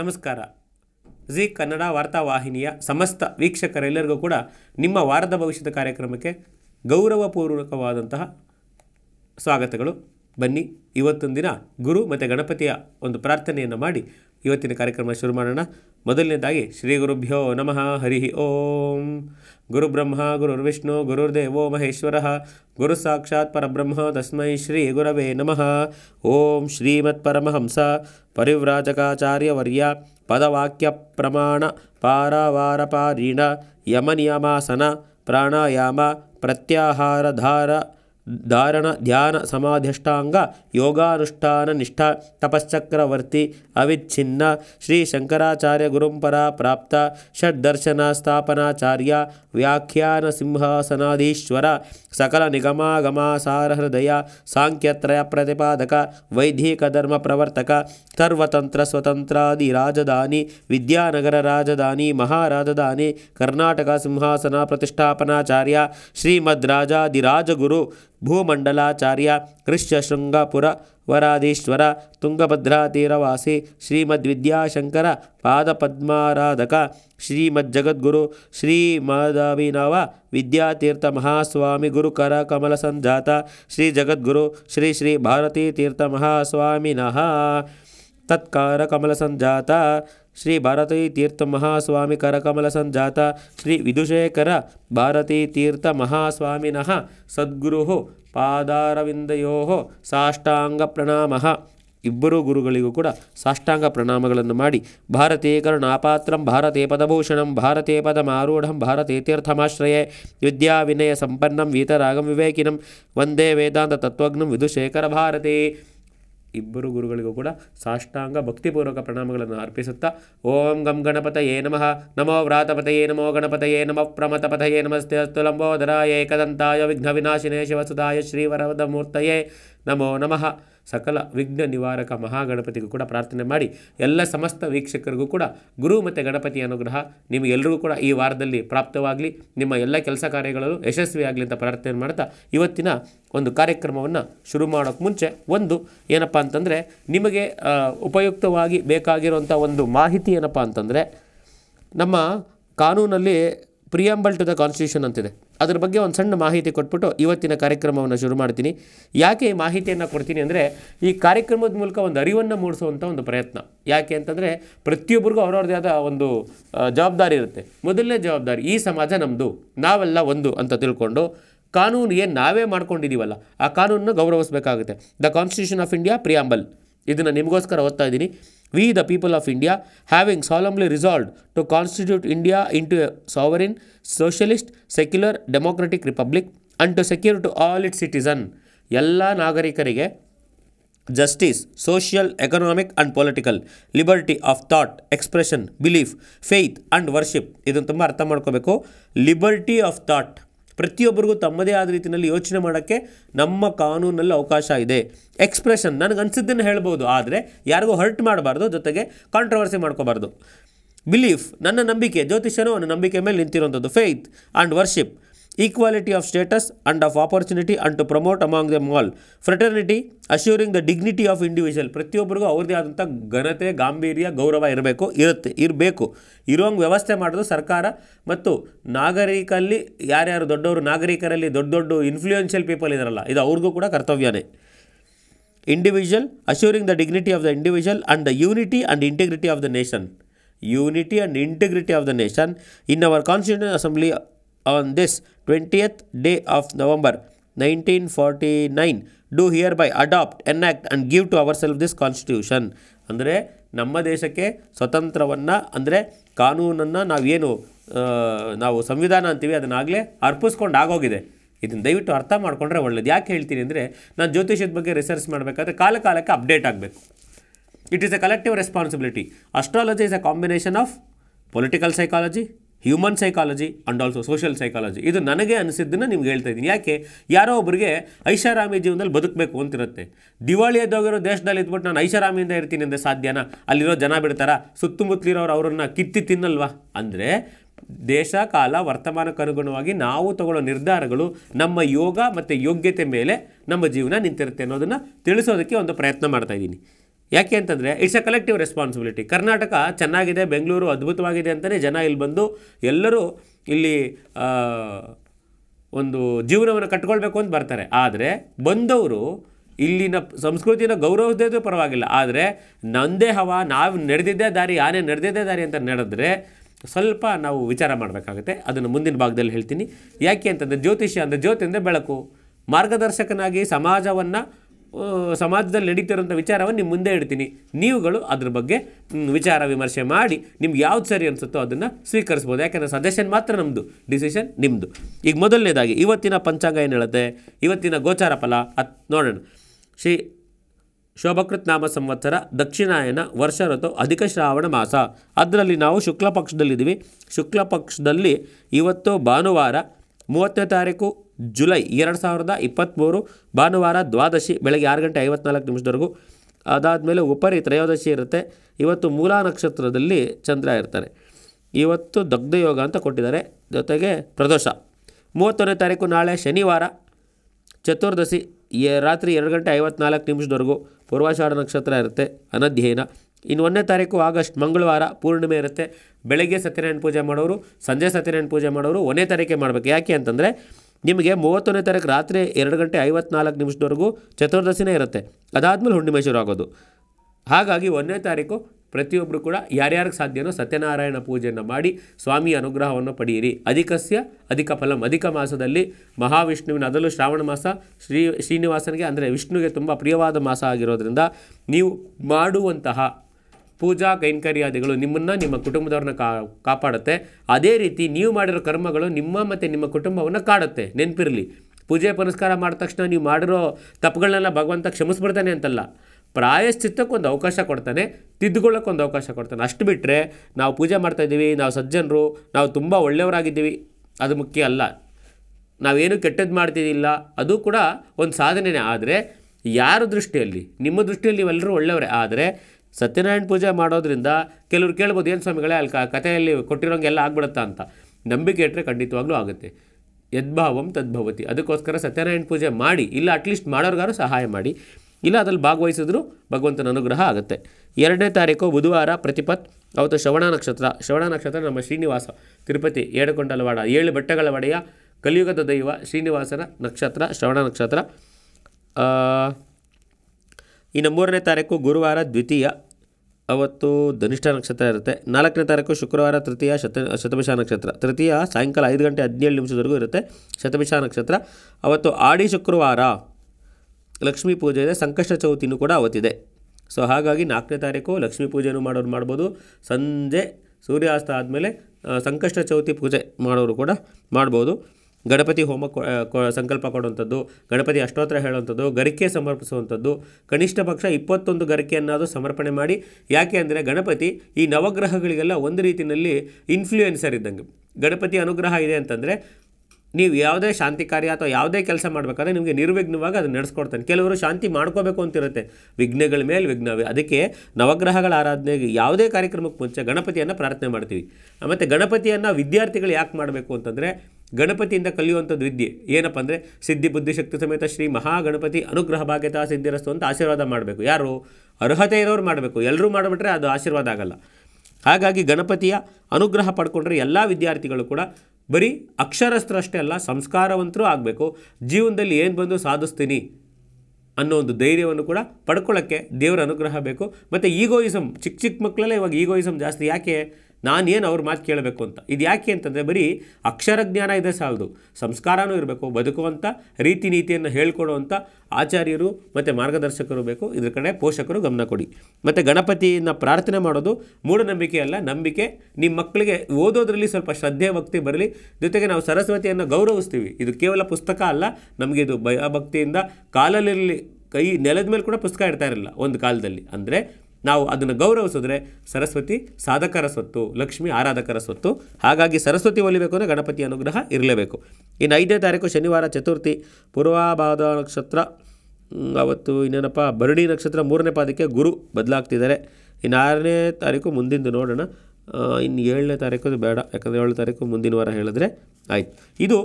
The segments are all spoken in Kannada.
ನಮಸ್ಕಾರ ಜಿ ಕನ್ನಡ ವಾಹಿನಿಯ ಸಮಸ್ತ ವೀಕ್ಷಕರೆಲ್ಲರಿಗೂ ಕೂಡ ನಿಮ್ಮ ವಾರದ ಭವಿಷ್ಯದ ಕಾರ್ಯಕ್ರಮಕ್ಕೆ ಗೌರವಪೂರ್ವಕವಾದಂತಹ ಸ್ವಾಗತಗಳು ಬನ್ನಿ ದಿನ ಗುರು ಮತ್ತು ಗಣಪತಿಯ ಒಂದು ಪ್ರಾರ್ಥನೆಯನ್ನು ಮಾಡಿ ಇವತ್ತಿನ ಕಾರ್ಯಕ್ರಮ ಶುರು ಮಾಡೋಣ ಮೊದಲನೇದಾಗಿ ಶ್ರೀ ಗುರುಭ್ಯೋ ನಮಃ ಹರಿ ಓಂ ಗುರು ಬ್ರಹ್ಮ ಗುರುರ್ ವಿಷ್ಣು ಗುರುರ್ದೇವೋ ಮಹೇಶ್ವರ ಗುರು ಸಾಕ್ಷಾತ್ ಪರಬ್ರಹ್ಮ ತಸ್ಮೈ ಶ್ರೀ ಗುರವೇ ನಮಃ ಓಂ ಶ್ರೀಮತ್ಪರಮಹಂಸ ಪರಿವ್ರಾಜಕಾಚಾರ್ಯವರ್ಯ ಪದವಾಕ್ಯ ಪ್ರಮಾಣ ಪಾರಾವಾರಪಾರೀಣ ಯಮನಿಯಮಾಸನ ಪ್ರಾಣಾಯಾಮ ಪ್ರತ್ಯಾಹಾರಧಾರ ಧಾರಣ ಧ್ಯಾನ ಸಮಾಧಿಷ್ಟಾಂಗ ಯೋಗಾನುಷ್ಠಾನ ನಿಷ್ಠ ತಪಶ್ಚಕ್ರವರ್ತಿ ಅವಿಚ್ಛಿನ್ನ ಶ್ರೀ ಶಂಕರಾಚಾರ್ಯ ಗುರುಂಪರಾ ಪ್ರಾಪ್ತ ಷಡ್ದರ್ಶನ ಸ್ಥಾಪನಾಚಾರ್ಯ ವ್ಯಾಖ್ಯಾನ ಸಿಂಹಾಸನಾಧೀಶ್ವರ ಸಕಲ ನಿಗಮಾಗಮಾಸಾರ ಹೃದಯ ಸಾಂಖ್ಯತ್ರಯ ಪ್ರತಿಪಾದಕ ವೈದಿಕ ಧರ್ಮ ಪ್ರವರ್ತಕ ಸರ್ವತಂತ್ರ ಸ್ವತಂತ್ರಾದಿ ರಾಜಧಾನಿ ವಿದ್ಯಾನಗರ ರಾಜಧಾನಿ ಮಹಾರಾಜಧಾನಿ ಕರ್ನಾಟಕ ಸಿಂಹಾಸನ ಪ್ರತಿಷ್ಠಾಪನಾಚಾರ್ಯ ಶ್ರೀಮದ್ ರಾಜಾದಿರಾಜಗುರು ಭೂಮಂಡಲಾಚಾರ್ಯ ಕೃಷ್ಯಶೃಂಗಪುರ ವರಾದೀಶ್ವರ ತುಂಗಭದ್ರಾತೀರವಾಸಿ ಶ್ರೀಮದ್ವಿದ್ಯಾಶಂಕರ ಪಾದಪದ್ಮಾರಾಧಕ ಶ್ರೀಮಜ್ಜಗದ್ಗುರು ಶ್ರೀಮದಭಿನವ ವಿದ್ಯಾತೀರ್ಥ ಮಹಾಸ್ವಾಮಿ ಗುರುಕರ ಕಮಲ ಸಂಜಾತ ಶ್ರೀ ಜಗದ್ಗುರು ಶ್ರೀ ಶ್ರೀ ಭಾರತೀ ತೀರ್ಥ ಮಹಾಸ್ವಾಮಿನಃ ಸಂಜಾತ ಶ್ರೀ ಭಾರತೀ ತೀರ್ಥ ಮಹಾಸ್ವಾಮಿ ಕರಕಮಲಸಂಜಾತ ಶ್ರೀ ವಿದುಶೇಖರ ತೀರ್ಥ ಮಹಾಸ್ವಾಮಿನಃ ಸದ್ಗುರು ಪಾದಾರವಿಂದಯೋ ಸಾಷ್ಟಾಂಗ ಪ್ರಣಾಮ ಇಬ್ಬರೂ ಗುರುಗಳಿಗೂ ಕೂಡ ಸಾಷ್ಟಾಂಗ ಪ್ರಣಾಮಗಳನ್ನು ಮಾಡಿ ಭಾರತೀಯ ಕರುಣಾಪಾತ್ರಂ ಭಾರತೀಯ ಪದಭೂಷಣಂ ಭಾರತೇ ಪದಮಾರೂಢಂ ಭಾರತೀಯ ತೀರ್ಥಮಾಶ್ರಯೇ ವಿದ್ಯಾ ವಿನಯ ಸಂಪನ್ನಂ ವೀತರಾಗಂ ವಿವೇಕಿನಂ ವಂದೇ ವೇದಾಂತ ತತ್ವಜ್ಞಂ ವಿಧುಶೇಖರ ಭಾರತೀ इब्बर गुरुगुलिगो कूडा साष्टांग भक्ति पूर्वक प्रणामಗಳನ್ನು ಅರ್ಪಿಸುತ್ತಾ ಓಂ ಗಂ ಗಣಪತಯೇ ನಮಃ ನಮೋ ವರಾತಪತಯೇ ನಮೋ ಗಣಪತಯೇ ನಮಃ ಪ್ರಮತಪಧಯೇ ನಮಸ್ತೆ ಅಸ್ತುಲಂಬೋದರಾಯ ಏಕದಂತಾಯ ವಿಘ್ನ ವಿನಾಶಿನೇಷವ ಸುದಾಯ ಶ್ರೀ ವರವದ ಮೂರ್ತಯೇ ನಮೋ ನಮಃ ಸಕಲ ವಿಘ್ನ ನಿವಾರಕ ಮಹಾಗಣಪತಿಗೂ ಕೂಡ ಪ್ರಾರ್ಥನೆ ಮಾಡಿ ಎಲ್ಲ ಸಮಸ್ತ ವೀಕ್ಷಕರಿಗೂ ಕೂಡ ಗುರು ಮತ್ತು ಗಣಪತಿ ಅನುಗ್ರಹ ನಿಮಗೆಲ್ಲರಿಗೂ ಕೂಡ ಈ ವಾರದಲ್ಲಿ ಪ್ರಾಪ್ತವಾಗಲಿ ನಿಮ್ಮ ಎಲ್ಲ ಕೆಲಸ ಕಾರ್ಯಗಳಲ್ಲೂ ಯಶಸ್ವಿಯಾಗಲಿ ಅಂತ ಪ್ರಾರ್ಥನೆ ಮಾಡ್ತಾ ಇವತ್ತಿನ ಒಂದು ಕಾರ್ಯಕ್ರಮವನ್ನು ಶುರು ಮಾಡೋಕ್ಕೆ ಮುಂಚೆ ಒಂದು ಏನಪ್ಪ ಅಂತಂದರೆ ನಿಮಗೆ ಉಪಯುಕ್ತವಾಗಿ ಬೇಕಾಗಿರುವಂಥ ಒಂದು ಮಾಹಿತಿ ಏನಪ್ಪ ಅಂತಂದರೆ ನಮ್ಮ ಕಾನೂನಲ್ಲಿ ಪ್ರಿಯಂಬಲ್ ಟು ದ ಕಾನ್ಸ್ಟಿಟ್ಯೂಷನ್ ಅಂತಿದೆ ಅದ್ರ ಬಗ್ಗೆ ಒಂದು ಸಣ್ಣ ಮಾಹಿತಿ ಕೊಟ್ಬಿಟ್ಟು ಇವತ್ತಿನ ಕಾರ್ಯಕ್ರಮವನ್ನು ಶುರು ಮಾಡ್ತೀನಿ ಯಾಕೆ ಈ ಮಾಹಿತಿಯನ್ನು ಕೊಡ್ತೀನಿ ಅಂದರೆ ಈ ಕಾರ್ಯಕ್ರಮದ ಮೂಲಕ ಒಂದು ಅರಿವನ್ನು ಮೂಡಿಸುವಂಥ ಒಂದು ಪ್ರಯತ್ನ ಯಾಕೆ ಅಂತಂದರೆ ಪ್ರತಿಯೊಬ್ಬರಿಗೂ ಅವ್ರವ್ರದ್ದೇ ಆದ ಒಂದು ಜವಾಬ್ದಾರಿ ಇರುತ್ತೆ ಮೊದಲನೇ ಜವಾಬ್ದಾರಿ ಈ ಸಮಾಜ ನಮ್ಮದು ನಾವೆಲ್ಲ ಒಂದು ಅಂತ ತಿಳ್ಕೊಂಡು ಕಾನೂನು ಏನು ನಾವೇ ಮಾಡ್ಕೊಂಡಿದ್ದೀವಲ್ಲ ಆ ಕಾನೂನನ್ನು ಗೌರವಿಸಬೇಕಾಗುತ್ತೆ the constitution of India preamble ಇದನ್ನು ನಿಮಗೋಸ್ಕರ ಓದ್ತಾ ಇದ್ದೀನಿ We, the people of India, having solemnly resolved to constitute India into a sovereign, socialist, secular, democratic republic and to secure to all its citizen ಎಲ್ಲ ನಾಗರಿಕರಿಗೆ justice social economic and political liberty of thought expression belief faith and worship ಇದನ್ನು ತುಂಬ ಅರ್ಥ ಮಾಡ್ಕೋಬೇಕು liberty of thought. ಪ್ರತಿಯೊಬ್ಬರಿಗೂ ತಮ್ಮದೇ ಆದ ರೀತಿಯಲ್ಲಿ ಯೋಚನೆ ಮಾಡೋಕ್ಕೆ ನಮ್ಮ ಕಾನೂನಲ್ಲಿ ಅವಕಾಶ ಇದೆ ಎಕ್ಸ್ಪ್ರೆಷನ್ ನನಗೆ ಅನಿಸಿದ್ದನ್ನು ಹೇಳ್ಬೋದು ಆದರೆ ಯಾರಿಗೂ ಹರ್ಟ್ ಮಾಡಬಾರ್ದು ಜೊತೆಗೆ ಕಾಂಟ್ರವರ್ಸಿ ಮಾಡ್ಕೋಬಾರ್ದು ಬಿಲೀಫ್ ನನ್ನ ನಂಬಿಕೆ ಜ್ಯೋತಿಷ್ಯನು ಅವನ ನಂಬಿಕೆ ಮೇಲೆ ನಿಂತಿರುವಂಥದ್ದು faith and worship equality of status and of opportunity and to promote among them all fraternity assuring the dignity of individual ಪ್ರತಿಯೊಬ್ಬರಿಗೂ ಅವ್ರದ್ದೇ ಆದಂಥ ಘನತೆ ಗಾಂಭೀರ್ಯ ಗೌರವ ಇರಬೇಕು ಇರುತ್ತೆ ಇರಬೇಕು ಇರೋಂಗೆ ವ್ಯವಸ್ಥೆ ಮಾಡೋದು ಸರ್ಕಾರ ಮತ್ತು ನಾಗರಿಕಲ್ಲಿ ಯಾರ್ಯಾರು ದೊಡ್ಡವರು ನಾಗರಿಕರಲ್ಲಿ ದೊಡ್ಡ ದೊಡ್ಡ ಇನ್ಫ್ಲೂಯೆನ್ಷಿಯಲ್ ಪೀಪಲ್ ಇದಾರಲ್ಲ ಇದು ಅವ್ರಿಗೂ ಕೂಡ ಕರ್ತವ್ಯನೇ individual assuring the dignity of the individual and the unity and integrity of the nation unity and integrity of the nation in our constitution assembly on this twentieth day November nineteen forty nine of hereby adopt ಎನ್ adopt, and give to our self this constitution ಅಂದರೆ ನಮ್ಮ ದೇಶಕ್ಕೆ ಸ್ವತಂತ್ರವನ್ನು ಅಂದರೆ ಕಾನೂನನ್ನು ನಾವೇನು ನಾವು ಸಂವಿಧಾನ ಅಂತೀವಿ ಅದನ್ನಾಗಲೇ ಅರ್ಪಿಸ್ಕೊಂಡು ಆಗೋಗಿದೆ ಇದನ್ನು ದಯವಿಟ್ಟು ಅರ್ಥ ಮಾಡಿಕೊಂಡ್ರೆ ಒಳ್ಳೇದು ಯಾಕೆ ಹೇಳ್ತೀನಿ ಅಂದರೆ ನಾನು ಜ್ಯೋತಿಷ್ಯದ ಬಗ್ಗೆ ರಿಸರ್ಚ್ ಮಾಡಬೇಕಾದ್ರೆ ಕಾಲ ಕಾಲಕ್ಕೆ ಅಪ್ಡೇಟ್ ಆಗಬೇಕು it is a collective responsibility astrology is a combination of political psychology human psychology and also social psychology ಇದು ನನಗೆ ಅನಿಸಿದ್ದನ್ನು ನಿಮ್ಗೆ ಹೇಳ್ತಾ ಇದ್ದೀನಿ ಯಾಕೆ ಯಾರೋ ಒಬ್ಬರಿಗೆ ಐಷಾರಾಮಿ ಜೀವನದಲ್ಲಿ ಬದುಕಬೇಕು ಅಂತಿರುತ್ತೆ ದಿವಾಳಿ ಎದ್ದೋಗಿರೋ ದೇಶದಲ್ಲಿ ಇದ್ಬಿಟ್ಟು ನಾನು ಐಷಾರಾಮಿಯಿಂದ ಇರ್ತೀನಿ ಅಂದರೆ ಸಾಧ್ಯನ ಅಲ್ಲಿರೋ ಜನ ಬಿಡ್ತಾರ ಸುತ್ತಮುತ್ತಲಿರೋರು ಅವರನ್ನು ಕಿತ್ತಿ ತಿನ್ನಲ್ವಾ ಅಂದರೆ ದೇಶ ಕಾಲ ವರ್ತಮಾನಕ್ಕನುಗುಣವಾಗಿ ನಾವು ತಗೊಳ್ಳೋ ನಿರ್ಧಾರಗಳು ನಮ್ಮ ಯೋಗ ಮತ್ತು ಯೋಗ್ಯತೆ ಮೇಲೆ ನಮ್ಮ ಜೀವನ ನಿಂತಿರುತ್ತೆ ಅನ್ನೋದನ್ನು ತಿಳಿಸೋದಕ್ಕೆ ಒಂದು ಪ್ರಯತ್ನ ಮಾಡ್ತಾಯಿದ್ದೀನಿ ಯಾಕೆ ಅಂತಂದರೆ it's a collective responsibility Karnataka ಚೆನ್ನಾಗಿದೆ ಬೆಂಗಳೂರು ಅದ್ಭುತವಾಗಿದೆ ಅಂತಲೇ ಜನ ಇಲ್ಲಿ ಬಂದು ಎಲ್ಲರೂ ಇಲ್ಲಿ ಒಂದು ಜೀವನವನ್ನು ಕಟ್ಕೊಳ್ಬೇಕು ಅಂತ ಬರ್ತಾರೆ ಆದರೆ ಬಂದವರು ಇಲ್ಲಿನ ಸಂಸ್ಕೃತಿನ ಗೌರವಿಸೋದು ಪರವಾಗಿಲ್ಲ ಆದರೆ ನಂದೇ ಹವ ನಾವು ನಡೆದಿದ್ದೇ ದಾರಿ ಯಾನೇ ನಡೆದಿದ್ದೇ ದಾರಿ ಅಂತ ನಡೆದ್ರೆ ಸ್ವಲ್ಪ ನಾವು ವಿಚಾರ ಮಾಡಬೇಕಾಗುತ್ತೆ ಅದನ್ನು ಮುಂದಿನ ಭಾಗದಲ್ಲಿ ಹೇಳ್ತೀನಿ ಯಾಕೆ ಅಂತಂದರೆ ಜ್ಯೋತಿಷ್ಯ ಅಂದರೆ ಜ್ಯೋತಿ ಅಂದರೆ ಬೆಳಕು ಮಾರ್ಗದರ್ಶಕನಾಗಿ ಸಮಾಜವನ್ನು ಸಮಾಜದಲ್ಲಿ ನಡೀತಿರುವಂಥ ವಿಚಾರವನ್ನು ನಿಮ್ಮ ಮುಂದೆ ಇಡ್ತೀನಿ ನೀವುಗಳು ಅದ್ರ ಬಗ್ಗೆ ವಿಚಾರ ವಿಮರ್ಶೆ ಮಾಡಿ ನಿಮ್ಗೆ ಯಾವ್ದು ಸರಿ ಅನಿಸುತ್ತೋ ಅದನ್ನು ಸ್ವೀಕರಿಸ್ಬೋದು ಯಾಕೆಂದರೆ ಸಜೆಷನ್ ಮಾತ್ರ ನಮ್ಮದು ಡಿಸಿಷನ್ ನಿಮ್ಮದು ಈಗ ಮೊದಲನೇದಾಗಿ ಇವತ್ತಿನ ಪಂಚಾಂಗ ಏನು ಹೇಳುತ್ತೆ ಇವತ್ತಿನ ಗೋಚಾರ ಫಲ ಅತ್ ನೋಡೋಣ ಶ್ರೀ ಶೋಭಕೃತ್ ನಾಮ ಸಂವತ್ಸರ ದಕ್ಷಿಣಾಯನ ವರ್ಷ ಋತು ಅಧಿಕ ಶ್ರಾವಣ ಮಾಸ ಅದರಲ್ಲಿ ನಾವು ಶುಕ್ಲ ಪಕ್ಷದಲ್ಲಿದ್ದೀವಿ ಶುಕ್ಲ ಪಕ್ಷದಲ್ಲಿ ಇವತ್ತು ಭಾನುವಾರ ಮೂವತ್ತನೇ ತಾರೀಕು ಜುಲೈ ಎರಡು ಸಾವಿರದ ಇಪ್ಪತ್ತ್ಮೂರು ಭಾನುವಾರ ದ್ವಾದಶಿ ಬೆಳಗ್ಗೆ ಆರು ಗಂಟೆ ಐವತ್ನಾಲ್ಕು ನಿಮಿಷದವರೆಗೂ ಅದಾದಮೇಲೆ ಉಪರಿ ತ್ರಯೋದಶಿ ಇರುತ್ತೆ ಇವತ್ತು ಮೂಲ ನಕ್ಷತ್ರದಲ್ಲಿ ಚಂದ್ರ ಇರ್ತಾರೆ ಇವತ್ತು ದಗ್ಧ ಯೋಗ ಅಂತ ಕೊಟ್ಟಿದ್ದಾರೆ ಜೊತೆಗೆ ಪ್ರದೋಷ ಮೂವತ್ತೊಂದನೇ ತಾರೀಕು ನಾಳೆ ಶನಿವಾರ ಚತುರ್ದಶಿ ರಾತ್ರಿ ಎರಡು ಗಂಟೆ ಐವತ್ನಾಲ್ಕು ನಿಮಿಷದವರೆಗೂ ಪೂರ್ವಾಷಾಢ ನಕ್ಷತ್ರ ಇರುತ್ತೆ ಅನಧ್ಯಯನ ಇನ್ನು ಒಂದನೇ ತಾರೀಕು ಆಗಸ್ಟ್ ಮಂಗಳವಾರ ಪೂರ್ಣಿಮೆ ಇರುತ್ತೆ ಬೆಳಗ್ಗೆ ಸತ್ಯನಾರಾಯಣ ಪೂಜೆ ಮಾಡೋರು ಸಂಜೆ ಸತ್ಯನಾರಾಯಣ ಪೂಜೆ ಮಾಡೋರು ಒಂದೇ ತಾರೀಕೆ ಮಾಡಬೇಕು ಯಾಕೆ ಅಂತಂದರೆ ನಿಮಗೆ ಮೂವತ್ತೊಂದನೇ ತಾರೀಕು ರಾತ್ರಿ ಎರಡು ಗಂಟೆ ಐವತ್ನಾಲ್ಕು ನಿಮಿಷದವರೆಗೂ ಚತುರ್ದಶಿನೇ ಇರುತ್ತೆ ಅದಾದಮೇಲೆ ಹುಣ್ಣಿಮೆ ಶುರು ಆಗೋದು ಹಾಗಾಗಿ ಒಂದನೇ ತಾರೀಕು ಪ್ರತಿಯೊಬ್ಬರು ಕೂಡ ಯಾರ್ಯಾರಿಗೆ ಸಾಧ್ಯನೋ ಸತ್ಯನಾರಾಯಣ ಪೂಜೆಯನ್ನು ಮಾಡಿ ಸ್ವಾಮಿ ಅನುಗ್ರಹವನ್ನು ಪಡೆಯಿರಿ ಅಧಿಕಸ್ಯ ಅಧಿಕ ಫಲಂ ಅಧಿಕ ಮಾಸದಲ್ಲಿ ಮಹಾವಿಷ್ಣುವಿನ ಅದರಲ್ಲೂ ಶ್ರಾವಣ ಮಾಸ ಶ್ರೀ ಶ್ರೀನಿವಾಸನಿಗೆ ಅಂದರೆ ವಿಷ್ಣುವಿಗೆ ತುಂಬ ಪ್ರಿಯವಾದ ಮಾಸ ಆಗಿರೋದ್ರಿಂದ ನೀವು ಮಾಡುವಂತಹ ಪೂಜಾ ಕೈಂಕರ್ಯಾದಿಗಳು ನಿಮ್ಮನ್ನು ನಿಮ್ಮ ಕುಟುಂಬದವ್ರನ್ನ ಕಾ ಕಾಪಾಡುತ್ತೆ ಅದೇ ರೀತಿ ನೀವು ಮಾಡಿರೋ ಕರ್ಮಗಳು ನಿಮ್ಮ ಮತ್ತು ನಿಮ್ಮ ಕುಟುಂಬವನ್ನು ಕಾಡುತ್ತೆ ನೆನಪಿರಲಿ ಪೂಜೆ ಪುನಸ್ಕಾರ ಮಾಡಿದ ತಕ್ಷಣ ನೀವು ಮಾಡಿರೋ ತಪ್ಪುಗಳನ್ನೆಲ್ಲ ಭಗವಂತ ಕ್ಷಮಿಸ್ಬಿಡ್ತಾನೆ ಅಂತಲ್ಲ ಪ್ರಾಯಶ್ಚಿತ್ತಕ್ಕೊಂದು ಅವಕಾಶ ಕೊಡ್ತಾನೆ ತಿದ್ದುಕೊಳ್ಳೋಕ್ಕೊಂದು ಅವಕಾಶ ಕೊಡ್ತಾನೆ ಅಷ್ಟು ಬಿಟ್ಟರೆ ನಾವು ಪೂಜೆ ಮಾಡ್ತಾಯಿದ್ದೀವಿ ನಾವು ಸಜ್ಜನರು ನಾವು ತುಂಬ ಒಳ್ಳೆಯವರಾಗಿದ್ದೀವಿ ಅದು ಮುಖ್ಯ ಅಲ್ಲ ನಾವೇನು ಕೆಟ್ಟದ್ದು ಮಾಡ್ತಿದ್ದಿಲ್ಲ ಅದು ಕೂಡ ಒಂದು ಸಾಧನೆಯೇ ಆದರೆ ಯಾರ ದೃಷ್ಟಿಯಲ್ಲಿ ನಿಮ್ಮ ದೃಷ್ಟಿಯಲ್ಲಿ ಇವೆಲ್ಲರೂ ಒಳ್ಳೆಯವರೇ ಆದರೆ ಸತ್ಯನಾರಾಯಣ ಪೂಜೆ ಮಾಡೋದ್ರಿಂದ ಕೆಲವ್ರು ಕೇಳ್ಬೋದು ಏನು ಸ್ವಾಮಿಗಳೇ ಅಲ್ಲಿ ಕಥೆಯಲ್ಲಿ ಕೊಟ್ಟಿರೋಂಗೆಲ್ಲ ಆಗ್ಬಿಡುತ್ತಾ ಅಂತ ನಂಬಿಕೆ ಇಟ್ಟರೆ ಖಂಡಿತವಾಗ್ಲೂ ಆಗುತ್ತೆ ಯದ್ಭಾವಂ ತದ್ಭವತಿ ಅದಕ್ಕೋಸ್ಕರ ಸತ್ಯನಾರಾಯಣ ಪೂಜೆ ಮಾಡಿ ಇಲ್ಲ ಅಟ್ಲೀಸ್ಟ್ ಮಾಡೋರ್ಗಾರು ಸಹಾಯ ಮಾಡಿ ಇಲ್ಲ ಅದ್ರಲ್ಲಿ ಭಾಗವಹಿಸಿದ್ರು ಭಗವಂತನ ಅನುಗ್ರಹ ಆಗುತ್ತೆ ಎರಡನೇ ತಾರೀಕು ಬುಧವಾರ ಪ್ರತಿಪತ್ ಅವತ್ತು ಶ್ರವಣ ನಕ್ಷತ್ರ ಶ್ರವಣ ನಕ್ಷತ್ರ ನಮ್ಮ ಶ್ರೀನಿವಾಸ ತಿರುಪತಿ ಏಡಕೊಂಡಲವಾಡ ಏಳು ಒಡೆಯ ಕಲಿಯುಗದ ದೈವ ಶ್ರೀನಿವಾಸನ ನಕ್ಷತ್ರ ಶ್ರವಣ ನಕ್ಷತ್ರ ಇನ್ನು ಮೂರನೇ ತಾರೀಕು ಗುರುವಾರ ದ್ವಿತೀಯ ಅವತ್ತು ಧನಿಷ್ಠ ನಕ್ಷತ್ರ ಇರುತ್ತೆ ನಾಲ್ಕನೇ ತಾರೀಕು ಶುಕ್ರವಾರ ತೃತೀಯ ಶತ ಶತಭಿಷ ನಕ್ಷತ್ರ ತೃತೀಯ ಸಾಯಂಕಾಲ ಐದು ಗಂಟೆ ಹದಿನೇಳು ನಿಮಿಷದವರೆಗೂ ಇರುತ್ತೆ ಶತಭಿಷ ನಕ್ಷತ್ರ ಅವತ್ತು ಆಡಿ ಶುಕ್ರವಾರ ಲಕ್ಷ್ಮೀ ಪೂಜೆ ಇದೆ ಸಂಕಷ್ಟ ಚೌತಿನೂ ಕೂಡ ಅವತ್ತಿದೆ ಸೊ ಹಾಗಾಗಿ ನಾಲ್ಕನೇ ತಾರೀಕು ಲಕ್ಷ್ಮೀ ಪೂಜೆಯೂ ಮಾಡೋರು ಮಾಡ್ಬೋದು ಸಂಜೆ ಸೂರ್ಯಾಸ್ತ ಆದಮೇಲೆ ಸಂಕಷ್ಟ ಚೌತಿ ಪೂಜೆ ಮಾಡೋರು ಕೂಡ ಮಾಡ್ಬೋದು ಗಣಪತಿ ಹೋಮ ಸಂಕಲ್ಪ ಕೊಡುವಂಥದ್ದು ಗಣಪತಿ ಅಷ್ಟೋತ್ತರ ಹೇಳುವಂಥದ್ದು ಗರಿಕೆ ಸಮರ್ಪಿಸುವಂಥದ್ದು ಕನಿಷ್ಠ ಪಕ್ಷ ಇಪ್ಪತ್ತೊಂದು ಗರಿಕೆಯನ್ನಾದರೂ ಸಮರ್ಪಣೆ ಮಾಡಿ ಯಾಕೆ ಅಂದರೆ ಗಣಪತಿ ಈ ನವಗ್ರಹಗಳಿಗೆಲ್ಲ ಒಂದು ರೀತಿಯಲ್ಲಿ ಇನ್ಫ್ಲೂಯೆನ್ಸರ್ ಇದ್ದಂಗೆ ಗಣಪತಿ ಅನುಗ್ರಹ ಇದೆ ಅಂತಂದರೆ ನೀವು ಯಾವುದೇ ಶಾಂತಿ ಕಾರ್ಯ ಅಥವಾ ಯಾವುದೇ ಕೆಲಸ ಮಾಡಬೇಕಾದ್ರೆ ನಿಮಗೆ ನಿರ್ವಿಘ್ನವಾಗಿ ಅದನ್ನು ನಡೆಸ್ಕೊಡ್ತಾನೆ ಕೆಲವರು ಶಾಂತಿ ಮಾಡ್ಕೋಬೇಕು ಅಂತಿರುತ್ತೆ ವಿಘ್ನಗಳ ಮೇಲೆ ವಿಘ್ನವೇ ಅದಕ್ಕೆ ನವಗ್ರಹಗಳ ಆರಾಧನೆಗೆ ಯಾವುದೇ ಕಾರ್ಯಕ್ರಮಕ್ಕೆ ಮುಂಚೆ ಗಣಪತಿಯನ್ನು ಪ್ರಾರ್ಥನೆ ಮಾಡ್ತೀವಿ ಮತ್ತು ಗಣಪತಿಯನ್ನು ವಿದ್ಯಾರ್ಥಿಗಳು ಯಾಕೆ ಮಾಡಬೇಕು ಅಂತಂದರೆ ಗಣಪತಿಯಿಂದ ಕಲಿಯುವಂಥದ್ದು ವಿದ್ಯೆ ಏನಪ್ಪ ಅಂದರೆ ಸಿದ್ಧಿ ಬುದ್ಧಿಶಕ್ತಿ ಸಮೇತ ಶ್ರೀ ಮಹಾಗಣಪತಿ ಅನುಗ್ರಹ ಭಾಗ್ಯತ ಸಿದ್ಧಿರಸ್ತು ಅಂತ ಆಶೀರ್ವಾದ ಮಾಡಬೇಕು ಯಾರು ಅರ್ಹತೆ ಇರೋರು ಮಾಡಬೇಕು ಎಲ್ಲರೂ ಮಾಡಿಬಿಟ್ರೆ ಅದು ಆಶೀರ್ವಾದ ಆಗಲ್ಲ ಹಾಗಾಗಿ ಗಣಪತಿಯ ಅನುಗ್ರಹ ಪಡ್ಕೊಂಡ್ರೆ ಎಲ್ಲ ವಿದ್ಯಾರ್ಥಿಗಳು ಕೂಡ ಬರೀ ಅಕ್ಷರಸ್ಥರಷ್ಟೇ ಅಲ್ಲ ಸಂಸ್ಕಾರವಂತರೂ ಆಗಬೇಕು ಜೀವನದಲ್ಲಿ ಏನು ಬಂದು ಸಾಧಿಸ್ತೀನಿ ಅನ್ನೋ ಒಂದು ಧೈರ್ಯವನ್ನು ಕೂಡ ಪಡ್ಕೊಳ್ಳೋಕ್ಕೆ ದೇವರ ಅನುಗ್ರಹ ಬೇಕು ಮತ್ತು ಈಗೋಯಿಸಮ್ ಚಿಕ್ಕ ಚಿಕ್ಕ ಮಕ್ಕಳಲ್ಲೇ ಇವಾಗ ಈಗೋಯಿಸಮ್ ಜಾಸ್ತಿ ಯಾಕೆ ನಾನೇನು ಅವ್ರ ಮಾತು ಕೇಳಬೇಕು ಅಂತ ಇದು ಯಾಕೆ ಅಂತಂದರೆ ಬರೀ ಅಕ್ಷರ ಜ್ಞಾನ ಇದೆ ಸಾಲದು ಸಂಸ್ಕಾರನೂ ಇರಬೇಕು ಬದುಕುವಂಥ ರೀತಿ ನೀತಿಯನ್ನು ಹೇಳ್ಕೊಡುವಂಥ ಆಚಾರ್ಯರು ಮತ್ತು ಮಾರ್ಗದರ್ಶಕರು ಬೇಕು ಇದ್ರ ಕಡೆ ಪೋಷಕರು ಗಮನ ಕೊಡಿ ಮತ್ತು ಗಣಪತಿಯನ್ನು ಪ್ರಾರ್ಥನೆ ಮಾಡೋದು ಮೂಢನಂಬಿಕೆ ಅಲ್ಲ ನಂಬಿಕೆ ನಿಮ್ಮ ಮಕ್ಕಳಿಗೆ ಓದೋದ್ರಲ್ಲಿ ಸ್ವಲ್ಪ ಶ್ರದ್ಧೆ ಭಕ್ತಿ ಬರಲಿ ಜೊತೆಗೆ ನಾವು ಸರಸ್ವತಿಯನ್ನು ಗೌರವಿಸ್ತೀವಿ ಇದು ಕೇವಲ ಪುಸ್ತಕ ಅಲ್ಲ ನಮಗಿದು ಭಕ್ತಿಯಿಂದ ಕಾಲಲ್ಲಿರಲಿ ಕೈ ನೆಲದ ಮೇಲೆ ಕೂಡ ಪುಸ್ತಕ ಇಡ್ತಾ ಇರಲಿಲ್ಲ ಒಂದು ಕಾಲದಲ್ಲಿ ಅಂದರೆ ನಾವು ಅದನ್ನು ಗೌರವಿಸಿದ್ರೆ ಸರಸ್ವತಿ ಸಾಧಕರ ಸ್ವತ್ತು ಲಕ್ಷ್ಮಿ ಆರಾಧಕರ ಸ್ವತ್ತು ಹಾಗಾಗಿ ಸರಸ್ವತಿ ಒಲಿಬೇಕು ಅಂದರೆ ಗಣಪತಿ ಅನುಗ್ರಹ ಇರಲೇಬೇಕು ಇನ್ನು ಐದನೇ ತಾರೀಕು ಶನಿವಾರ ಚತುರ್ಥಿ ಪೂರ್ವಾಭಾದ ನಕ್ಷತ್ರ ಅವತ್ತು ಇನ್ನೇನಪ್ಪ ಭರಣಿ ನಕ್ಷತ್ರ ಮೂರನೇ ಪಾದಕ್ಕೆ ಗುರು ಬದಲಾಗ್ತಿದ್ದಾರೆ ಇನ್ನು ಆರನೇ ತಾರೀಕು ಮುಂದಿಂದು ನೋಡೋಣ ಇನ್ನು ಏಳನೇ ತಾರೀಕು ಬೇಡ ಯಾಕಂದರೆ ಏಳನೇ ತಾರೀಕು ಮುಂದಿನ ವಾರ ಹೇಳಿದ್ರೆ ಆಯಿತು ಇದು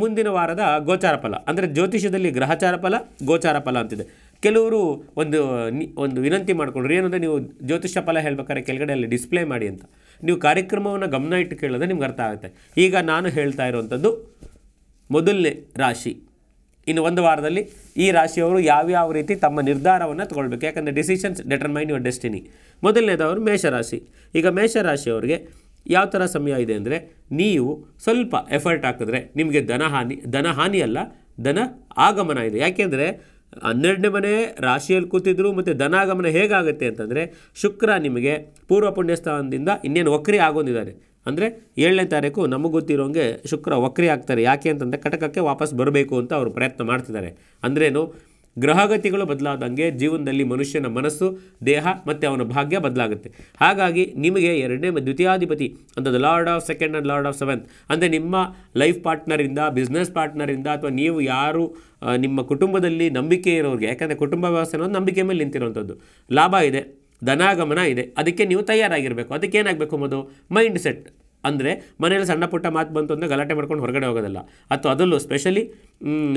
ಮುಂದಿನ ವಾರದ ಗೋಚಾರ ಫಲ ಅಂದರೆ ಜ್ಯೋತಿಷ್ಯದಲ್ಲಿ ಗ್ರಹಚಾರ ಫಲ ಗೋಚಾರ ಫಲ ಅಂತಿದೆ ಕೆಲವರು ಒಂದು ಒಂದು ವಿನಂತಿ ಮಾಡಿಕೊಂಡ್ರು ಏನಂದರೆ ನೀವು ಜ್ಯೋತಿಷ್ಯ ಫಲ ಹೇಳ್ಬೇಕಾದ್ರೆ ಕೆಳಗಡೆ ಅಲ್ಲಿ ಡಿಸ್ಪ್ಲೇ ಮಾಡಿ ಅಂತ ನೀವು ಕಾರ್ಯಕ್ರಮವನ್ನು ಗಮನ ಇಟ್ಟು ಕೇಳಿದ್ರೆ ನಿಮ್ಗೆ ಅರ್ಥ ಆಗುತ್ತೆ ಈಗ ನಾನು ಹೇಳ್ತಾ ಇರುವಂಥದ್ದು ಮೊದಲನೇ ರಾಶಿ ಇನ್ನು ಒಂದು ವಾರದಲ್ಲಿ ಈ ರಾಶಿಯವರು ಯಾವ್ಯಾವ ರೀತಿ ತಮ್ಮ ನಿರ್ಧಾರವನ್ನು ತಗೊಳ್ಬೇಕು ಯಾಕಂದರೆ ಡಿಸಿಷನ್ಸ್ ಡೆಟರ್ಮೈನ್ ಯುವರ್ ಡೆಸ್ಟಿನಿ ಮೊದಲನೇದವರು ಮೇಷರಾಶಿ ಈಗ ಮೇಷರಾಶಿಯವರಿಗೆ ಯಾವ ಥರ ಸಮಯ ಇದೆ ಅಂದರೆ ನೀವು ಸ್ವಲ್ಪ ಎಫರ್ಟ್ ಹಾಕಿದ್ರೆ ನಿಮಗೆ ಧನಹಾನಿ ಧನಹಾನಿ ಅಲ್ಲ ಧನ ಆಗಮನ ಇದೆ ಯಾಕೆಂದರೆ ಹನ್ನೆರಡನೇ ಮನೆ ರಾಶಿಯಲ್ಲಿ ಕೂತಿದ್ರು ಮತ್ತು ಧನಾಗಮನ ಹೇಗಾಗುತ್ತೆ ಅಂತಂದರೆ ಶುಕ್ರ ನಿಮಗೆ ಪೂರ್ವ ಪುಣ್ಯಸ್ಥಾನದಿಂದ ಇನ್ನೇನು ವಕ್ರಿ ಆಗೊಂಡಿದ್ದಾರೆ ಅಂದರೆ ಏಳನೇ ತಾರೀಕು ನಮಗೆ ಗೊತ್ತಿರೋಂಗೆ ಶುಕ್ರ ವಕ್ರಿ ಆಗ್ತಾರೆ ಯಾಕೆ ಅಂತಂದರೆ ಕಟಕಕ್ಕೆ ವಾಪಸ್ ಬರಬೇಕು ಅಂತ ಅವರು ಪ್ರಯತ್ನ ಮಾಡ್ತಿದ್ದಾರೆ ಅಂದ್ರೇನು ಗ್ರಹಗತಿಗಳು ಬದಲಾದಂಗೆ ಜೀವನದಲ್ಲಿ ಮನುಷ್ಯನ ಮನಸ್ಸು ದೇಹ ಮತ್ತು ಅವನ ಭಾಗ್ಯ ಬದಲಾಗುತ್ತೆ ಹಾಗಾಗಿ ನಿಮಗೆ ಎರಡನೇ ದ್ವಿತೀಯಾಧಿಪತಿ ಅಂದರೆ the lord of second and lord of seventh ಅಂದರೆ ನಿಮ್ಮ ಲೈಫ್ ಪಾರ್ಟ್ನರಿಂದ ಬಿಸ್ನೆಸ್ ಪಾರ್ಟ್ನರಿಂದ ಅಥವಾ ನೀವು ಯಾರು ನಿಮ್ಮ ಕುಟುಂಬದಲ್ಲಿ ನಂಬಿಕೆ ಇರೋರಿಗೆ ಯಾಕಂದರೆ ಕುಟುಂಬ ವ್ಯವಸ್ಥೆ ಅನ್ನೋದು ನಂಬಿಕೆ ಮೇಲೆ ನಿಂತಿರುವಂಥದ್ದು ಲಾಭ ಇದೆ ಧನಾಗಮನ ಇದೆ ಅದಕ್ಕೆ ನೀವು ತಯಾರಾಗಿರಬೇಕು ಅದಕ್ಕೆ ಏನಾಗಬೇಕು ಮೊದಲು ಮೈಂಡ್ ಸೆಟ್ ಅಂದರೆ ಮನೆಯಲ್ಲಿ ಸಣ್ಣ ಪುಟ್ಟ ಮಾತು ಬಂತು ಅಂದರೆ ಗಲಾಟೆ ಮಾಡ್ಕೊಂಡು ಹೊರಗಡೆ ಹೋಗೋದಲ್ಲ ಅಥವಾ ಅದರಲ್ಲೂ ಸ್ಪೆಷಲಿ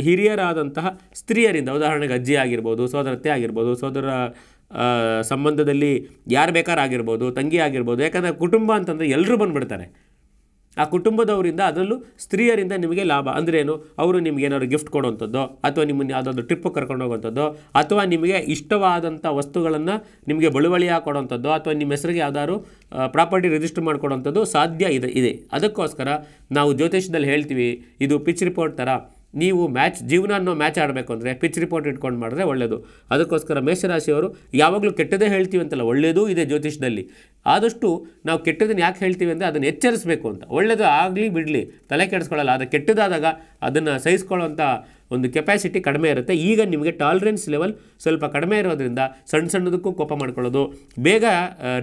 ಹಿರಿಯರಾದಂತಹ ಸ್ತ್ರೀಯರಿಂದ ಉದಾಹರಣೆಗೆ ಅಜ್ಜಿ ಆಗಿರ್ಬೋದು ಸೋದರತೆ ಆಗಿರ್ಬೋದು ಸೋದರ ಸಂಬಂಧದಲ್ಲಿ ಯಾರು ಬೇಕಾರು ಆಗಿರ್ಬೋದು ತಂಗಿ ಆಗಿರ್ಬೋದು ಯಾಕಂದರೆ ಕುಟುಂಬ ಅಂತಂದರೆ ಎಲ್ಲರೂ ಬಂದುಬಿಡ್ತಾರೆ ಆ ಕುಟುಂಬದವರಿಂದ ಅದರಲ್ಲೂ ಸ್ತ್ರೀಯರಿಂದ ನಿಮಗೆ ಲಾಭ ಏನು ಅವರು ನಿಮಗೆ ಏನಾದರೂ ಗಿಫ್ಟ್ ಕೊಡುವಂಥದ್ದೋ ಅಥವಾ ನಿಮ್ಮನ್ನು ಯಾವುದಾದ್ರು ಟ್ರಿಪ್ ಕರ್ಕೊಂಡು ಹೋಗುವಂಥದ್ದೋ ಅಥವಾ ನಿಮಗೆ ಇಷ್ಟವಾದಂಥ ವಸ್ತುಗಳನ್ನು ನಿಮಗೆ ಬಳುವಳಿಯಾಗಿ ಕೊಡುವಂಥದ್ದು ಅಥವಾ ನಿಮ್ಮ ಹೆಸರಿಗೆ ಯಾವುದಾದ್ರು ಪ್ರಾಪರ್ಟಿ ರಿಜಿಸ್ಟರ್ ಮಾಡಿಕೊಡುವಂಥದ್ದು ಸಾಧ್ಯ ಇದೆ ಇದೆ ಅದಕ್ಕೋಸ್ಕರ ನಾವು ಜ್ಯೋತಿಷದಲ್ಲಿ ಹೇಳ್ತೀವಿ ಇದು ಪಿಚ್ ರಿಪೋರ್ಟ್ ಥರ ನೀವು ಮ್ಯಾಚ್ ಜೀವನ ಅನ್ನೋ ಮ್ಯಾಚ್ ಆಡಬೇಕು ಅಂದರೆ ಪಿಚ್ ರಿಪೋರ್ಟ್ ಇಟ್ಕೊಂಡು ಮಾಡಿದ್ರೆ ಒಳ್ಳೆಯದು ಅದಕ್ಕೋಸ್ಕರ ಮೇಷರಾಶಿಯವರು ಯಾವಾಗಲೂ ಕೆಟ್ಟದೇ ಹೇಳ್ತೀವಿ ಅಂತಲ್ಲ ಒಳ್ಳೇದು ಇದೆ ಜ್ಯೋತಿಷ್ಯದಲ್ಲಿ ಆದಷ್ಟು ನಾವು ಕೆಟ್ಟದನ್ನು ಯಾಕೆ ಹೇಳ್ತೀವಿ ಅಂದರೆ ಅದನ್ನು ಎಚ್ಚರಿಸಬೇಕು ಅಂತ ಒಳ್ಳೆಯದು ಆಗಲಿ ಬಿಡಲಿ ತಲೆ ಕೆಡಿಸ್ಕೊಳ್ಳಲ್ಲ ಅದು ಕೆಟ್ಟದಾದಾಗ ಅದನ್ನು ಸಹಿಸ್ಕೊಳ್ಳೋಂಥ ಒಂದು ಕೆಪಾಸಿಟಿ ಕಡಿಮೆ ಇರುತ್ತೆ ಈಗ ನಿಮಗೆ ಟಾಲರೆನ್ಸ್ ಲೆವೆಲ್ ಸ್ವಲ್ಪ ಕಡಿಮೆ ಇರೋದ್ರಿಂದ ಸಣ್ಣ ಸಣ್ಣದಕ್ಕೂ ಕೋಪ ಮಾಡ್ಕೊಳ್ಳೋದು ಬೇಗ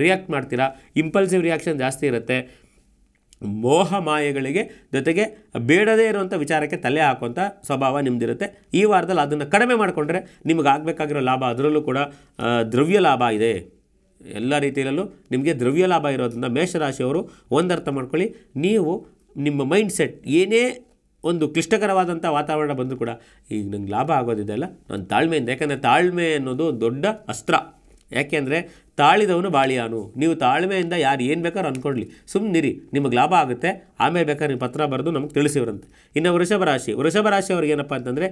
ರಿಯಾಕ್ಟ್ ಮಾಡ್ತೀರಾ ಇಂಪಲ್ಸಿವ್ ರಿಯಾಕ್ಷನ್ ಜಾಸ್ತಿ ಇರುತ್ತೆ ಮೋಹ ಮಾಯಗಳಿಗೆ ಜೊತೆಗೆ ಬೇಡದೇ ಇರುವಂಥ ವಿಚಾರಕ್ಕೆ ತಲೆ ಹಾಕುವಂಥ ಸ್ವಭಾವ ನಿಮ್ಮದಿರುತ್ತೆ ಈ ವಾರದಲ್ಲಿ ಅದನ್ನು ಕಡಿಮೆ ಮಾಡಿಕೊಂಡ್ರೆ ನಿಮಗಾಗಬೇಕಾಗಿರೋ ಲಾಭ ಅದರಲ್ಲೂ ಕೂಡ ದ್ರವ್ಯ ಲಾಭ ಇದೆ ಎಲ್ಲ ರೀತಿಯಲ್ಲೂ ನಿಮಗೆ ದ್ರವ್ಯ ಲಾಭ ಇರೋದರಿಂದ ಮೇಷರಾಶಿಯವರು ಒಂದರ್ಥ ಮಾಡ್ಕೊಳ್ಳಿ ನೀವು ನಿಮ್ಮ ಮೈಂಡ್ ಸೆಟ್ ಏನೇ ಒಂದು ಕ್ಲಿಷ್ಟಕರವಾದಂಥ ವಾತಾವರಣ ಬಂದರೂ ಕೂಡ ಈಗ ನಂಗೆ ಲಾಭ ಆಗೋದಿದೆ ಅಲ್ಲ ನಾನು ತಾಳ್ಮೆಯಿಂದ ಯಾಕಂದರೆ ತಾಳ್ಮೆ ಅನ್ನೋದು ದೊಡ್ಡ ಅಸ್ತ್ರ ಯಾಕೆಂದರೆ ತಾಳಿದವನು ಬಾಳಿಯಾನು ನೀವು ತಾಳ್ಮೆಯಿಂದ ಯಾರು ಏನು ಬೇಕಾದ್ರೂ ಅಂದ್ಕೊಳ್ಳಿ ಸುಮ್ಮನಿರಿ ನಿಮಗೆ ಲಾಭ ಆಗುತ್ತೆ ಆಮೇಲೆ ಬೇಕಾದ್ರೆ ನೀವು ಪತ್ರ ಬರೆದು ನಮಗೆ ತಿಳಿಸಿವ್ರಂತೆ ಇನ್ನು ವೃಷಭ ರಾಶಿ ವೃಷಭ ರಾಶಿಯವ್ರಿಗೆ ಏನಪ್ಪ ಅಂತಂದರೆ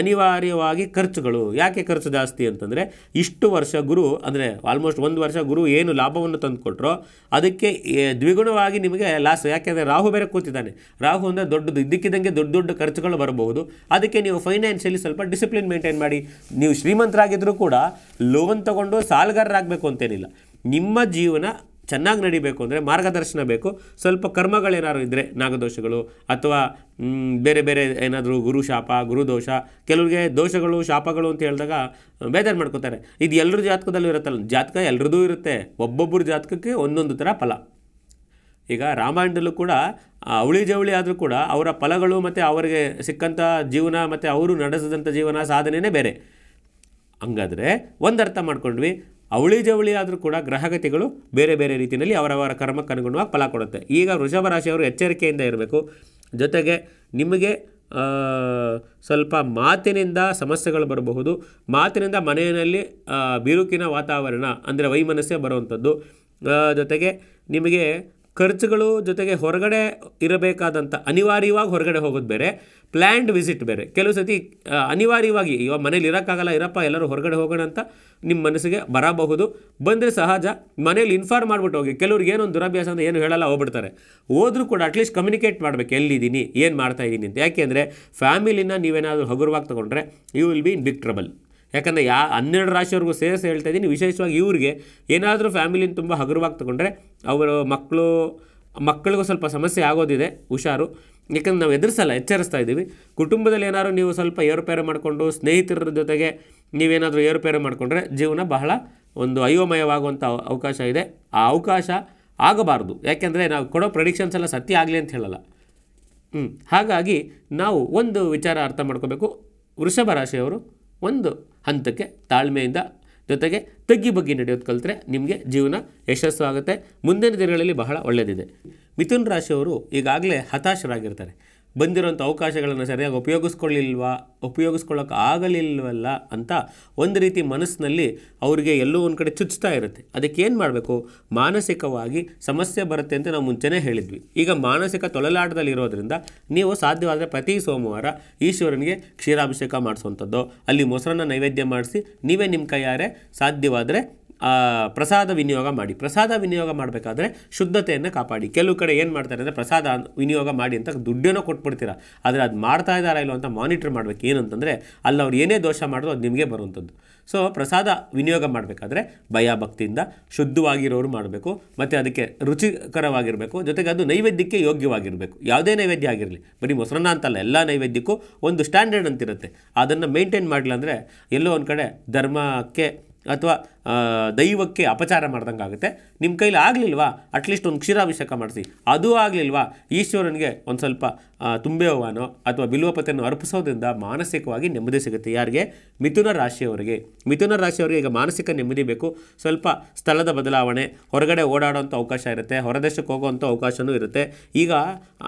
ಅನಿವಾರ್ಯವಾಗಿ ಖರ್ಚುಗಳು ಯಾಕೆ ಖರ್ಚು ಜಾಸ್ತಿ ಅಂತಂದರೆ ಇಷ್ಟು ವರ್ಷ ಗುರು ಅಂದರೆ ಆಲ್ಮೋಸ್ಟ್ ಒಂದು ವರ್ಷ ಗುರು ಏನು ಲಾಭವನ್ನು ತಂದುಕೊಟ್ರೋ ಅದಕ್ಕೆ ದ್ವಿಗುಣವಾಗಿ ನಿಮಗೆ ಲಾಸ್ ಯಾಕೆಂದರೆ ರಾಹು ಬೇರೆ ಕೂತಿದ್ದಾನೆ ರಾಹು ಅಂದರೆ ದೊಡ್ಡದು ಇದ್ದಕ್ಕಿದ್ದಂಗೆ ದೊಡ್ಡ ದೊಡ್ಡ ಖರ್ಚುಗಳು ಬರಬಹುದು ಅದಕ್ಕೆ ನೀವು ಫೈನಾನ್ಷಿಯಲಿ ಸ್ವಲ್ಪ ಡಿಸಿಪ್ಲಿನ್ ಮೇಂಟೈನ್ ಮಾಡಿ ನೀವು ಶ್ರೀಮಂತರಾಗಿದ್ದರೂ ಕೂಡ ಲೋನ್ ತಗೊಂಡು ಸಾಲಗಾರರಾಗಬೇಕು ಅಂತೇನಿಲ್ಲ ನಿಮ್ಮ ಜೀವನ ಚೆನ್ನಾಗಿ ನಡಿಬೇಕು ಅಂದರೆ ಮಾರ್ಗದರ್ಶನ ಬೇಕು ಸ್ವಲ್ಪ ಕರ್ಮಗಳೇನಾದ್ರು ಇದ್ದರೆ ನಾಗದೋಷಗಳು ಅಥವಾ ಬೇರೆ ಬೇರೆ ಏನಾದರೂ ಗುರು ಶಾಪ ಗುರುದೋಷ ಕೆಲವರಿಗೆ ದೋಷಗಳು ಶಾಪಗಳು ಅಂತ ಹೇಳಿದಾಗ ಬೇಜಾರು ಮಾಡ್ಕೋತಾರೆ ಇದು ಎಲ್ಲರ ಜಾತಕದಲ್ಲೂ ಇರುತ್ತಲ್ಲ ಜಾತಕ ಎಲ್ಲರದು ಇರುತ್ತೆ ಒಬ್ಬೊಬ್ಬರ ಜಾತಕಕ್ಕೆ ಒಂದೊಂದು ಥರ ಫಲ ಈಗ ರಾಮಾಯಣದಲ್ಲೂ ಕೂಡ ಅವಳಿ ಜವಳಿ ಆದರೂ ಕೂಡ ಅವರ ಫಲಗಳು ಮತ್ತು ಅವರಿಗೆ ಸಿಕ್ಕಂಥ ಜೀವನ ಮತ್ತು ಅವರು ನಡೆಸಿದಂಥ ಜೀವನ ಸಾಧನೆಯೇ ಬೇರೆ ಹಂಗಾದರೆ ಒಂದು ಅರ್ಥ ಮಾಡ್ಕೊಂಡ್ವಿ ಅವಳಿ ಜವಳಿ ಆದರೂ ಕೂಡ ಗ್ರಹಗತಿಗಳು ಬೇರೆ ಬೇರೆ ರೀತಿಯಲ್ಲಿ ಅವರವರ ಕರ್ಮಕ್ಕೆ ಅನುಗುಣವಾಗಿ ಫಲ ಕೊಡುತ್ತೆ ಈಗ ವೃಷಭ ರಾಶಿಯವರು ಎಚ್ಚರಿಕೆಯಿಂದ ಇರಬೇಕು ಜೊತೆಗೆ ನಿಮಗೆ ಸ್ವಲ್ಪ ಮಾತಿನಿಂದ ಸಮಸ್ಯೆಗಳು ಬರಬಹುದು ಮಾತಿನಿಂದ ಮನೆಯಲ್ಲಿ ಬಿರುಕಿನ ವಾತಾವರಣ ಅಂದರೆ ವೈಮನಸ್ಸೇ ಬರುವಂಥದ್ದು ಜೊತೆಗೆ ನಿಮಗೆ ಖರ್ಚುಗಳು ಜೊತೆಗೆ ಹೊರಗಡೆ ಇರಬೇಕಾದಂಥ ಅನಿವಾರ್ಯವಾಗಿ ಹೊರಗಡೆ ಹೋಗೋದು ಬೇರೆ ಪ್ಲ್ಯಾಂಡ್ ವಿಸಿಟ್ ಬೇರೆ ಕೆಲವು ಸತಿ ಅನಿವಾರ್ಯವಾಗಿ ಇವಾಗ ಮನೇಲಿ ಇರೋಕ್ಕಾಗಲ್ಲ ಇರಪ್ಪ ಎಲ್ಲರೂ ಹೊರಗಡೆ ಹೋಗೋಣ ಅಂತ ನಿಮ್ಮ ಮನಸ್ಸಿಗೆ ಬರಬಹುದು ಬಂದರೆ ಸಹಜ ಮನೇಲಿ ಇನ್ಫಾರ್ಮ್ ಮಾಡಿಬಿಟ್ಟು ಹೋಗಿ ಕೆಲವ್ರಿಗೆ ಏನೊಂದು ದುರಭ್ಯಾಸ ಅಂತ ಏನು ಹೇಳಲ್ಲ ಹೋಗ್ಬಿಡ್ತಾರೆ ಹೋದರೂ ಕೂಡ ಅಟ್ಲೀಸ್ಟ್ ಕಮ್ಯುನಿಕೇಟ್ ಮಾಡಬೇಕು ಎಲ್ಲಿದ್ದೀನಿ ಏನು ಮಾಡ್ತಾ ಇದ್ದೀನಿ ಅಂತ ಯಾಕೆಂದರೆ ಫ್ಯಾಮಿಲಿನ ನೀವೇನಾದರೂ ಹಗುರವಾಗಿ ತೊಗೊಂಡ್ರೆ you will be in big trouble ಯಾಕಂದರೆ ಯಾ ಹನ್ನೆರಡು ರಾಶಿಯವರೆಗೂ ಸೇರಿಸಿ ಹೇಳ್ತಾ ಇದ್ದೀನಿ ವಿಶೇಷವಾಗಿ ಇವ್ರಿಗೆ ಏನಾದರೂ ಫ್ಯಾಮಿಲಿನ ತುಂಬ ಹಗುರವಾಗಿ ತೊಗೊಂಡ್ರೆ ಅವರು ಮಕ್ಕಳು ಮಕ್ಕಳಿಗೂ ಸ್ವಲ್ಪ ಸಮಸ್ಯೆ ಆಗೋದಿದೆ ಹುಷಾರು ಯಾಕಂದ್ರೆ ನಾವು ಎದುರಿಸಲ್ಲ ಎಚ್ಚರಿಸ್ತಾ ಇದ್ದೀವಿ ಕುಟುಂಬದಲ್ಲಿ ಏನಾದ್ರು ನೀವು ಸ್ವಲ್ಪ ಏರುಪೇರು ಮಾಡಿಕೊಂಡು ಸ್ನೇಹಿತರ ಜೊತೆಗೆ ನೀವೇನಾದರೂ ಏರುಪೇರು ಮಾಡಿಕೊಂಡ್ರೆ ಜೀವನ ಬಹಳ ಒಂದು ಅಯೋಮಯವಾಗುವಂಥ ಅವಕಾಶ ಇದೆ ಆ ಅವಕಾಶ ಆಗಬಾರ್ದು ಯಾಕೆಂದರೆ ನಾವು ಕೊಡೋ ಪ್ರೊಡಿಕ್ಷನ್ಸ್ ಎಲ್ಲ ಸತ್ಯ ಆಗಲಿ ಅಂತ ಹೇಳಲ್ಲ ಹ್ಞೂ ಹಾಗಾಗಿ ನಾವು ಒಂದು ವಿಚಾರ ಅರ್ಥ ಮಾಡ್ಕೋಬೇಕು ವೃಷಭ ರಾಶಿಯವರು ಒಂದು ಹಂತಕ್ಕೆ ತಾಳ್ಮೆಯಿಂದ ಜೊತೆಗೆ ತಗ್ಗಿ ಬಗ್ಗೆ ನಡೆಯೋದು ಕಲಿತ್ರೆ ನಿಮಗೆ ಜೀವನ ಯಶಸ್ಸು ಆಗುತ್ತೆ ಮುಂದಿನ ದಿನಗಳಲ್ಲಿ ಬಹಳ ಒಳ್ಳೆಯದಿದೆ ಮಿಥುನ್ ರಾಶಿಯವರು ಈಗಾಗಲೇ ಹತಾಶರಾಗಿರ್ತಾರೆ ಬಂದಿರೋಂಥ ಅವಕಾಶಗಳನ್ನು ಸರಿಯಾಗಿ ಉಪಯೋಗಿಸ್ಕೊಳ್ಳಿಲ್ವಾ ಉಪಯೋಗಿಸ್ಕೊಳ್ಳೋಕೆ ಆಗಲಿಲ್ವಲ್ಲ ಅಂತ ಒಂದು ರೀತಿ ಮನಸ್ಸಿನಲ್ಲಿ ಅವರಿಗೆ ಎಲ್ಲೋ ಒಂದು ಕಡೆ ಚುಚ್ತಾ ಇರುತ್ತೆ ಏನು ಮಾಡಬೇಕು ಮಾನಸಿಕವಾಗಿ ಸಮಸ್ಯೆ ಬರುತ್ತೆ ಅಂತ ನಾವು ಮುಂಚೆನೇ ಹೇಳಿದ್ವಿ ಈಗ ಮಾನಸಿಕ ತೊಳಲಾಟದಲ್ಲಿರೋದ್ರಿಂದ ನೀವು ಸಾಧ್ಯವಾದರೆ ಪ್ರತಿ ಸೋಮವಾರ ಈಶ್ವರನಿಗೆ ಕ್ಷೀರಾಭಿಷೇಕ ಮಾಡಿಸುವಂಥದ್ದು ಅಲ್ಲಿ ಮೊಸರನ್ನು ನೈವೇದ್ಯ ಮಾಡಿಸಿ ನೀವೇ ನಿಮ್ಮ ಕೈಯಾರೆ ಸಾಧ್ಯವಾದರೆ ಪ್ರಸಾದ ವಿನಿಯೋಗ ಮಾಡಿ ಪ್ರಸಾದ ವಿನಿಯೋಗ ಮಾಡಬೇಕಾದ್ರೆ ಶುದ್ಧತೆಯನ್ನು ಕಾಪಾಡಿ ಕೆಲವು ಕಡೆ ಏನು ಮಾಡ್ತಾರೆ ಅಂದರೆ ಪ್ರಸಾದ ವಿನಿಯೋಗ ಮಾಡಿ ಅಂತ ದುಡ್ಡೇನೋ ಕೊಟ್ಬಿಡ್ತೀರಾ ಆದರೆ ಅದು ಮಾಡ್ತಾ ಇದ್ದಾರಾ ಇಲ್ಲೋ ಅಂತ ಮಾನಿಟರ್ ಮಾಡಬೇಕು ಏನಂತಂದರೆ ಅಲ್ಲಿ ಅವ್ರು ಏನೇ ದೋಷ ಮಾಡಿದ್ರು ಅದು ನಿಮಗೆ ಬರುವಂಥದ್ದು ಸೊ ಪ್ರಸಾದ ವಿನಿಯೋಗ ಮಾಡಬೇಕಾದ್ರೆ ಭಯ ಭಕ್ತಿಯಿಂದ ಶುದ್ಧವಾಗಿರೋರು ಮಾಡಬೇಕು ಮತ್ತು ಅದಕ್ಕೆ ರುಚಿಕರವಾಗಿರಬೇಕು ಜೊತೆಗೆ ಅದು ನೈವೇದ್ಯಕ್ಕೆ ಯೋಗ್ಯವಾಗಿರಬೇಕು ಯಾವುದೇ ನೈವೇದ್ಯ ಆಗಿರಲಿ ಬರೀ ಮೊಸರನ್ನ ಅಂತಲ್ಲ ಎಲ್ಲ ನೈವೇದ್ಯಕ್ಕೂ ಒಂದು ಸ್ಟ್ಯಾಂಡರ್ಡ್ ಅಂತಿರುತ್ತೆ ಅದನ್ನು ಮೇಂಟೈನ್ ಮಾಡಲಿಲ್ಲ ಅಂದರೆ ಎಲ್ಲೋ ಒಂದು ಕಡೆ ಧರ್ಮಕ್ಕೆ ಅಥವಾ ದೈವಕ್ಕೆ ಅಪಚಾರ ಮಾಡ್ದಂಗೆ ಆಗುತ್ತೆ ನಿಮ್ಮ ಕೈಲಿ ಆಗಲಿಲ್ವಾ ಅಟ್ಲೀಸ್ಟ್ ಒಂದು ಕ್ಷೀರಾಭಿಷೇಕ ಮಾಡಿಸಿ ಅದು ಆಗಲಿಲ್ವಾ ಈಶ್ವರನಿಗೆ ಒಂದು ಸ್ವಲ್ಪ ತುಂಬೆ ಹೂವಾನೋ ಅಥವಾ ಬಿಲ್ವಪತೆಯನ್ನು ಅರ್ಪಿಸೋದ್ರಿಂದ ಮಾನಸಿಕವಾಗಿ ನೆಮ್ಮದಿ ಸಿಗುತ್ತೆ ಯಾರಿಗೆ ಮಿಥುನ ರಾಶಿಯವರಿಗೆ ಮಿಥುನ ರಾಶಿಯವರಿಗೆ ಈಗ ಮಾನಸಿಕ ನೆಮ್ಮದಿ ಬೇಕು ಸ್ವಲ್ಪ ಸ್ಥಳದ ಬದಲಾವಣೆ ಹೊರಗಡೆ ಓಡಾಡೋಂಥ ಅವಕಾಶ ಇರುತ್ತೆ ಹೊರದೇಶಕ್ಕೆ ಹೋಗೋವಂಥ ಅವಕಾಶವೂ ಇರುತ್ತೆ ಈಗ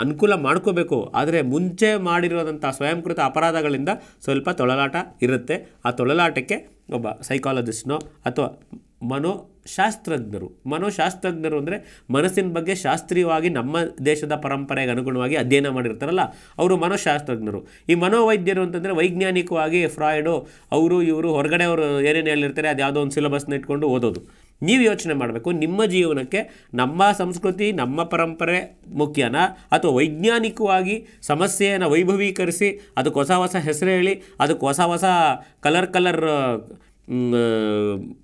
ಅನುಕೂಲ ಮಾಡ್ಕೋಬೇಕು ಆದರೆ ಮುಂಚೆ ಮಾಡಿರೋದಂಥ ಸ್ವಯಂಕೃತ ಅಪರಾಧಗಳಿಂದ ಸ್ವಲ್ಪ ತೊಳಲಾಟ ಇರುತ್ತೆ ಆ ತೊಳಲಾಟಕ್ಕೆ ಒಬ್ಬ ಸೈಕಾಲಜಿಸ್ಟ್ನೋ ಅಥವಾ ಮನೋಶಾಸ್ತ್ರಜ್ಞರು ಮನೋಶಾಸ್ತ್ರಜ್ಞರು ಅಂದರೆ ಮನಸ್ಸಿನ ಬಗ್ಗೆ ಶಾಸ್ತ್ರೀಯವಾಗಿ ನಮ್ಮ ದೇಶದ ಪರಂಪರೆಗೆ ಅನುಗುಣವಾಗಿ ಅಧ್ಯಯನ ಮಾಡಿರ್ತಾರಲ್ಲ ಅವರು ಮನೋಶಾಸ್ತ್ರಜ್ಞರು ಈ ಮನೋವೈದ್ಯರು ಅಂತಂದರೆ ವೈಜ್ಞಾನಿಕವಾಗಿ ಫ್ರಾಯ್ಡು ಅವರು ಇವರು ಹೊರಗಡೆ ಅವರು ಏನೇನು ಹೇಳಿರ್ತಾರೆ ಅದು ಯಾವುದೋ ಒಂದು ಸಿಲೆಬಸ್ನ ಇಟ್ಕೊಂಡು ಓದೋದು ನೀವು ಯೋಚನೆ ಮಾಡಬೇಕು ನಿಮ್ಮ ಜೀವನಕ್ಕೆ ನಮ್ಮ ಸಂಸ್ಕೃತಿ ನಮ್ಮ ಪರಂಪರೆ ಮುಖ್ಯನಾ ಅಥವಾ ವೈಜ್ಞಾನಿಕವಾಗಿ ಸಮಸ್ಯೆಯನ್ನು ವೈಭವೀಕರಿಸಿ ಅದಕ್ಕೆ ಹೊಸ ಹೊಸ ಹೆಸರು ಹೇಳಿ ಅದಕ್ಕೆ ಹೊಸ ಹೊಸ ಕಲರ್ ಕಲರ್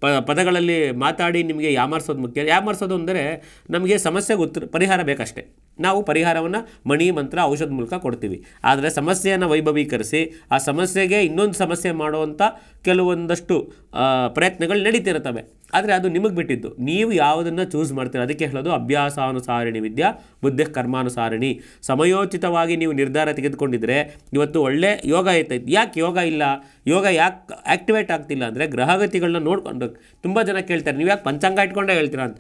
ಪ ಪದಗಳಲ್ಲಿ ಮಾತಾಡಿ ನಿಮಗೆ ಯಾಮಾರಿಸೋದು ಮುಖ್ಯ ಯಾಮಾರಿಸೋದು ಅಂದರೆ ನಮಗೆ ಸಮಸ್ಯೆಗೆ ಉತ್ತರ ಪರಿಹಾರ ಬೇಕಷ್ಟೇ ನಾವು ಪರಿಹಾರವನ್ನು ಮಣಿ ಮಂತ್ರ ಔಷಧ ಮೂಲಕ ಕೊಡ್ತೀವಿ ಆದರೆ ಸಮಸ್ಯೆಯನ್ನು ವೈಭವೀಕರಿಸಿ ಆ ಸಮಸ್ಯೆಗೆ ಇನ್ನೊಂದು ಸಮಸ್ಯೆ ಮಾಡುವಂಥ ಕೆಲವೊಂದಷ್ಟು ಪ್ರಯತ್ನಗಳು ನಡೀತಿರ್ತವೆ ಆದರೆ ಅದು ನಿಮಗೆ ಬಿಟ್ಟಿದ್ದು ನೀವು ಯಾವುದನ್ನು ಚೂಸ್ ಮಾಡ್ತೀರ ಅದಕ್ಕೆ ಹೇಳೋದು ಅಭ್ಯಾಸಾನುಸಾರಣಿ ವಿದ್ಯಾ ಬುದ್ಧಿ ಕರ್ಮಾನುಸಾರಣಿ ಸಮಯೋಚಿತವಾಗಿ ನೀವು ನಿರ್ಧಾರ ತೆಗೆದುಕೊಂಡಿದ್ದರೆ ಇವತ್ತು ಒಳ್ಳೆ ಯೋಗ ಐತೈತೆ ಯಾಕೆ ಯೋಗ ಇಲ್ಲ ಯೋಗ ಯಾಕೆ ಆ್ಯಕ್ಟಿವೇಟ್ ಆಗ್ತಿಲ್ಲ ಅಂದರೆ ಗ್ರಹಗತಿಗಳನ್ನ ನೋಡ್ಕೊಂಡು ತುಂಬ ಜನ ಕೇಳ್ತಾರೆ ನೀವು ಯಾಕೆ ಪಂಚಾಂಗ ಇಟ್ಕೊಂಡೇ ಹೇಳ್ತೀರಾ ಅಂತ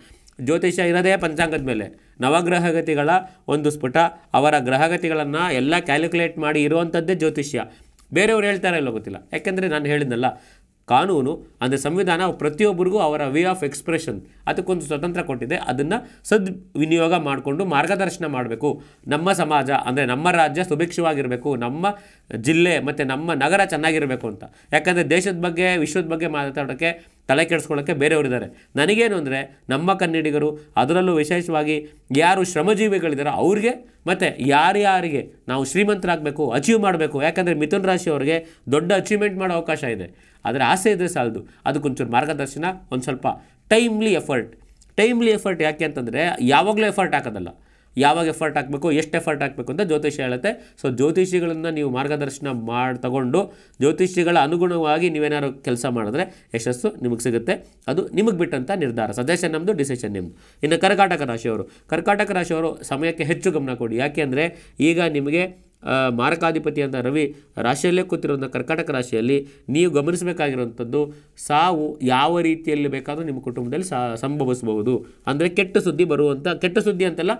ಜ್ಯೋತಿಷ್ಯ ಇರೋದೇ ಪಂಚಾಂಗದ ಮೇಲೆ ನವಗ್ರಹಗತಿಗಳ ಒಂದು ಸ್ಫುಟ ಅವರ ಗ್ರಹಗತಿಗಳನ್ನು ಎಲ್ಲ ಕ್ಯಾಲ್ಕುಲೇಟ್ ಮಾಡಿ ಇರುವಂಥದ್ದೇ ಜ್ಯೋತಿಷ್ಯ ಬೇರೆಯವರು ಹೇಳ್ತಾರೆ ಇಲ್ಲ ಗೊತ್ತಿಲ್ಲ ಯಾಕೆಂದರೆ ನಾನು ಹೇಳಿದ್ನಲ್ಲ ಕಾನೂನು ಅಂದರೆ ಸಂವಿಧಾನ ಪ್ರತಿಯೊಬ್ಬರಿಗೂ ಅವರ ವೇ ಆಫ್ ಎಕ್ಸ್ಪ್ರೆಷನ್ ಅದಕ್ಕೊಂದು ಸ್ವತಂತ್ರ ಕೊಟ್ಟಿದೆ ಅದನ್ನು ಸದ್ವಿನಿಯೋಗ ಮಾಡಿಕೊಂಡು ಮಾರ್ಗದರ್ಶನ ಮಾಡಬೇಕು ನಮ್ಮ ಸಮಾಜ ಅಂದರೆ ನಮ್ಮ ರಾಜ್ಯ ಸುಭಿಕ್ಷವಾಗಿರಬೇಕು ನಮ್ಮ ಜಿಲ್ಲೆ ಮತ್ತು ನಮ್ಮ ನಗರ ಚೆನ್ನಾಗಿರಬೇಕು ಅಂತ ಯಾಕಂದರೆ ದೇಶದ ಬಗ್ಗೆ ವಿಶ್ವದ ಬಗ್ಗೆ ಮಾತಾಡೋಕ್ಕೆ ತಲೆ ಕೆಡಿಸ್ಕೊಳ್ಳೋಕ್ಕೆ ಬೇರೆಯವರಿದ್ದಾರೆ ನನಗೇನು ಅಂದರೆ ನಮ್ಮ ಕನ್ನಡಿಗರು ಅದರಲ್ಲೂ ವಿಶೇಷವಾಗಿ ಯಾರು ಶ್ರಮಜೀವಿಗಳಿದ್ದಾರೋ ಅವ್ರಿಗೆ ಮತ್ತು ಯಾರ್ಯಾರಿಗೆ ನಾವು ಶ್ರೀಮಂತರಾಗಬೇಕು ಅಚೀವ್ ಮಾಡಬೇಕು ಯಾಕಂದರೆ ಮಿಥುನ್ ರಾಶಿಯವ್ರಿಗೆ ದೊಡ್ಡ ಅಚೀವ್ಮೆಂಟ್ ಮಾಡೋ ಅವಕಾಶ ಇದೆ ಆದರೆ ಆಸೆ ಇದ್ದರೆ ಸಾಲದು ಅದಕ್ಕೊಂಚೂರು ಮಾರ್ಗದರ್ಶನ ಒಂದು ಸ್ವಲ್ಪ ಟೈಮ್ಲಿ ಎಫರ್ಟ್ ಟೈಮ್ಲಿ ಎಫರ್ಟ್ ಯಾಕೆ ಅಂತಂದರೆ ಯಾವಾಗಲೂ ಎಫರ್ಟ್ ಹಾಕೋದಲ್ಲ ಯಾವಾಗ ಎಫರ್ಟ್ ಹಾಕಬೇಕು ಎಷ್ಟು ಎಫರ್ಟ್ ಹಾಕಬೇಕು ಅಂತ ಜ್ಯೋತಿಷ್ಯ ಹೇಳುತ್ತೆ ಸೊ ಜ್ಯೋತಿಷಿಗಳನ್ನು ನೀವು ಮಾರ್ಗದರ್ಶನ ಮಾಡಿ ತಗೊಂಡು ಜ್ಯೋತಿಷಿಗಳ ಅನುಗುಣವಾಗಿ ನೀವೇನಾದ್ರು ಕೆಲಸ ಮಾಡಿದ್ರೆ ಯಶಸ್ಸು ನಿಮಗೆ ಸಿಗುತ್ತೆ ಅದು ನಿಮಗೆ ಬಿಟ್ಟಂಥ ನಿರ್ಧಾರ ಸಜೆಷನ್ ನಮ್ಮದು ಡಿಸಿಷನ್ ನಿಮ್ಮದು ಇನ್ನು ಕರ್ಕಾಟಕ ರಾಶಿಯವರು ಕರ್ಕಾಟಕ ರಾಶಿಯವರು ಸಮಯಕ್ಕೆ ಹೆಚ್ಚು ಗಮನ ಕೊಡಿ ಅಂದರೆ ಈಗ ನಿಮಗೆ ಮಾರಕಾಧಿಪತಿ ಅಂತ ರವಿ ರಾಶಿಯಲ್ಲೇ ಕೂತಿರುವಂಥ ಕರ್ಕಾಟಕ ರಾಶಿಯಲ್ಲಿ ನೀವು ಗಮನಿಸಬೇಕಾಗಿರುವಂಥದ್ದು ಸಾವು ಯಾವ ರೀತಿಯಲ್ಲಿ ಬೇಕಾದರೂ ನಿಮ್ಮ ಕುಟುಂಬದಲ್ಲಿ ಸಂಭವಿಸಬಹುದು ಅಂದರೆ ಕೆಟ್ಟ ಸುದ್ದಿ ಬರುವಂಥ ಕೆಟ್ಟ ಸುದ್ದಿ ಅಂತೆಲ್ಲ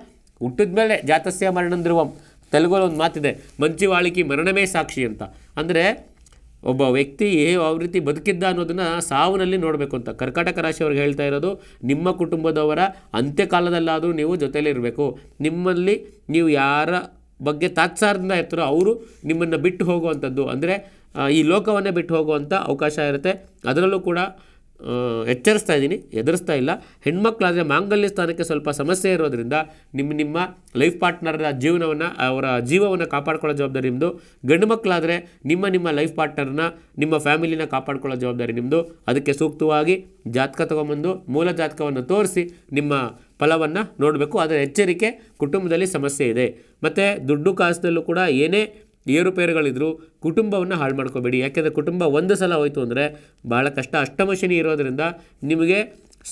ಹುಟ್ಟಿದ ಮೇಲೆ ಜಾತಸ್ಯ ಮರಣಂದಿರುವಂ ತೆಲುಗಲ್ಲಿ ಒಂದು ಮಾತಿದೆ ವಾಳಿಕೆ ಮರಣವೇ ಸಾಕ್ಷಿ ಅಂತ ಅಂದರೆ ಒಬ್ಬ ವ್ಯಕ್ತಿ ಯಾವ ರೀತಿ ಬದುಕಿದ್ದ ಅನ್ನೋದನ್ನು ಸಾವಿನಲ್ಲಿ ನೋಡಬೇಕು ಅಂತ ಕರ್ಕಾಟಕ ರಾಶಿಯವ್ರಿಗೆ ಹೇಳ್ತಾ ಇರೋದು ನಿಮ್ಮ ಕುಟುಂಬದವರ ಅಂತ್ಯಕಾಲದಲ್ಲಾದರೂ ನೀವು ಇರಬೇಕು ನಿಮ್ಮಲ್ಲಿ ನೀವು ಯಾರ ಬಗ್ಗೆ ತಾತ್ಸಾರದಿಂದ ಇರ್ತಾರೋ ಅವರು ನಿಮ್ಮನ್ನು ಬಿಟ್ಟು ಹೋಗುವಂಥದ್ದು ಅಂದರೆ ಈ ಲೋಕವನ್ನೇ ಬಿಟ್ಟು ಹೋಗುವಂಥ ಅವಕಾಶ ಇರುತ್ತೆ ಅದರಲ್ಲೂ ಕೂಡ ಎಚ್ಚರಿಸ್ತಾ ಇದ್ದೀನಿ ಎದುರಿಸ್ತಾ ಇಲ್ಲ ಹೆಣ್ಮಕ್ಳಾದರೆ ಮಾಂಗಲ್ಯ ಸ್ಥಾನಕ್ಕೆ ಸ್ವಲ್ಪ ಸಮಸ್ಯೆ ಇರೋದರಿಂದ ನಿಮ್ಮ ನಿಮ್ಮ ಲೈಫ್ ಪಾರ್ಟ್ನರ ಜೀವನವನ್ನು ಅವರ ಜೀವವನ್ನು ಕಾಪಾಡ್ಕೊಳ್ಳೋ ಜವಾಬ್ದಾರಿ ನಿಮ್ಮದು ಗಂಡು ಮಕ್ಕಳಾದರೆ ನಿಮ್ಮ ನಿಮ್ಮ ಲೈಫ್ ಪಾರ್ಟ್ನರ್ನ ನಿಮ್ಮ ಫ್ಯಾಮಿಲಿನ ಕಾಪಾಡ್ಕೊಳ್ಳೋ ಜವಾಬ್ದಾರಿ ನಿಮ್ಮದು ಅದಕ್ಕೆ ಸೂಕ್ತವಾಗಿ ಜಾತಕ ತೊಗೊಂಬಂದು ಮೂಲ ಜಾತಕವನ್ನು ತೋರಿಸಿ ನಿಮ್ಮ ಫಲವನ್ನು ನೋಡಬೇಕು ಅದರ ಎಚ್ಚರಿಕೆ ಕುಟುಂಬದಲ್ಲಿ ಸಮಸ್ಯೆ ಇದೆ ಮತ್ತು ದುಡ್ಡು ಕಾಸದಲ್ಲೂ ಕೂಡ ಏನೇ ಏರುಪೇರುಗಳಿದ್ರು ಕುಟುಂಬವನ್ನು ಹಾಳು ಮಾಡ್ಕೋಬೇಡಿ ಯಾಕೆಂದರೆ ಕುಟುಂಬ ಒಂದು ಸಲ ಹೋಯಿತು ಅಂದರೆ ಭಾಳ ಕಷ್ಟ ಅಷ್ಟಮ ಶನಿ ಇರೋದರಿಂದ ನಿಮಗೆ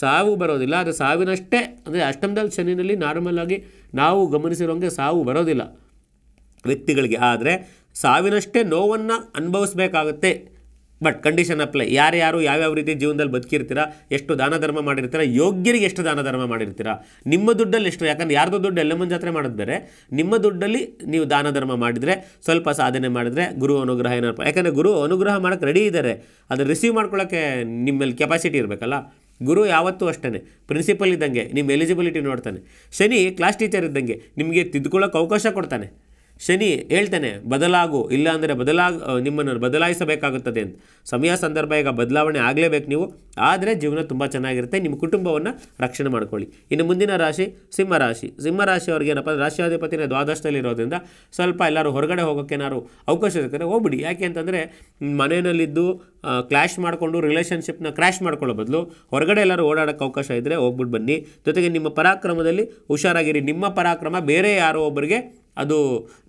ಸಾವು ಬರೋದಿಲ್ಲ ಅದು ಸಾವಿನಷ್ಟೇ ಅಂದರೆ ಅಷ್ಟಮದಲ್ಲಿ ಶನಿನಲ್ಲಿ ನಾರ್ಮಲ್ ಆಗಿ ನಾವು ಗಮನಿಸಿರೋಂಗೆ ಸಾವು ಬರೋದಿಲ್ಲ ವ್ಯಕ್ತಿಗಳಿಗೆ ಆದರೆ ಸಾವಿನಷ್ಟೇ ನೋವನ್ನು ಅನುಭವಿಸ್ಬೇಕಾಗುತ್ತೆ ಬಟ್ ಕಂಡೀಷನ್ ಅಪ್ಲೈ ಯಾರ್ಯಾರು ಯಾವ್ಯಾವ ರೀತಿ ಜೀವನದಲ್ಲಿ ಬದುಕಿರ್ತೀರ ಎಷ್ಟು ದಾನ ಧರ್ಮ ಮಾಡಿರ್ತೀರಾ ಯೋಗ್ಯರಿಗೆ ಎಷ್ಟು ದಾನ ಧರ್ಮ ಮಾಡಿರ್ತೀರಾ ನಿಮ್ಮ ದುಡ್ಡಲ್ಲಿ ಎಷ್ಟು ಯಾಕಂದ್ರೆ ಯಾರ್ದು ದುಡ್ಡು ಎಲ್ಲಮ್ಮನ ಜಾತ್ರೆ ಮಾಡಿದ್ರೆ ನಿಮ್ಮ ದುಡ್ಡಲ್ಲಿ ನೀವು ದಾನ ಧರ್ಮ ಮಾಡಿದರೆ ಸ್ವಲ್ಪ ಸಾಧನೆ ಮಾಡಿದರೆ ಗುರು ಅನುಗ್ರಹ ಏನಪ್ಪ ಯಾಕಂದರೆ ಗುರು ಅನುಗ್ರಹ ಮಾಡೋಕ್ಕೆ ರೆಡಿ ಇದ್ದಾರೆ ಅದು ರಿಸೀವ್ ಮಾಡ್ಕೊಳ್ಳೋಕ್ಕೆ ನಿಮ್ಮಲ್ಲಿ ಕೆಪಾಸಿಟಿ ಇರಬೇಕಲ್ಲ ಗುರು ಯಾವತ್ತೂ ಅಷ್ಟೇ ಪ್ರಿನ್ಸಿಪಲ್ ಇದ್ದಂಗೆ ನಿಮ್ಮ ಎಲಿಜಿಬಿಲಿಟಿ ನೋಡ್ತಾನೆ ಶನಿ ಕ್ಲಾಸ್ ಟೀಚರ್ ಇದ್ದಂಗೆ ನಿಮಗೆ ತಿದ್ಕೊಳ್ಳೋಕೆ ಅವಕಾಶ ಕೊಡ್ತಾನೆ ಶನಿ ಹೇಳ್ತೇನೆ ಬದಲಾಗು ಇಲ್ಲಾಂದರೆ ಬದಲಾಗ ನಿಮ್ಮನ್ನು ಬದಲಾಯಿಸಬೇಕಾಗುತ್ತದೆ ಅಂತ ಸಮಯ ಸಂದರ್ಭ ಈಗ ಬದಲಾವಣೆ ಆಗಲೇಬೇಕು ನೀವು ಆದರೆ ಜೀವನ ತುಂಬ ಚೆನ್ನಾಗಿರುತ್ತೆ ನಿಮ್ಮ ಕುಟುಂಬವನ್ನು ರಕ್ಷಣೆ ಮಾಡ್ಕೊಳ್ಳಿ ಇನ್ನು ಮುಂದಿನ ರಾಶಿ ಸಿಂಹರಾಶಿ ಸಿಂಹರಾಶಿಯವ್ರಿಗೆ ಏನಪ್ಪ ರಾಶಿಯಾಧಿಪತಿನ ದ್ವಾದಶದಲ್ಲಿರೋದ್ರಿಂದ ಸ್ವಲ್ಪ ಎಲ್ಲರೂ ಹೊರಗಡೆ ಹೋಗೋಕ್ಕೆ ಏನಾದರೂ ಅವಕಾಶ ಸಿಗ್ತಾರೆ ಹೋಗ್ಬಿಡಿ ಯಾಕೆ ಅಂತಂದರೆ ಮನೆಯಲ್ಲಿದ್ದು ಕ್ಲಾಶ್ ಮಾಡಿಕೊಂಡು ರಿಲೇಷನ್ಶಿಪ್ನ ಕ್ರ್ಯಾಶ್ ಮಾಡ್ಕೊಳ್ಳೋ ಬದಲು ಹೊರಗಡೆ ಎಲ್ಲರೂ ಓಡಾಡೋಕ್ಕೆ ಅವಕಾಶ ಇದ್ದರೆ ಹೋಗ್ಬಿಟ್ಟು ಬನ್ನಿ ಜೊತೆಗೆ ನಿಮ್ಮ ಪರಾಕ್ರಮದಲ್ಲಿ ಹುಷಾರಾಗಿರಿ ನಿಮ್ಮ ಪರಾಕ್ರಮ ಬೇರೆ ಯಾರೋ ಒಬ್ಬರಿಗೆ ಅದು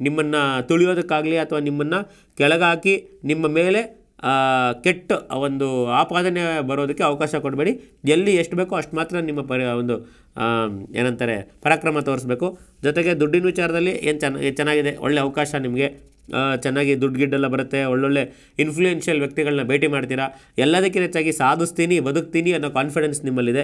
ನಿಮ್ಮನ್ನು ತುಳಿಯೋದಕ್ಕಾಗಲಿ ಅಥವಾ ನಿಮ್ಮನ್ನು ಕೆಳಗಾಕಿ ನಿಮ್ಮ ಮೇಲೆ ಕೆಟ್ಟ ಒಂದು ಆಪಾದನೆ ಬರೋದಕ್ಕೆ ಅವಕಾಶ ಕೊಡಬೇಡಿ ಎಲ್ಲಿ ಎಷ್ಟು ಬೇಕೋ ಅಷ್ಟು ಮಾತ್ರ ನಿಮ್ಮ ಪರಿ ಒಂದು ಏನಂತಾರೆ ಪರಾಕ್ರಮ ತೋರಿಸ್ಬೇಕು ಜೊತೆಗೆ ದುಡ್ಡಿನ ವಿಚಾರದಲ್ಲಿ ಏನು ಚೆನ್ನ ಚೆನ್ನಾಗಿದೆ ಒಳ್ಳೆ ಅವಕಾಶ ನಿಮಗೆ ಚೆನ್ನಾಗಿ ದುಡ್ಡು ಗಿಡ್ಡೆಲ್ಲ ಬರುತ್ತೆ ಒಳ್ಳೊಳ್ಳೆ ಇನ್ಫ್ಲೂಯೆನ್ಷಿಯಲ್ ವ್ಯಕ್ತಿಗಳನ್ನ ಭೇಟಿ ಮಾಡ್ತೀರಾ ಎಲ್ಲದಕ್ಕಿಂತ ಹೆಚ್ಚಾಗಿ ಸಾಧಿಸ್ತೀನಿ ಬದುಕ್ತೀನಿ ಅನ್ನೋ ಕಾನ್ಫಿಡೆನ್ಸ್ ನಿಮ್ಮಲ್ಲಿದೆ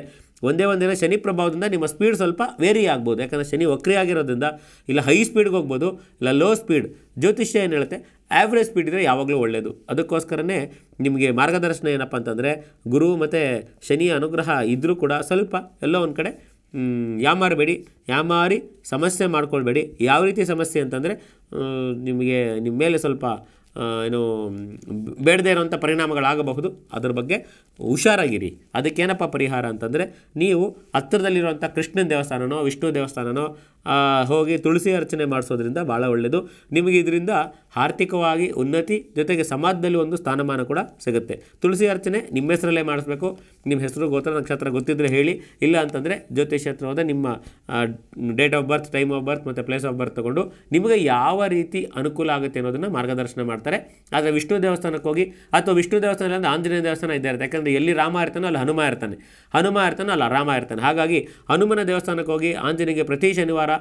ಒಂದೇ ಒಂದಿನ ಶನಿ ಪ್ರಭಾವದಿಂದ ನಿಮ್ಮ ಸ್ಪೀಡ್ ಸ್ವಲ್ಪ ವೇರಿ ಆಗ್ಬೋದು ಯಾಕಂದರೆ ಶನಿ ವಕ್ರಿ ಆಗಿರೋದ್ರಿಂದ ಇಲ್ಲ ಹೈ ಸ್ಪೀಡ್ಗೆ ಹೋಗ್ಬೋದು ಇಲ್ಲ ಲೋ ಸ್ಪೀಡ್ ಜ್ಯೋತಿಷ್ಯ ಏನು ಹೇಳುತ್ತೆ ಆ್ಯಾವ್ರೇಜ್ ಸ್ಪೀಡ್ ಇದ್ದರೆ ಯಾವಾಗಲೂ ಒಳ್ಳೆಯದು ಅದಕ್ಕೋಸ್ಕರನೇ ನಿಮಗೆ ಮಾರ್ಗದರ್ಶನ ಏನಪ್ಪ ಅಂತಂದರೆ ಗುರು ಮತ್ತು ಶನಿಯ ಅನುಗ್ರಹ ಇದ್ದರೂ ಕೂಡ ಸ್ವಲ್ಪ ಎಲ್ಲೋ ಒಂದು ಕಡೆ ಯಾಮಾರಬೇಡಿ ಯಾಮಾರಿ ಸಮಸ್ಯೆ ಮಾಡ್ಕೊಳ್ಬೇಡಿ ಯಾವ ರೀತಿ ಸಮಸ್ಯೆ ಅಂತಂದರೆ ನಿಮಗೆ ನಿಮ್ಮ ಮೇಲೆ ಸ್ವಲ್ಪ ಏನು ಬೇಡದೇ ಇರುವಂಥ ಪರಿಣಾಮಗಳಾಗಬಹುದು ಅದರ ಬಗ್ಗೆ ಹುಷಾರಾಗಿರಿ ಅದಕ್ಕೇನಪ್ಪ ಪರಿಹಾರ ಅಂತಂದರೆ ನೀವು ಹತ್ತಿರದಲ್ಲಿರುವಂಥ ಕೃಷ್ಣನ ದೇವಸ್ಥಾನನೋ ವಿಷ್ಣು ದೇವಸ್ಥಾನನೋ ಹೋಗಿ ತುಳಸಿ ಅರ್ಚನೆ ಮಾಡಿಸೋದ್ರಿಂದ ಭಾಳ ಒಳ್ಳೆಯದು ನಿಮಗೆ ಇದರಿಂದ ಆರ್ಥಿಕವಾಗಿ ಉನ್ನತಿ ಜೊತೆಗೆ ಸಮಾಜದಲ್ಲಿ ಒಂದು ಸ್ಥಾನಮಾನ ಕೂಡ ಸಿಗುತ್ತೆ ತುಳಸಿ ಅರ್ಚನೆ ನಿಮ್ಮ ಹೆಸರಲ್ಲೇ ಮಾಡಿಸ್ಬೇಕು ನಿಮ್ಮ ಹೆಸರು ಗೋತ್ರ ನಕ್ಷತ್ರ ಗೊತ್ತಿದ್ರೆ ಹೇಳಿ ಇಲ್ಲ ಅಂತಂದರೆ ಜ್ಯೋತಿಷ್ಯ ನಿಮ್ಮ date of birth time of birth ಮತ್ತು ಪ್ಲೇಸ್ ಆಫ್ ಬರ್ತ್ ತೊಗೊಂಡು ನಿಮಗೆ ಯಾವ ರೀತಿ ಅನುಕೂಲ ಆಗುತ್ತೆ ಅನ್ನೋದನ್ನು ಮಾರ್ಗದರ್ಶನ ಮಾಡ್ತಾರೆ ಮಾಡ್ತಾರೆ ಆದರೆ ವಿಷ್ಣು ದೇವಸ್ಥಾನಕ್ಕೆ ಹೋಗಿ ಅಥವಾ ವಿಷ್ಣು ದೇವಸ್ಥಾನ ಅಂದರೆ ಆಂಜನೇಯ ದೇವಸ್ಥಾನ ಇದ್ದೇ ಇರುತ್ತೆ ಯಾಕಂದರೆ ಎಲ್ಲಿ ರಾಮ ಇರ್ತಾನೋ ಅಲ್ಲಿ ಹನುಮ ಇರ್ತಾನೆ ಹನುಮ ಇರ್ತಾನೋ ಅಲ್ಲ ರಾಮ ಇರ್ತಾನೆ ಹಾಗಾಗಿ ಹನುಮನ ದೇವಸ್ಥಾನಕ್ಕೆ ಹೋಗಿ ಆಂಜನೇಯಗೆ ಪ್ರತಿ ಶನಿವಾರ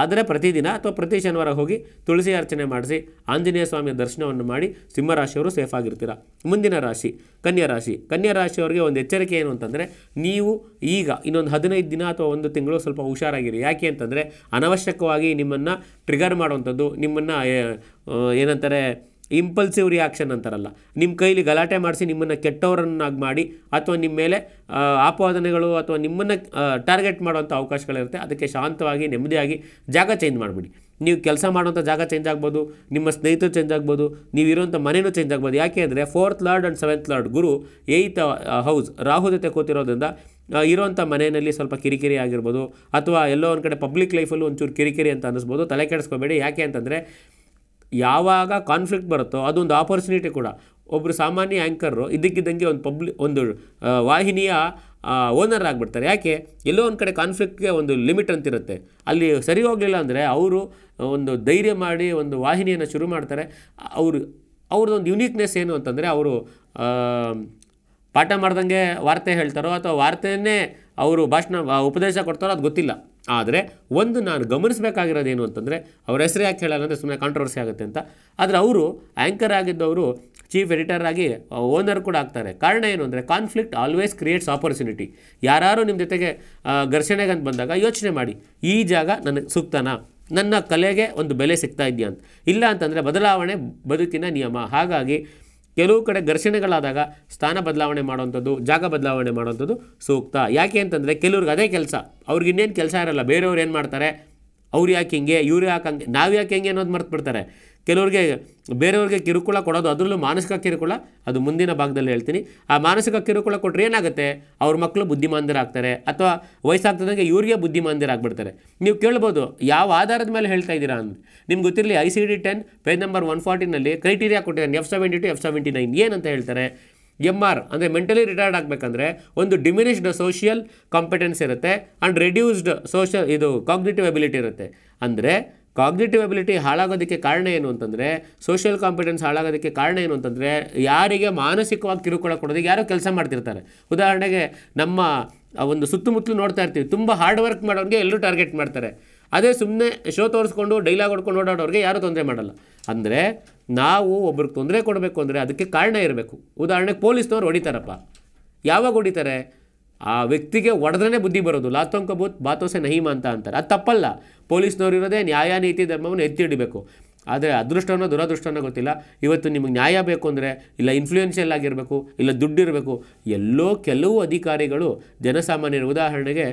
ಆದರೆ ಪ್ರತಿದಿನ ಅಥವಾ ಪ್ರತಿ ಶನಿವಾರ ಹೋಗಿ ತುಳಸಿ ಅರ್ಚನೆ ಮಾಡಿಸಿ ಆಂಜನೇಯ ಸ್ವಾಮಿಯ ದರ್ಶನವನ್ನು ಮಾಡಿ ಸಿಂಹರಾಶಿಯವರು ಸೇಫ್ ಆಗಿರ್ತೀರ ಮುಂದಿನ ರಾಶಿ ಕನ್ಯಾ ರಾಶಿ ಕನ್ಯಾ ರಾಶಿಯವರಿಗೆ ಒಂದು ಎಚ್ಚರಿಕೆ ಏನು ಅಂತಂದರೆ ನೀವು ಈಗ ಇನ್ನೊಂದು ಹದಿನೈದು ದಿನ ಅಥವಾ ಒಂದು ತಿಂಗಳು ಸ್ವಲ್ಪ ಹುಷಾರಾಗಿರಿ ಯಾಕೆ ಅಂತಂದರೆ ಅನವಶ್ಯಕವಾಗಿ ನಿಮ್ಮನ್ನು ಟ್ರಿಗರ್ ಮಾಡುವಂಥದ್ದು ನಿಮ್ಮನ್ನು ಏನಂತಾರೆ ಇಂಪಲ್ಸಿವ್ ರಿಯಾಕ್ಷನ್ ಅಂತಾರಲ್ಲ ನಿಮ್ಮ ಕೈಲಿ ಗಲಾಟೆ ಮಾಡಿಸಿ ನಿಮ್ಮನ್ನು ಕೆಟ್ಟವರನ್ನಾಗಿ ಮಾಡಿ ಅಥವಾ ನಿಮ್ಮ ಮೇಲೆ ಆಪಾದನೆಗಳು ಅಥವಾ ನಿಮ್ಮನ್ನು ಟಾರ್ಗೆಟ್ ಮಾಡುವಂಥ ಅವಕಾಶಗಳಿರುತ್ತೆ ಅದಕ್ಕೆ ಶಾಂತವಾಗಿ ನೆಮ್ಮದಿಯಾಗಿ ಜಾಗ ಚೇಂಜ್ ಮಾಡಿಬಿಡಿ ನೀವು ಕೆಲಸ ಮಾಡುವಂಥ ಜಾಗ ಚೇಂಜ್ ಆಗ್ಬೋದು ನಿಮ್ಮ ಸ್ನೇಹಿತರು ಚೇಂಜ್ ಆಗ್ಬೋದು ನೀವಿರುವಂಥ ಮನೆಯೂ ಚೇಂಜ್ ಆಗ್ಬೋದು ಯಾಕೆ ಅಂದರೆ fourth lord and seventh lord ಗುರು ಏಯ್ತ್ ಹೌಸ್ ರಾಹು ಜೊತೆ ಕೂತಿರೋದ್ರಿಂದ ಇರುವಂಥ ಮನೆಯಲ್ಲಿ ಸ್ವಲ್ಪ ಕಿರಿಕಿರಿ ಆಗಿರ್ಬೋದು ಅಥವಾ ಎಲ್ಲೋ ಒಂದು ಕಡೆ ಪಬ್ಲಿಕ್ ಲೈಫಲ್ಲೂ ಒಂಚೂರು ಕಿರಿಕಿರಿ ಅಂತ ಅನ್ನಿಸ್ಬೋದು ತಲೆ ಕೆಡಿಸ್ಕೋಬೇಡಿ ಯಾಕೆ ಅಂತಂದರೆ ಯಾವಾಗ ಕಾನ್ಫ್ಲಿಕ್ಟ್ ಬರುತ್ತೋ ಅದೊಂದು ಆಪರ್ಚುನಿಟಿ ಕೂಡ ಒಬ್ಬರು ಸಾಮಾನ್ಯ ಆ್ಯಂಕರು ಇದ್ದಕ್ಕಿದ್ದಂಗೆ ಒಂದು ಪಬ್ಲಿಕ್ ಒಂದು ವಾಹಿನಿಯ ಓನರ್ ಆಗಿಬಿಡ್ತಾರೆ ಯಾಕೆ ಎಲ್ಲೋ ಒಂದು ಕಡೆ ಕಾನ್ಫ್ಲಿಕ್ಟ್ಗೆ ಒಂದು ಲಿಮಿಟ್ ಅಂತಿರುತ್ತೆ ಅಲ್ಲಿ ಸರಿ ಹೋಗಲಿಲ್ಲ ಅಂದರೆ ಅವರು ಒಂದು ಧೈರ್ಯ ಮಾಡಿ ಒಂದು ವಾಹಿನಿಯನ್ನು ಶುರು ಮಾಡ್ತಾರೆ ಅವರು ಅವ್ರದ್ದೊಂದು ಯುನೀಕ್ನೆಸ್ ಏನು ಅಂತಂದರೆ ಅವರು ಪಾಠ ಮಾಡ್ದಂಗೆ ವಾರ್ತೆ ಹೇಳ್ತಾರೋ ಅಥವಾ ವಾರ್ತೆಯನ್ನೇ ಅವರು ಭಾಷಣ ಉಪದೇಶ ಕೊಡ್ತಾರೋ ಅದು ಗೊತ್ತಿಲ್ಲ ಆದರೆ ಒಂದು ನಾನು ಗಮನಿಸಬೇಕಾಗಿರೋದೇನು ಅಂತಂದರೆ ಅವ್ರ ಹೆಸರು ಯಾಕೆ ಹೇಳಲ್ಲ ಅಂದರೆ ಸುಮ್ಮನೆ ಕಾಂಟ್ರವರ್ಸಿ ಆಗುತ್ತೆ ಅಂತ ಆದರೆ ಅವರು ಆ್ಯಂಕರ್ ಆಗಿದ್ದವರು ಚೀಫ್ ಎಡಿಟರ್ ಆಗಿ ಓನರ್ ಕೂಡ ಆಗ್ತಾರೆ ಕಾರಣ ಏನು ಅಂದರೆ ಕಾನ್ಫ್ಲಿಕ್ಟ್ ಆಲ್ವೇಸ್ ಕ್ರಿಯೇಟ್ಸ್ ಆಪರ್ಚುನಿಟಿ ಯಾರು ನಿಮ್ಮ ಜೊತೆಗೆ ಘರ್ಷಣೆಗಂತ ಬಂದಾಗ ಯೋಚನೆ ಮಾಡಿ ಈ ಜಾಗ ನನಗೆ ಸೂಕ್ತನಾ ನನ್ನ ಕಲೆಗೆ ಒಂದು ಬೆಲೆ ಸಿಗ್ತಾ ಇದೆಯಾ ಅಂತ ಇಲ್ಲ ಅಂತಂದರೆ ಬದಲಾವಣೆ ಬದುಕಿನ ನಿಯಮ ಹಾಗಾಗಿ ಕೆಲವು ಕಡೆ ಘರ್ಷಣೆಗಳಾದಾಗ ಸ್ಥಾನ ಬದಲಾವಣೆ ಮಾಡುವಂಥದ್ದು ಜಾಗ ಬದಲಾವಣೆ ಮಾಡುವಂಥದ್ದು ಸೂಕ್ತ ಯಾಕೆ ಅಂತಂದರೆ ಕೆಲವ್ರಿಗೆ ಅದೇ ಕೆಲಸ ಅವ್ರಿಗೆ ಇನ್ನೇನು ಕೆಲಸ ಇರಲ್ಲ ಬೇರೆಯವ್ರು ಏನು ಮಾಡ್ತಾರೆ ಅವ್ರು ಯಾಕೆ ಹಿಂಗೆ ಇವ್ರು ಯಾಕೆ ಹಂಗೆ ನಾವು ಯಾಕೆ ಹೆಂಗೆ ಅನ್ನೋದು ಮರ್ತು ಬಿಡ್ತಾರೆ ಕೆಲವ್ರಿಗೆ ಬೇರೆಯವ್ರಿಗೆ ಕಿರುಕುಳ ಕೊಡೋದು ಅದರಲ್ಲೂ ಮಾನಸಿಕ ಕಿರುಕುಳ ಅದು ಮುಂದಿನ ಭಾಗದಲ್ಲಿ ಹೇಳ್ತೀನಿ ಆ ಮಾನಸಿಕ ಕಿರುಕುಳ ಕೊಟ್ಟರೆ ಏನಾಗುತ್ತೆ ಅವ್ರ ಮಕ್ಕಳು ಬುದ್ಧಿಮಾಂದ್ಯರಾಗ್ತಾರೆ ಅಥವಾ ವಯಸ್ಸಾಗ್ತದಂಗೆ ಇವ್ರಿಗೆ ಬುದ್ಧಿಮಾಂದ್ಯರಾಗ್ಬಿಡ್ತಾರೆ ನೀವು ಕೇಳ್ಬೋದು ಯಾವ ಆಧಾರದ ಮೇಲೆ ಹೇಳ್ತಾ ಇದ್ದೀರಾ ಅಂತ ನಿಮ್ಗೆ ಗೊತ್ತಿರಲಿ I C D ten page number one ಫಾರ್ಟಿನಲ್ಲಿ ಕ್ರೈಟೀರಿಯಾ ಕೊಟ್ಟಿದ್ದಾರೆ F seventy two F seventy nine ಏನಂತ ಹೇಳ್ತಾರೆ ಎಮ್ ಆರ್ ಅಂದರೆ ಮೆಂಟಲಿ ರಿಟೈರ್ಡ್ ಆಗಬೇಕಂದ್ರೆ ಒಂದು ಡಿಮಿನಿಷ್ಡ್ ಸೋಷಿಯಲ್ ಕಾಂಪಿಟೆನ್ಸ್ ಇರುತ್ತೆ ಆ್ಯಂಡ್ ರೆಡ್ಯೂಸ್ಡ್ ಸೋಷಿಯಲ್ ಇದು ಕಾಗ್ನಿಟಿವ್ ಅಬಿಲಿಟಿ ಇರುತ್ತೆ ಅಂದರೆ ಕಾಗ್ನಿಟಿವ್ ಅಬಿಲಿಟಿ ಹಾಳಾಗೋದಕ್ಕೆ ಕಾರಣ ಏನು ಅಂತಂದರೆ ಸೋಷಿಯಲ್ ಕಾಂಪಿಡೆನ್ಸ್ ಹಾಳಾಗೋದಕ್ಕೆ ಕಾರಣ ಏನು ಅಂತಂದರೆ ಯಾರಿಗೆ ಮಾನಸಿಕವಾಗಿ ತಿರುಕೊಳ ಕೊಡೋದಕ್ಕೆ ಯಾರೋ ಕೆಲಸ ಮಾಡ್ತಿರ್ತಾರೆ ಉದಾಹರಣೆಗೆ ನಮ್ಮ ಒಂದು ಸುತ್ತಮುತ್ತಲು ನೋಡ್ತಾ ಇರ್ತೀವಿ ತುಂಬ ಹಾರ್ಡ್ ವರ್ಕ್ ಮಾಡೋರಿಗೆ ಎಲ್ಲರೂ ಟಾರ್ಗೆಟ್ ಮಾಡ್ತಾರೆ ಅದೇ ಸುಮ್ಮನೆ ಶೋ ತೋರಿಸ್ಕೊಂಡು ಡೈಲಾಗ್ ಹೊಡ್ಕೊಂಡು ಓಡಾಡೋರಿಗೆ ಯಾರೂ ತೊಂದರೆ ಮಾಡಲ್ಲ ಅಂದರೆ ನಾವು ಒಬ್ರಿಗೆ ತೊಂದರೆ ಕೊಡಬೇಕು ಅಂದರೆ ಅದಕ್ಕೆ ಕಾರಣ ಇರಬೇಕು ಉದಾಹರಣೆಗೆ ಪೊಲೀಸ್ನವ್ರು ಹೊಡಿತಾರಪ್ಪ ಯಾವಾಗ ಹೊಡಿತಾರೆ ಆ ವ್ಯಕ್ತಿಗೆ ಒಡೆದ್ರೆ ಬುದ್ಧಿ ಬರೋದು ಲಾತೋಂಕ ಬೂತ್ ಬಾತೋಸೆ ನಹೀಮ ಅಂತ ಅಂತಾರೆ ಅದು ತಪ್ಪಲ್ಲ ಪೊಲೀಸ್ನವ್ರು ಇರೋದೇ ನ್ಯಾಯ ನೀತಿ ಧರ್ಮವನ್ನು ಹಿಡಬೇಕು ಆದರೆ ಅದೃಷ್ಟವೋ ದುರದೃಷ್ಟವೋ ಗೊತ್ತಿಲ್ಲ ಇವತ್ತು ನಿಮಗೆ ನ್ಯಾಯ ಬೇಕು ಅಂದರೆ ಇಲ್ಲ ಇನ್ಫ್ಲೂಯೆನ್ಷಿಯಲ್ ಆಗಿರಬೇಕು ಇಲ್ಲ ದುಡ್ಡಿರಬೇಕು ಎಲ್ಲೋ ಕೆಲವು ಅಧಿಕಾರಿಗಳು ಜನಸಾಮಾನ್ಯರ ಉದಾಹರಣೆಗೆ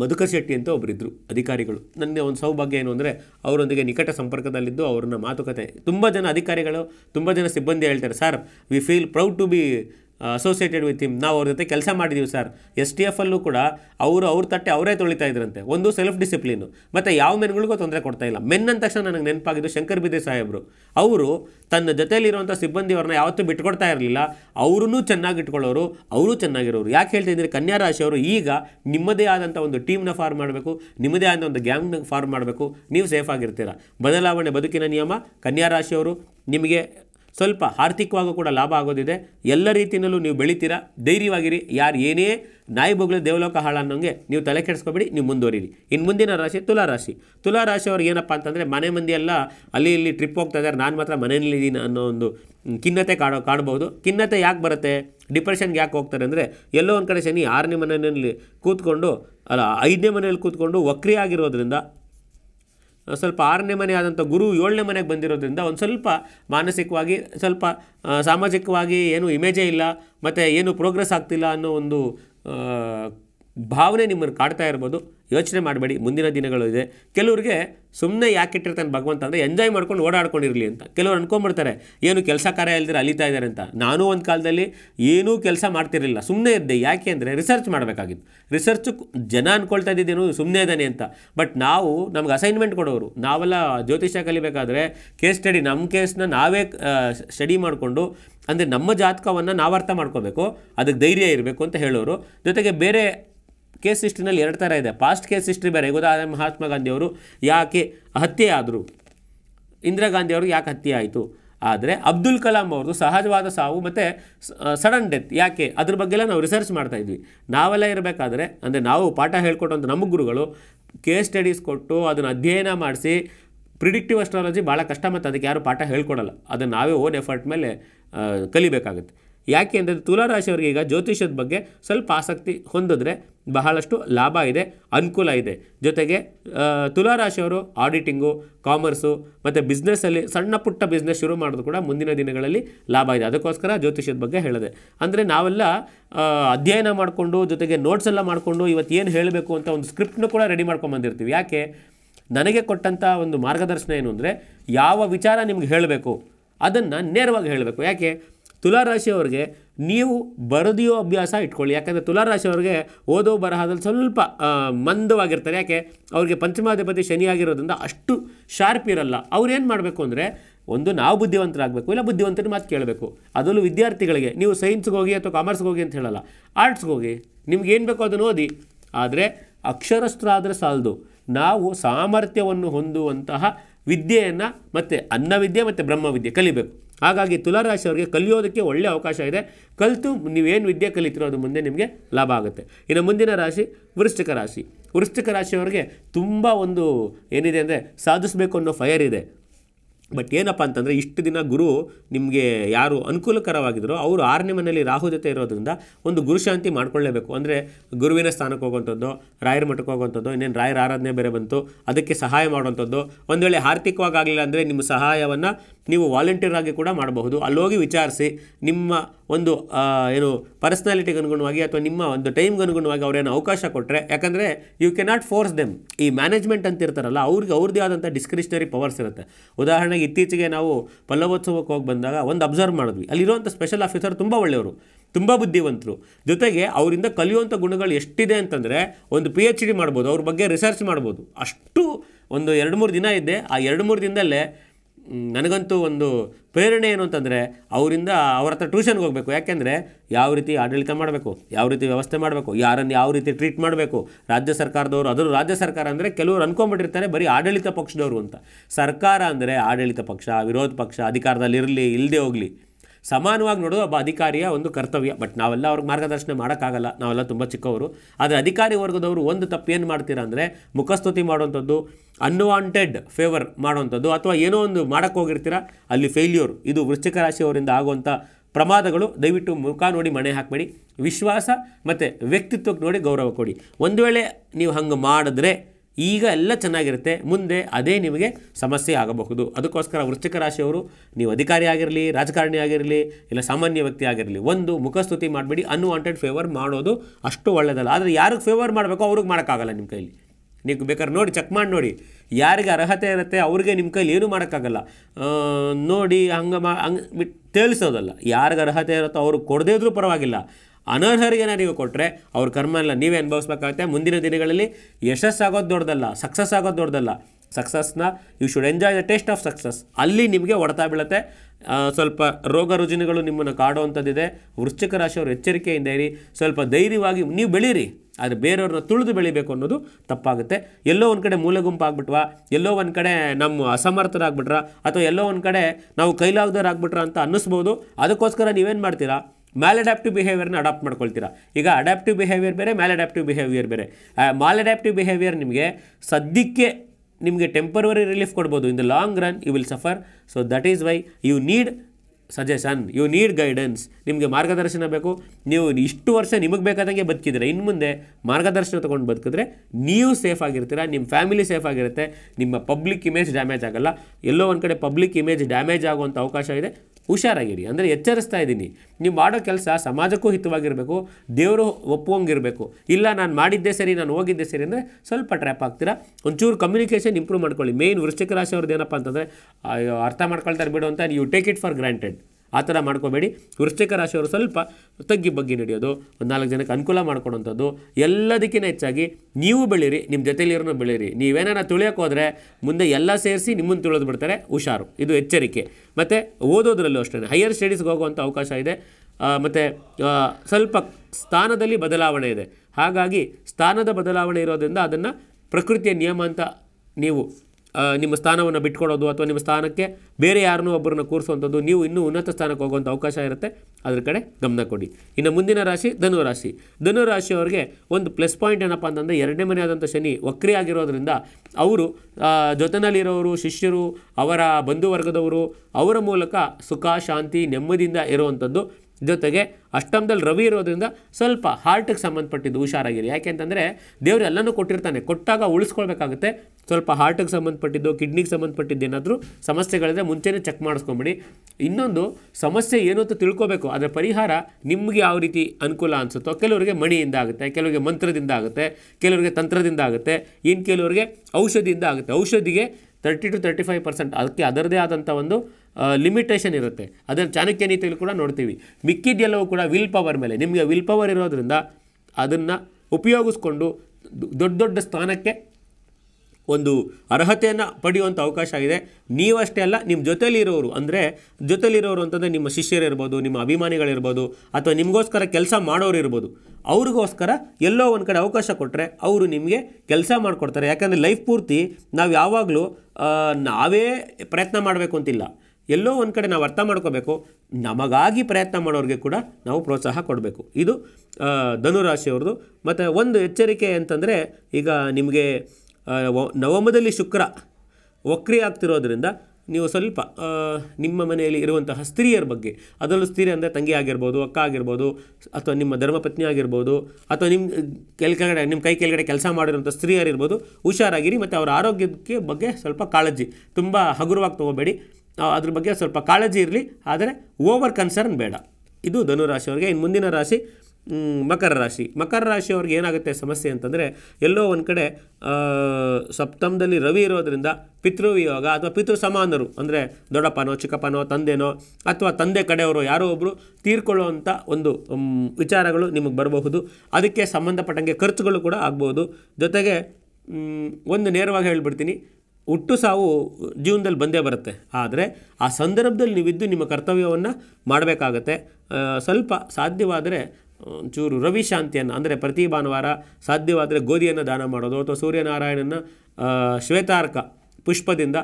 ಮಧುಕರ್ ಶೆಟ್ಟಿ ಅಂತ ಒಬ್ಬರಿದ್ದರು ಅಧಿಕಾರಿಗಳು ನನ್ನ ಒಂದು ಸೌಭಾಗ್ಯ ಏನು ಅಂದರೆ ಅವರೊಂದಿಗೆ ನಿಕಟ ಸಂಪರ್ಕದಲ್ಲಿದ್ದು ಅವ್ರನ್ನ ಮಾತುಕತೆ ತುಂಬ ಜನ ಅಧಿಕಾರಿಗಳು ತುಂಬ ಜನ ಸಿಬ್ಬಂದಿ ಹೇಳ್ತಾರೆ sir we feel proud to be associated with him ನಾವು ಅವ್ರ ಜೊತೆ ಕೆಲಸ ಮಾಡಿದ್ದೀವಿ ಸರ್ ಎಸ್ ಟಿ ಎಫ್ ಅಲ್ಲೂ ಕೂಡ ಅವರು ಅವ್ರ ತಟ್ಟೆ ಅವರೇ ತೊಳಿತಾ ಇದ್ರಂತೆ ಒಂದು ಸೆಲ್ಫ್ ಡಿಸಿಪ್ಲಿನು ಮತ್ತು ಯಾವ ಮೆನ್ಗಳಿಗೂ ತೊಂದರೆ ಕೊಡ್ತಾ ಇಲ್ಲ ಮೆನ್ ಅಂದ ತಕ್ಷಣ ನನಗೆ ನೆನಪಾಗಿದ್ದು ಶಂಕರ್ ಬಿದ್ದೆ ಸಾಹೇಬರು ಅವರು ತನ್ನ ಜೊತೆಯಲ್ಲಿರುವಂಥ ಸಿಬ್ಬಂದಿಯವ್ರನ್ನ ಯಾವತ್ತೂ ಬಿಟ್ಕೊಡ್ತಾ ಇರಲಿಲ್ಲ ಅವರೂ ಚೆನ್ನಾಗಿಟ್ಕೊಳ್ಳೋರು ಅವರೂ ಅವರು ಚೆನ್ನಾಗಿರೋರು ಯಾಕೆ ಹೇಳ್ತಾ ಕನ್ಯಾ ರಾಶಿಯವರು ಈಗ ನಿಮ್ಮದೇ ಆದಂಥ ಒಂದು ಟೀಮ್ನ ಫಾರ್ಮ್ ಮಾಡಬೇಕು ನಿಮ್ಮದೇ ಆದಂಥ ಒಂದು ಗ್ಯಾಂಗ್ನ ಫಾರ್ಮ್ ಮಾಡಬೇಕು ನೀವು ಸೇಫ್ ಆಗಿರ್ತೀರ ಬದಲಾವಣೆ ಬದುಕಿನ ನಿಯಮ ಕನ್ಯಾ ನಿಮಗೆ ಸ್ವಲ್ಪ ಆರ್ಥಿಕವಾಗೂ ಕೂಡ ಲಾಭ ಆಗೋದಿದೆ ಎಲ್ಲ ರೀತಿಯಲ್ಲೂ ನೀವು ಬೆಳಿತೀರಾ ಧೈರ್ಯವಾಗಿರಿ ಯಾರು ಏನೇ ನಾಯಿ ಬಗ್ಗೆ ದೇವಲೋಕ ಹಾಳ ಅನ್ನೋಂಗೆ ನೀವು ತಲೆ ಕೆಡಿಸ್ಕೊಬೇಡಿ ನೀವು ಮುಂದುವರಿರಿ ಇನ್ನು ಮುಂದಿನ ರಾಶಿ ತುಲಾ ರಾಶಿ ತುಲಾ ಏನಪ್ಪ ಅಂತಂದರೆ ಮನೆ ಮಂದಿ ಎಲ್ಲ ಅಲ್ಲಿ ಇಲ್ಲಿ ಟ್ರಿಪ್ ಹೋಗ್ತಾ ಇದ್ದಾರೆ ನಾನು ಮಾತ್ರ ಮನೆಯಲ್ಲಿದ್ದೀನಿ ಅನ್ನೋ ಒಂದು ಖಿನ್ನತೆ ಕಾಡೋ ಕಾಣ್ಬೋದು ಖಿನ್ನತೆ ಯಾಕೆ ಬರುತ್ತೆ ಡಿಪ್ರೆಷನ್ಗೆ ಯಾಕೆ ಹೋಗ್ತಾರೆ ಅಂದರೆ ಎಲ್ಲೋ ಒಂದು ಕಡೆ ಶನಿ ಆರನೇ ಮನೆಯಲ್ಲಿ ಕೂತ್ಕೊಂಡು ಅಲ್ಲ ಐದನೇ ಮನೆಯಲ್ಲಿ ಕೂತ್ಕೊಂಡು ವಕ್ರಿಯಾಗಿರೋದ್ರಿಂದ ಸ್ವಲ್ಪ ಆರನೇ ಮನೆ ಆದಂಥ ಗುರು ಏಳನೇ ಮನೆಗೆ ಬಂದಿರೋದ್ರಿಂದ ಒಂದು ಸ್ವಲ್ಪ ಮಾನಸಿಕವಾಗಿ ಸ್ವಲ್ಪ ಸಾಮಾಜಿಕವಾಗಿ ಏನು ಇಮೇಜೇ ಇಲ್ಲ ಮತ್ತು ಏನು ಪ್ರೋಗ್ರೆಸ್ ಆಗ್ತಿಲ್ಲ ಅನ್ನೋ ಒಂದು ಭಾವನೆ ನಿಮ್ಮನ್ನು ಕಾಡ್ತಾ ಇರ್ಬೋದು ಯೋಚನೆ ಮಾಡಬೇಡಿ ಮುಂದಿನ ದಿನಗಳು ಇದೆ ಕೆಲವ್ರಿಗೆ ಸುಮ್ಮನೆ ಯಾಕೆ ಇಟ್ಟಿರ್ತಾನೆ ಭಗವಂತ ಅಂದರೆ ಎಂಜಾಯ್ ಮಾಡ್ಕೊಂಡು ಓಡಾಡ್ಕೊಂಡಿರಲಿ ಅಂತ ಕೆಲವರು ಅಂದ್ಕೊಂಡ್ಬಿಡ್ತಾರೆ ಏನು ಕೆಲಸ ಕಾರ್ಯ ಇಲ್ಲದ್ರೆ ಅಲಿತಾ ಇದ್ದಾರೆ ಅಂತ ನಾನು ಒಂದು ಕಾಲದಲ್ಲಿ ಏನೂ ಕೆಲಸ ಮಾಡ್ತಿರಲಿಲ್ಲ ಸುಮ್ಮನೆ ಇದ್ದೆ ಯಾಕೆ ಅಂದರೆ ರಿಸರ್ಚ್ ಮಾಡಬೇಕಾಗಿತ್ತು ರಿಸರ್ಚು ಜನ ಅಂದ್ಕೊಳ್ತಾ ಇದ್ದಿದ್ದೇನು ಸುಮ್ಮನೆ ಇದ್ದಾನೆ ಅಂತ ಬಟ್ ನಾವು ನಮ್ಗೆ ಅಸೈನ್ಮೆಂಟ್ ಕೊಡೋರು ನಾವೆಲ್ಲ ಜ್ಯೋತಿಷ್ಯ ಕಲಿಬೇಕಾದ್ರೆ ಕೇಸ್ ಸ್ಟಡಿ ನಮ್ಮ ಕೇಸ್ನ ನಾವೇ ಸ್ಟಡಿ ಮಾಡಿಕೊಂಡು ಅಂದರೆ ನಮ್ಮ ಜಾತಕವನ್ನು ನಾವು ಅರ್ಥ ಮಾಡ್ಕೋಬೇಕು ಅದಕ್ಕೆ ಧೈರ್ಯ ಇರಬೇಕು ಅಂತ ಹೇಳೋರು ಜೊತೆಗೆ ಬೇರೆ ಕೇಸ್ ಹಿಸ್ಟ್ರಿನಲ್ಲಿ ಎರಡು ಥರ ಇದೆ ಪಾಸ್ಟ್ ಕೇಸ್ ಹಿಸ್ಟ್ರಿ ಬೇರೆ ಉದಾಹರಣೆ ಮಹಾತ್ಮ ಗಾಂಧಿಯವರು ಯಾಕೆ ಹತ್ಯೆ ಆದರು ಇಂದಿರಾ ಗಾಂಧಿಯವ್ರಿಗೆ ಯಾಕೆ ಹತ್ಯೆ ಆಯಿತು ಆದರೆ ಅಬ್ದುಲ್ ಕಲಾಂ ಅವ್ರದ್ದು ಸಹಜವಾದ ಸಾವು ಮತ್ತು ಸಡನ್ ಡೆತ್ ಯಾಕೆ ಅದ್ರ ಬಗ್ಗೆಲ್ಲ ನಾವು ರಿಸರ್ಚ್ ಮಾಡ್ತಾ ಇದ್ವಿ ನಾವೆಲ್ಲ ಇರಬೇಕಾದ್ರೆ ಅಂದರೆ ನಾವು ಪಾಠ ಹೇಳ್ಕೊಟ್ಟಂಥ ನಮ್ಮ ಗುರುಗಳು ಕೇಸ್ ಸ್ಟಡೀಸ್ ಕೊಟ್ಟು ಅದನ್ನು ಅಧ್ಯಯನ ಮಾಡಿಸಿ ಪ್ರಿಡಿಕ್ಟಿವ್ ಅಸ್ಟ್ರಾಲಜಿ ಭಾಳ ಕಷ್ಟ ಮತ್ತು ಅದಕ್ಕೆ ಯಾರು ಪಾಠ ಹೇಳ್ಕೊಡಲ್ಲ ಅದನ್ನು ನಾವೇ ಓನ್ ಎಫರ್ಟ್ ಮೇಲೆ ಕಲಿಬೇಕಾಗುತ್ತೆ ಯಾಕೆ ಅಂದರೆ ತುಲಾರಾಶಿಯವರಿಗೆ ಈಗ ಜ್ಯೋತಿಷ್ಯದ ಬಗ್ಗೆ ಸ್ವಲ್ಪ ಆಸಕ್ತಿ ಹೊಂದಿದ್ರೆ ಬಹಳಷ್ಟು ಲಾಭ ಇದೆ ಅನುಕೂಲ ಇದೆ ಜೊತೆಗೆ ತುಲಾರಾಶಿಯವರು ಆಡಿಟಿಂಗು ಕಾಮರ್ಸು ಮತ್ತು ಬಿಸ್ನೆಸ್ಸಲ್ಲಿ ಸಣ್ಣ ಪುಟ್ಟ ಬಿಸ್ನೆಸ್ ಶುರು ಮಾಡೋದು ಕೂಡ ಮುಂದಿನ ದಿನಗಳಲ್ಲಿ ಲಾಭ ಇದೆ ಅದಕ್ಕೋಸ್ಕರ ಜ್ಯೋತಿಷ್ಯದ ಬಗ್ಗೆ ಹೇಳಿದೆ ಅಂದರೆ ನಾವೆಲ್ಲ ಅಧ್ಯಯನ ಮಾಡಿಕೊಂಡು ಜೊತೆಗೆ ನೋಟ್ಸ್ ಎಲ್ಲ ಮಾಡಿಕೊಂಡು ಇವತ್ತು ಏನು ಹೇಳಬೇಕು ಅಂತ ಒಂದು ಸ್ಕ್ರಿಪ್ಟ್ನು ಕೂಡ ರೆಡಿ ಮಾಡ್ಕೊಂಬಂದಿರ್ತೀವಿ ಯಾಕೆ ನನಗೆ ಕೊಟ್ಟಂಥ ಒಂದು ಮಾರ್ಗದರ್ಶನ ಏನು ಅಂದರೆ ಯಾವ ವಿಚಾರ ನಿಮ್ಗೆ ಹೇಳಬೇಕು ಅದನ್ನು ನೇರವಾಗಿ ಹೇಳಬೇಕು ಯಾಕೆ ತುಲಾರಾಶಿಯವರಿಗೆ ನೀವು ಬರೆದಿಯೋ ಅಭ್ಯಾಸ ಇಟ್ಕೊಳ್ಳಿ ಯಾಕಂದರೆ ತುಲಾರಾಶಿಯವ್ರಿಗೆ ಓದೋ ಬರಹದಲ್ಲಿ ಸ್ವಲ್ಪ ಮಂದವಾಗಿರ್ತಾರೆ ಯಾಕೆ ಅವ್ರಿಗೆ ಪಂಚಮಾಧಿಪತಿ ಶನಿಯಾಗಿರೋದ್ರಿಂದ ಅಷ್ಟು ಶಾರ್ಪ್ ಇರಲ್ಲ ಅವ್ರೇನು ಮಾಡಬೇಕು ಅಂದರೆ ಒಂದು ನಾವು ಬುದ್ಧಿವಂತರಾಗಬೇಕು ಇಲ್ಲ ಬುದ್ಧಿವಂತನ ಮಾತು ಕೇಳಬೇಕು ಅದರಲ್ಲೂ ವಿದ್ಯಾರ್ಥಿಗಳಿಗೆ ನೀವು ಸೈನ್ಸ್ಗೆ ಹೋಗಿ ಅಥವಾ ಕಾಮರ್ಸ್ಗೆ ಹೋಗಿ ಅಂತ ಹೇಳಲ್ಲ ಆರ್ಟ್ಸ್ಗೆ ಹೋಗಿ ನಿಮ್ಗೆ ಏನು ಬೇಕೋ ಅದನ್ನು ಓದಿ ಆದರೆ ಅಕ್ಷರಸ್ಥ್ರ ಆದರೆ ಸಾಲದು ನಾವು ಸಾಮರ್ಥ್ಯವನ್ನು ಹೊಂದುವಂತಹ ವಿದ್ಯೆಯನ್ನು ಮತ್ತು ಅನ್ನವಿದ್ಯೆ ಮತ್ತು ಬ್ರಹ್ಮವಿದ್ಯೆ ಕಲಿಬೇಕು ಹಾಗಾಗಿ ತುಲಾರಾಶಿಯವರಿಗೆ ಕಲಿಯೋದಕ್ಕೆ ಒಳ್ಳೆಯ ಅವಕಾಶ ಇದೆ ಕಲಿತು ನೀವೇನು ವಿದ್ಯೆ ಕಲಿತಿರೋ ಅದು ಮುಂದೆ ನಿಮಗೆ ಲಾಭ ಆಗುತ್ತೆ ಇನ್ನು ಮುಂದಿನ ರಾಶಿ ವೃಶ್ಚಿಕ ರಾಶಿ ವೃಶ್ಚಿಕ ರಾಶಿಯವರಿಗೆ ತುಂಬ ಒಂದು ಏನಿದೆ ಅಂದರೆ ಸಾಧಿಸಬೇಕು ಅನ್ನೋ ಫೈರ್ ಇದೆ ಬಟ್ ಏನಪ್ಪ ಅಂತಂದರೆ ಇಷ್ಟು ದಿನ ಗುರು ನಿಮಗೆ ಯಾರು ಅನುಕೂಲಕರವಾಗಿದ್ದರೋ ಅವರು ಆರನೇ ಮನೆಯಲ್ಲಿ ರಾಹು ಜೊತೆ ಇರೋದ್ರಿಂದ ಒಂದು ಗುರುಶಾಂತಿ ಮಾಡ್ಕೊಳ್ಳೇಬೇಕು ಅಂದರೆ ಗುರುವಿನ ಸ್ಥಾನಕ್ಕೆ ಹೋಗುವಂಥದ್ದು ರಾಯರ ಮಠಕ್ಕೆ ಹೋಗುವಂಥದ್ದು ಇನ್ನೇನು ರಾಯರ ಆರಾಧನೆ ಬೇರೆ ಬಂತು ಅದಕ್ಕೆ ಸಹಾಯ ಮಾಡುವಂಥದ್ದು ಒಂದು ವೇಳೆ ಆರ್ಥಿಕವಾಗಿ ಆಗಲಿಲ್ಲ ಅಂದರೆ ನಿಮ್ಮ ಸಹಾಯವನ್ನು ನೀವು ವಾಲಂಟಿಯರ್ ಆಗಿ ಕೂಡ ಮಾಡಬಹುದು ಅಲ್ಲೋಗಿ ವಿಚಾರಿಸಿ ನಿಮ್ಮ ಒಂದು ಏನು ಪರ್ಸ್ನಾಲಿಟಿಗೆ ಅನುಗುಣವಾಗಿ ಅಥವಾ ನಿಮ್ಮ ಒಂದು ಟೈಮ್ಗೆ ಅನುಗುಣವಾಗಿ ಅವರೇನು ಅವಕಾಶ ಕೊಟ್ಟರೆ ಯಾಕಂದರೆ ಯು ಕೆನಾಟ್ ಫೋರ್ಸ್ ದೆಮ್ ಈ ಮ್ಯಾನೇಜ್ಮೆಂಟ್ ಅಂತ ಇರ್ತಾರಲ್ಲ ಅವ್ರಿಗೆ ಅವ್ರದ್ದೇ ಆದಂಥ ಡಿಸ್ಕ್ರಿಷನರಿ ಪವರ್ಸ್ ಇರುತ್ತೆ ಉದಾಹರಣೆಗೆ ಇತ್ತೀಚೆಗೆ ನಾವು ಪಲ್ಲವೋತ್ಸವಕ್ಕೆ ಹೋಗಿ ಬಂದಾಗ ಒಂದು ಅಬ್ಸರ್ವ್ ಮಾಡಿದ್ವಿ ಅಲ್ಲಿರುವಂಥ ಸ್ಪೆಷಲ್ ಆಫೀಸರ್ ತುಂಬ ಒಳ್ಳೆಯವರು ತುಂಬ ಬುದ್ಧಿವಂತರು ಜೊತೆಗೆ ಅವರಿಂದ ಕಲಿಯುವಂಥ ಗುಣಗಳು ಎಷ್ಟಿದೆ ಅಂತಂದರೆ ಒಂದು ಪಿ ಎಚ್ ಡಿ ಮಾಡ್ಬೋದು ಅವ್ರ ಬಗ್ಗೆ ರಿಸರ್ಚ್ ಮಾಡ್ಬೋದು ಅಷ್ಟು ಒಂದು ಎರಡು ಮೂರು ದಿನ ಇದ್ದೆ ಆ ಎರಡು ಮೂರು ದಿನದಲ್ಲೇ ನನಗಂತೂ ಒಂದು ಪ್ರೇರಣೆ ಏನು ಅಂತಂದರೆ ಅವರಿಂದ ಅವರ ಹತ್ರ ಟ್ಯೂಷನ್ಗೆ ಹೋಗಬೇಕು ಯಾಕೆಂದರೆ ಯಾವ ರೀತಿ ಆಡಳಿತ ಮಾಡಬೇಕು ಯಾವ ರೀತಿ ವ್ಯವಸ್ಥೆ ಮಾಡಬೇಕು ಯಾರನ್ನು ಯಾವ ರೀತಿ ಟ್ರೀಟ್ ಮಾಡಬೇಕು ರಾಜ್ಯ ಸರ್ಕಾರದವರು ಅದರ ರಾಜ್ಯ ಸರ್ಕಾರ ಅಂದರೆ ಕೆಲವರು ಅಂದ್ಕೊಂಬಿಟ್ಟಿರ್ತಾರೆ ಬರೀ ಆಡಳಿತ ಪಕ್ಷದವರು ಅಂತ ಸರ್ಕಾರ ಅಂದರೆ ಆಡಳಿತ ಪಕ್ಷ ವಿರೋಧ ಪಕ್ಷ ಅಧಿಕಾರದಲ್ಲಿ ಇರಲಿ ಇಲ್ಲದೆ ಹೋಗಲಿ ಸಮಾನವಾಗಿ ನೋಡೋದು ಒಬ್ಬ ಅಧಿಕಾರಿಯ ಒಂದು ಕರ್ತವ್ಯ ಬಟ್ ನಾವೆಲ್ಲ ಅವ್ರಿಗೆ ಮಾರ್ಗದರ್ಶನ ಮಾಡೋಕ್ಕಾಗಲ್ಲ ನಾವೆಲ್ಲ ತುಂಬ ಚಿಕ್ಕವರು ಆದರೆ ಅಧಿಕಾರಿ ವರ್ಗದವರು ಒಂದು ತಪ್ಪು ಏನು ಮಾಡ್ತೀರಾ ಅಂದರೆ ಮುಖಸ್ತುತಿ ಮಾಡುವಂಥದ್ದು ಅನ್ವಾಂಟೆಡ್ ಫೇವರ್ ಮಾಡುವಂಥದ್ದು ಅಥವಾ ಏನೋ ಒಂದು ಮಾಡೋಕ್ಕೆ ಹೋಗಿರ್ತೀರ ಅಲ್ಲಿ ಫೇಲ್ಯೂರ್ ಇದು ವೃಶ್ಚಿಕ ರಾಶಿಯವರಿಂದ ಆಗುವಂಥ ಪ್ರಮಾದಗಳು ದಯವಿಟ್ಟು ಮುಖ ನೋಡಿ ಮಣೆ ಹಾಕಬೇಡಿ ವಿಶ್ವಾಸ ಮತ್ತು ವ್ಯಕ್ತಿತ್ವಕ್ಕೆ ನೋಡಿ ಗೌರವ ಕೊಡಿ ಒಂದು ವೇಳೆ ನೀವು ಹಂಗೆ ಮಾಡಿದ್ರೆ ಈಗ ಎಲ್ಲ ಚೆನ್ನಾಗಿರುತ್ತೆ ಮುಂದೆ ಅದೇ ನಿಮಗೆ ಸಮಸ್ಯೆ ಆಗಬಹುದು ಅದಕ್ಕೋಸ್ಕರ ವೃಶ್ಚಿಕ ರಾಶಿಯವರು ನೀವು ಅಧಿಕಾರಿ ಆಗಿರಲಿ ರಾಜಕಾರಣಿ ಆಗಿರಲಿ ಇಲ್ಲ ಸಾಮಾನ್ಯ ವ್ಯಕ್ತಿ ಆಗಿರಲಿ ಒಂದು ಮುಖಸ್ತುತಿ ಮಾಡಬೇಡಿ ಅನ್ವಾಂಟೆಡ್ ಫೇವರ್ ಮಾಡೋದು ಅಷ್ಟು ಒಳ್ಳೆಯದಲ್ಲ ಆದರೆ ಯಾರಿಗೆ ಫೇವರ್ ಮಾಡಬೇಕೋ ಅವ್ರಿಗೆ ಮಾಡೋಕ್ಕಾಗಲ್ಲ ನಿಮ್ಮ ಕೈಲಿ ನೀವು ಬೇಕಾದ್ರೆ ನೋಡಿ ಚೆಕ್ ಮಾಡಿ ನೋಡಿ ಯಾರಿಗೆ ಅರ್ಹತೆ ಇರುತ್ತೆ ಅವ್ರಿಗೆ ನಿಮ್ಮ ಕೈಲಿ ಏನೂ ಮಾಡೋಕ್ಕಾಗಲ್ಲ ನೋಡಿ ಹಂಗೆ ಮಾ ಹಂಗೆ ಬಿಟ್ಟು ತಿಳಿಸೋದಲ್ಲ ಯಾರಿಗೆ ಅರ್ಹತೆ ಇರುತ್ತೋ ಅವ್ರಿಗೆ ಕೊಡದೇ ಇದ್ರೂ ಪರವಾಗಿಲ್ಲ ಅನರ್ಹರಿಗೆನ ನೀವು ಕೊಟ್ಟರೆ ಅವ್ರ ಕರ್ಮ ಎಲ್ಲ ನೀವೇ ಅನುಭವಿಸ್ಬೇಕಾಗುತ್ತೆ ಮುಂದಿನ ದಿನಗಳಲ್ಲಿ ಯಶಸ್ಸಾಗೋದು ದೊಡ್ಡದಲ್ಲ ಸಕ್ಸಸ್ ಆಗೋದು ದೊಡ್ಡದಲ್ಲ ಸಕ್ಸಸ್ನ you should enjoy the taste of success ಅಲ್ಲಿ ನಿಮಗೆ ಹೊಡೆತಾ ಬೀಳುತ್ತೆ ಸ್ವಲ್ಪ ರೋಗ ರುಜಿನಗಳು ನಿಮ್ಮನ್ನು ಕಾಡುವಂಥದ್ದಿದೆ ವೃಶ್ಚಿಕ ರಾಶಿಯವರು ಎಚ್ಚರಿಕೆಯಿಂದ ಇರಿ ಸ್ವಲ್ಪ ಧೈರ್ಯವಾಗಿ ನೀವು ಬೆಳೀರಿ ಆದರೆ ಬೇರೆಯವ್ರನ್ನ ತುಳಿದು ಬೆಳಿಬೇಕು ಅನ್ನೋದು ತಪ್ಪಾಗುತ್ತೆ ಎಲ್ಲೋ ಒಂದು ಕಡೆ ಮೂಲೆ ಗುಂಪಾಗ್ಬಿಟ್ವಾ ಎಲ್ಲೋ ಒಂದು ಕಡೆ ನಮ್ಮ ಅಸಮರ್ಥರಾಗ್ಬಿಟ್ರ ಅಥವಾ ಎಲ್ಲೋ ಒಂದು ಕಡೆ ನಾವು ಕೈಲಾಗದವ್ರಾಗ್ಬಿಟ್ರ ಅಂತ ಅನ್ನಿಸ್ಬೋದು ಅದಕ್ಕೋಸ್ಕರ ನೀವೇನು ಮಾಡ್ತೀರಾ ಮ್ಯಾಲ್ ಅಡ್ಯಾಪ್ಟಿವ್ ಬಿಹೇವಿಯರ್ನ ಅಡಾಪ್ಟ್ ಮಾಡ್ಕೊಳ್ತೀರಾ ಈಗ ಅಡ್ಯಾಪ್ಟಿವ್ ಬಿಹೇವಿಯರ್ ಬೇರೆ ಮ್ಯಾಲ್ ಅಡ್ಯಾಪ್ಟಿವ್ ಬಿಹೇವಿಯರ್ ಬೇರೆ ಮಾಲ್ ಅಡ್ಯಾಪ್ಟಿವ್ ಬಿಹೇವಿಯರ್ ನಿಮಗೆ ಸದ್ಯಕ್ಕೆ ನಿಮಗೆ ಟೆಂಪರವರಿ ರಿಲೀಫ್ ಕೊಡ್ಬೋದು in the long run you will suffer so that is why you need suggestion you need guidance ನಿಮಗೆ ಮಾರ್ಗದರ್ಶನ ಬೇಕು ನೀವು ಇಷ್ಟು ವರ್ಷ ನಿಮಗೆ ಬೇಕಾದಂಗೆ ಬದುಕಿದ್ರೆ ಇನ್ನು ಮುಂದೆ ಮಾರ್ಗದರ್ಶನ ತೊಗೊಂಡು ಬದುಕಿದ್ರೆ ನೀವು ಸೇಫ್ ಆಗಿರ್ತೀರ ನಿಮ್ಮ ಫ್ಯಾಮಿಲಿ ಸೇಫ್ ಆಗಿರುತ್ತೆ ನಿಮ್ಮ ಪಬ್ಲಿಕ್ ಇಮೇಜ್ ಡ್ಯಾಮೇಜ್ ಆಗಲ್ಲ ಎಲ್ಲೋ ಒಂದು ಕಡೆ ಪಬ್ಲಿಕ್ ಇಮೇಜ್ ಡ್ಯಾಮೇಜ್ ಆಗುವಂಥ ಅವಕಾಶ ಇದೆ ಹುಷಾರಾಗಿರಿ ಅಂದರೆ ಎಚ್ಚರಿಸ್ತಾ ಇದ್ದೀನಿ ನೀವು ಮಾಡೋ ಕೆಲಸ ಸಮಾಜಕ್ಕೂ ಹಿತವಾಗಿರಬೇಕು ದೇವರು ಒಪ್ಪುವಂಗಿರಬೇಕು ಇಲ್ಲ ನಾನು ಮಾಡಿದ್ದೆ ಸರಿ ನಾನು ಹೋಗಿದ್ದೆ ಸರಿ ಅಂದರೆ ಸ್ವಲ್ಪ ಟ್ರ್ಯಾಪ್ ಆಗ್ತೀರಾ ಒಂಚೂರು ಕಮ್ಯುನಿಕೇಷನ್ ಇಂಪ್ರೂವ್ ಮಾಡ್ಕೊಳ್ಳಿ ಮೇಯ್ನ್ ವೃಶ್ಚಿಕ ರಾಶಿ ಅವ್ರದ್ದು ಏನಪ್ಪ ಅಂತಂದರೆ ಅರ್ಥ ಮಾಡ್ಕೊಳ್ತಾರೆ ಬಿಡು ಅಂತ you take it for granted ಆ ಥರ ಮಾಡ್ಕೋಬೇಡಿ ವೃಶ್ಚಿಕ ರಾಶಿಯವರು ಸ್ವಲ್ಪ ತಗ್ಗಿ ಬಗ್ಗಿ ನಡೆಯೋದು ಒಂದು ನಾಲ್ಕು ಜನಕ್ಕೆ ಅನುಕೂಲ ಮಾಡ್ಕೊಡೋಂಥದ್ದು ಎಲ್ಲದಕ್ಕಿಂತ ಹೆಚ್ಚಾಗಿ ನೀವು ಬೆಳೀರಿ ನಿಮ್ಮ ಜೊತೆಲಿರೋನು ಬೆಳೀರಿ ನೀವೇನಾರ ತುಳಿಯೋಕೆ ಹೋದರೆ ಮುಂದೆ ಎಲ್ಲ ಸೇರಿಸಿ ನಿಮ್ಮನ್ನು ತುಳಿದು ಬಿಡ್ತಾರೆ ಹುಷಾರು ಇದು ಎಚ್ಚರಿಕೆ ಮತ್ತು ಓದೋದ್ರಲ್ಲೂ ಅಷ್ಟೇ ಹೈಯರ್ ಸ್ಟಡೀಸ್ಗೆ ಹೋಗುವಂಥ ಅವಕಾಶ ಇದೆ ಮತ್ತು ಸ್ವಲ್ಪ ಸ್ಥಾನದಲ್ಲಿ ಬದಲಾವಣೆ ಇದೆ ಹಾಗಾಗಿ ಸ್ಥಾನದ ಬದಲಾವಣೆ ಇರೋದ್ರಿಂದ ಅದನ್ನು ಪ್ರಕೃತಿಯ ನಿಯಮ ಅಂತ ನೀವು ನಿಮ್ಮ ಸ್ಥಾನವನ್ನು ಬಿಟ್ಕೊಡೋದು ಅಥವಾ ನಿಮ್ಮ ಸ್ಥಾನಕ್ಕೆ ಬೇರೆ ಯಾರನ್ನೂ ಒಬ್ಬರನ್ನ ಕೂರಿಸುವಂಥದ್ದು ನೀವು ಇನ್ನೂ ಉನ್ನತ ಸ್ಥಾನಕ್ಕೆ ಹೋಗುವಂಥ ಅವಕಾಶ ಇರುತ್ತೆ ಅದರ ಕಡೆ ಗಮನ ಕೊಡಿ ಇನ್ನು ಮುಂದಿನ ರಾಶಿ ಧನುರಾಶಿ ರಾಶಿಯವರಿಗೆ ಒಂದು ಪ್ಲಸ್ ಪಾಯಿಂಟ್ ಏನಪ್ಪ ಅಂತಂದರೆ ಎರಡನೇ ಮನೆ ಆದಂಥ ಶನಿ ವಕ್ರಿಯಾಗಿರೋದ್ರಿಂದ ಅವರು ಜೊತೆನಲ್ಲಿರೋರು ಶಿಷ್ಯರು ಅವರ ಬಂಧುವರ್ಗದವರು ಅವರ ಮೂಲಕ ಸುಖ ಶಾಂತಿ ನೆಮ್ಮದಿಯಿಂದ ಇರುವಂಥದ್ದು ಜೊತೆಗೆ ಅಷ್ಟಮದಲ್ಲಿ ರವಿ ಇರೋದ್ರಿಂದ ಸ್ವಲ್ಪ ಹಾರ್ಟಿಗೆ ಸಂಬಂಧಪಟ್ಟಿದ್ದು ಹುಷಾರಾಗಿರಿ ಯಾಕೆಂತಂದರೆ ದೇವರು ಎಲ್ಲನೂ ಕೊಟ್ಟಿರ್ತಾನೆ ಕೊಟ್ಟಾಗ ಉಳಿಸ್ಕೊಳ್ಬೇಕಾಗುತ್ತೆ ಸ್ವಲ್ಪ ಹಾರ್ಟಿಗೆ ಸಂಬಂಧಪಟ್ಟಿದ್ದು ಕಿಡ್ನಿಗೆ ಸಂಬಂಧಪಟ್ಟಿದ್ದು ಏನಾದರೂ ಸಮಸ್ಯೆಗಳಿದ್ರೆ ಮುಂಚೆನೇ ಚೆಕ್ ಮಾಡಿಸ್ಕೊಂಬಿಡಿ ಇನ್ನೊಂದು ಸಮಸ್ಯೆ ಏನು ಅಂತ ತಿಳ್ಕೋಬೇಕು ಅದರ ಪರಿಹಾರ ನಿಮಗೆ ಯಾವ ರೀತಿ ಅನುಕೂಲ ಅನಿಸುತ್ತೋ ಕೆಲವರಿಗೆ ಮಣಿಯಿಂದ ಆಗುತ್ತೆ ಕೆಲವರಿಗೆ ಮಂತ್ರದಿಂದ ಆಗುತ್ತೆ ಕೆಲವರಿಗೆ ತಂತ್ರದಿಂದ ಆಗುತ್ತೆ ಇನ್ನು ಕೆಲವರಿಗೆ ಔಷಧಿಯಿಂದ ಆಗುತ್ತೆ ಔಷಧಿಗೆ thirty two thirty five percent ಅದಕ್ಕೆ ಅದರದೇ ಆದಂಥ ಒಂದು ಲಿಮಿಟೇಷನ್ ಇರುತ್ತೆ ಅದನ್ನು ಚಾಣಕ್ಯ ನೀತಿಯಲ್ಲಿ ಕೂಡ ನೋಡ್ತೀವಿ ಮಿಕ್ಕಿದ್ದೆಲ್ಲವೂ ಕೂಡ ವಿಲ್ ಪವರ್ ಮೇಲೆ ನಿಮಗೆ ವಿಲ್ ಪವರ್ ಇರೋದ್ರಿಂದ ಅದನ್ನು ಉಪಯೋಗಿಸ್ಕೊಂಡು ದೊಡ್ಡ ದೊಡ್ಡ ಸ್ಥಾನಕ್ಕೆ ಒಂದು ಅರ್ಹತೆಯನ್ನು ಪಡೆಯುವಂಥ ಅವಕಾಶ ಆಗಿದೆ ನೀವಷ್ಟೇ ಅಲ್ಲ ನಿಮ್ಮ ಜೊತೆಲಿರೋರು ಅಂದರೆ ಜೊತೆಲಿರೋರು ಅಂತಂದರೆ ನಿಮ್ಮ ಶಿಷ್ಯರಿರ್ಬೋದು ನಿಮ್ಮ ಅಭಿಮಾನಿಗಳಿರ್ಬೋದು ಅಥವಾ ನಿಮಗೋಸ್ಕರ ಕೆಲಸ ಮಾಡೋರು ಇರ್ಬೋದು ಅವ್ರಿಗೋಸ್ಕರ ಎಲ್ಲೋ ಒಂದು ಕಡೆ ಅವಕಾಶ ಕೊಟ್ಟರೆ ಅವರು ನಿಮಗೆ ಕೆಲಸ ಮಾಡಿಕೊಡ್ತಾರೆ ಯಾಕಂದರೆ ಲೈಫ್ ಪೂರ್ತಿ ನಾವು ಯಾವಾಗಲೂ ನಾವೇ ಪ್ರಯತ್ನ ಮಾಡಬೇಕು ಅಂತಿಲ್ಲ ಎಲ್ಲೋ ಒಂದು ಕಡೆ ನಾವು ಅರ್ಥ ಮಾಡ್ಕೋಬೇಕು ನಮಗಾಗಿ ಪ್ರಯತ್ನ ಮಾಡೋರಿಗೆ ಕೂಡ ನಾವು ಪ್ರೋತ್ಸಾಹ ಕೊಡಬೇಕು ಇದು ಧನುರಾಶಿಯವ್ರದ್ದು ಮತ್ತು ಒಂದು ಎಚ್ಚರಿಕೆ ಅಂತಂದರೆ ಈಗ ನಿಮಗೆ ನವಮದಲ್ಲಿ ಶುಕ್ರ ವಕ್ರಿ ಆಗ್ತಿರೋದ್ರಿಂದ ನೀವು ಸ್ವಲ್ಪ ನಿಮ್ಮ ಮನೆಯಲ್ಲಿ ಇರುವಂತಹ ಸ್ತ್ರೀಯರ ಬಗ್ಗೆ ಅದರಲ್ಲೂ ಸ್ತ್ರೀ ಅಂದರೆ ತಂಗಿ ಆಗಿರ್ಬೋದು ಅಕ್ಕ ಆಗಿರ್ಬೋದು ಅಥವಾ ನಿಮ್ಮ ಧರ್ಮಪತ್ನಿ ಆಗಿರ್ಬೋದು ಅಥವಾ ನಿಮ್ಮ ಕೆಳಗಡೆ ನಿಮ್ಮ ಕೈ ಕೆಳಗಡೆ ಕೆಲಸ ಮಾಡಿರುವಂಥ ಸ್ತ್ರೀಯರಿರ್ಬೋದು ಹುಷಾರಾಗಿರಿ ಮತ್ತು ಅವರ ಆರೋಗ್ಯಕ್ಕೆ ಬಗ್ಗೆ ಸ್ವಲ್ಪ ಕಾಳಜಿ ತುಂಬ ಹಗುರವಾಗಿ ತೊಗೋಬೇಡಿ ಅದ್ರ ಬಗ್ಗೆ ಸ್ವಲ್ಪ ಕಾಳಜಿ ಇರಲಿ ಆದರೆ ಓವರ್ ಕನ್ಸರ್ನ್ ಬೇಡ ಇದು ಧನುರಾಶಿಯವರಿಗೆ ಇನ್ನು ಮುಂದಿನ ರಾಶಿ ಮಕರ ರಾಶಿ ಮಕರ ರಾಶಿಯವ್ರಿಗೆ ಏನಾಗುತ್ತೆ ಸಮಸ್ಯೆ ಅಂತಂದರೆ ಎಲ್ಲೋ ಒಂದು ಕಡೆ ಸಪ್ತಮದಲ್ಲಿ ರವಿ ಇರೋದರಿಂದ ಪಿತೃವಿಯೋಗ ಅಥವಾ ಪಿತೃ ಸಮಾನರು ಅಂದರೆ ದೊಡ್ಡಪ್ಪನೋ ಚಿಕ್ಕಪ್ಪನೋ ತಂದೆನೋ ಅಥವಾ ತಂದೆ ಕಡೆಯವರು ಯಾರೋ ಒಬ್ಬರು ತೀರ್ಕೊಳ್ಳುವಂಥ ಒಂದು ವಿಚಾರಗಳು ನಿಮಗೆ ಬರಬಹುದು ಅದಕ್ಕೆ ಸಂಬಂಧಪಟ್ಟಂಗೆ ಖರ್ಚುಗಳು ಕೂಡ ಆಗ್ಬೋದು ಜೊತೆಗೆ ಒಂದು ನೇರವಾಗಿ ಹೇಳಿಬಿಡ್ತೀನಿ ಹುಟ್ಟು ಸಾವು ಜೀವನದಲ್ಲಿ ಬಂದೇ ಬರುತ್ತೆ ಆದರೆ ಆ ಸಂದರ್ಭದಲ್ಲಿ ನೀವಿದ್ದು ನಿಮ್ಮ ಕರ್ತವ್ಯವನ್ನು ಮಾಡಬೇಕಾಗತ್ತೆ ಸ್ವಲ್ಪ ಸಾಧ್ಯವಾದರೆ ಚೂರು ರವಿಶಾಂತಿಯನ್ನು ಅಂದರೆ ಪ್ರತಿ ಭಾನುವಾರ ಸಾಧ್ಯವಾದರೆ ಗೋಧಿಯನ್ನು ದಾನ ಮಾಡೋದು ಅಥವಾ ಸೂರ್ಯನಾರಾಯಣನ ಶ್ವೇತಾರ್ಕ ಪುಷ್ಪದಿಂದ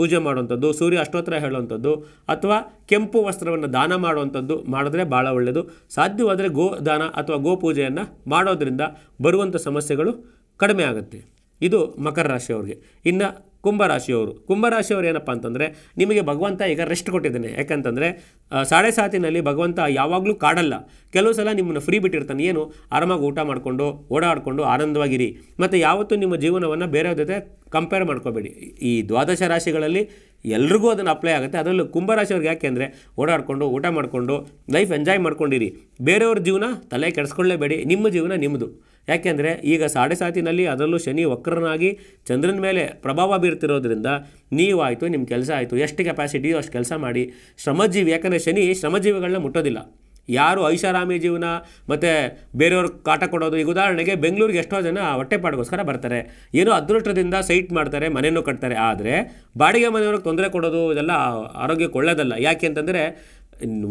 ಪೂಜೆ ಮಾಡುವಂಥದ್ದು ಸೂರ್ಯ ಅಷ್ಟೋತ್ತರ ಹೇಳುವಂಥದ್ದು ಅಥವಾ ಕೆಂಪು ವಸ್ತ್ರವನ್ನು ದಾನ ಮಾಡುವಂಥದ್ದು ಮಾಡಿದ್ರೆ ಭಾಳ ಒಳ್ಳೆಯದು ಸಾಧ್ಯವಾದರೆ ಗೋ ದಾನ ಅಥವಾ ಗೋ ಪೂಜೆಯನ್ನು ಮಾಡೋದರಿಂದ ಬರುವಂಥ ಸಮಸ್ಯೆಗಳು ಕಡಿಮೆ ಆಗುತ್ತೆ ಇದು ಮಕರ ರಾಶಿಯವ್ರಿಗೆ ಇನ್ನು ಕುಂಭರಾಶಿಯವರು ಕುಂಭರಾಶಿಯವರು ಏನಪ್ಪ ಅಂತಂದರೆ ನಿಮಗೆ ಭಗವಂತ ಈಗ ರೆಸ್ಟ್ ಕೊಟ್ಟಿದ್ದಾನೆ ಯಾಕಂತಂದರೆ ಸಾಡೆ ಸಾತಿನಲ್ಲಿ ಭಗವಂತ ಯಾವಾಗಲೂ ಕಾಡಲ್ಲ ಕೆಲವು ಸಲ ನಿಮ್ಮನ್ನು ಫ್ರೀ ಬಿಟ್ಟಿರ್ತಾನೆ ಏನು ಆರಾಮಾಗಿ ಊಟ ಮಾಡಿಕೊಂಡು ಓಡಾಡಿಕೊಂಡು ಆನಂದವಾಗಿರಿ ಮತ್ತು ಯಾವತ್ತೂ ನಿಮ್ಮ ಜೀವನವನ್ನು ಬೇರೆಯವ್ರ ಜೊತೆ ಕಂಪೇರ್ ಮಾಡ್ಕೋಬೇಡಿ ಈ ದ್ವಾದಶ ರಾಶಿಗಳಲ್ಲಿ ಎಲ್ರಿಗೂ ಅದನ್ನು ಅಪ್ಲೈ ಆಗುತ್ತೆ ಅದರಲ್ಲೂ ಕುಂಭರಾಶಿಯವ್ರಿಗೆ ಯಾಕೆ ಅಂದರೆ ಓಡಾಡಿಕೊಂಡು ಊಟ ಮಾಡಿಕೊಂಡು ಲೈಫ್ ಎಂಜಾಯ್ ಮಾಡ್ಕೊಂಡಿರಿ ಬೇರೆಯವ್ರ ಜೀವನ ತಲೆ ಕೆಡಿಸ್ಕೊಳ್ಳೇಬೇಡಿ ನಿಮ್ಮ ಜೀವನ ನಿಮ್ಮದು ಯಾಕೆಂದರೆ ಈಗ ಸಾಡೆ ಸಾತಿನಲ್ಲಿ ಅದರಲ್ಲೂ ಶನಿ ವಕ್ರನಾಗಿ ಚಂದ್ರನ ಮೇಲೆ ಪ್ರಭಾವ ಬೀರ್ತಿರೋದ್ರಿಂದ ನೀವಾಯಿತು ನಿಮ್ಮ ಕೆಲಸ ಆಯಿತು ಎಷ್ಟು ಕೆಪಾಸಿಟಿಯೋ ಅಷ್ಟು ಕೆಲಸ ಮಾಡಿ ಶ್ರಮಜೀವಿ ಯಾಕಂದರೆ ಶನಿ ಶ್ರಮಜೀವಿಗಳನ್ನ ಮುಟ್ಟೋದಿಲ್ಲ ಯಾರು ಐಷಾರಾಮಿ ಜೀವನ ಮತ್ತು ಬೇರೆಯವ್ರಿಗೆ ಕಾಟ ಕೊಡೋದು ಈಗ ಉದಾಹರಣೆಗೆ ಬೆಂಗಳೂರಿಗೆ ಎಷ್ಟೋ ಜನ ಹೊಟ್ಟೆಪಾಡಿಗೋಸ್ಕರ ಬರ್ತಾರೆ ಏನೋ ಅದೃಷ್ಟದಿಂದ ಸೈಟ್ ಮಾಡ್ತಾರೆ ಮನೆಯನ್ನು ಕಟ್ತಾರೆ ಆದರೆ ಬಾಡಿಗೆ ಮನೆಯವ್ರಿಗೆ ತೊಂದರೆ ಕೊಡೋದು ಇದೆಲ್ಲ ಆರೋಗ್ಯಕ್ಕೆ ಒಳ್ಳೆಯದಲ್ಲ ಯಾಕೆ ಅಂತಂದರೆ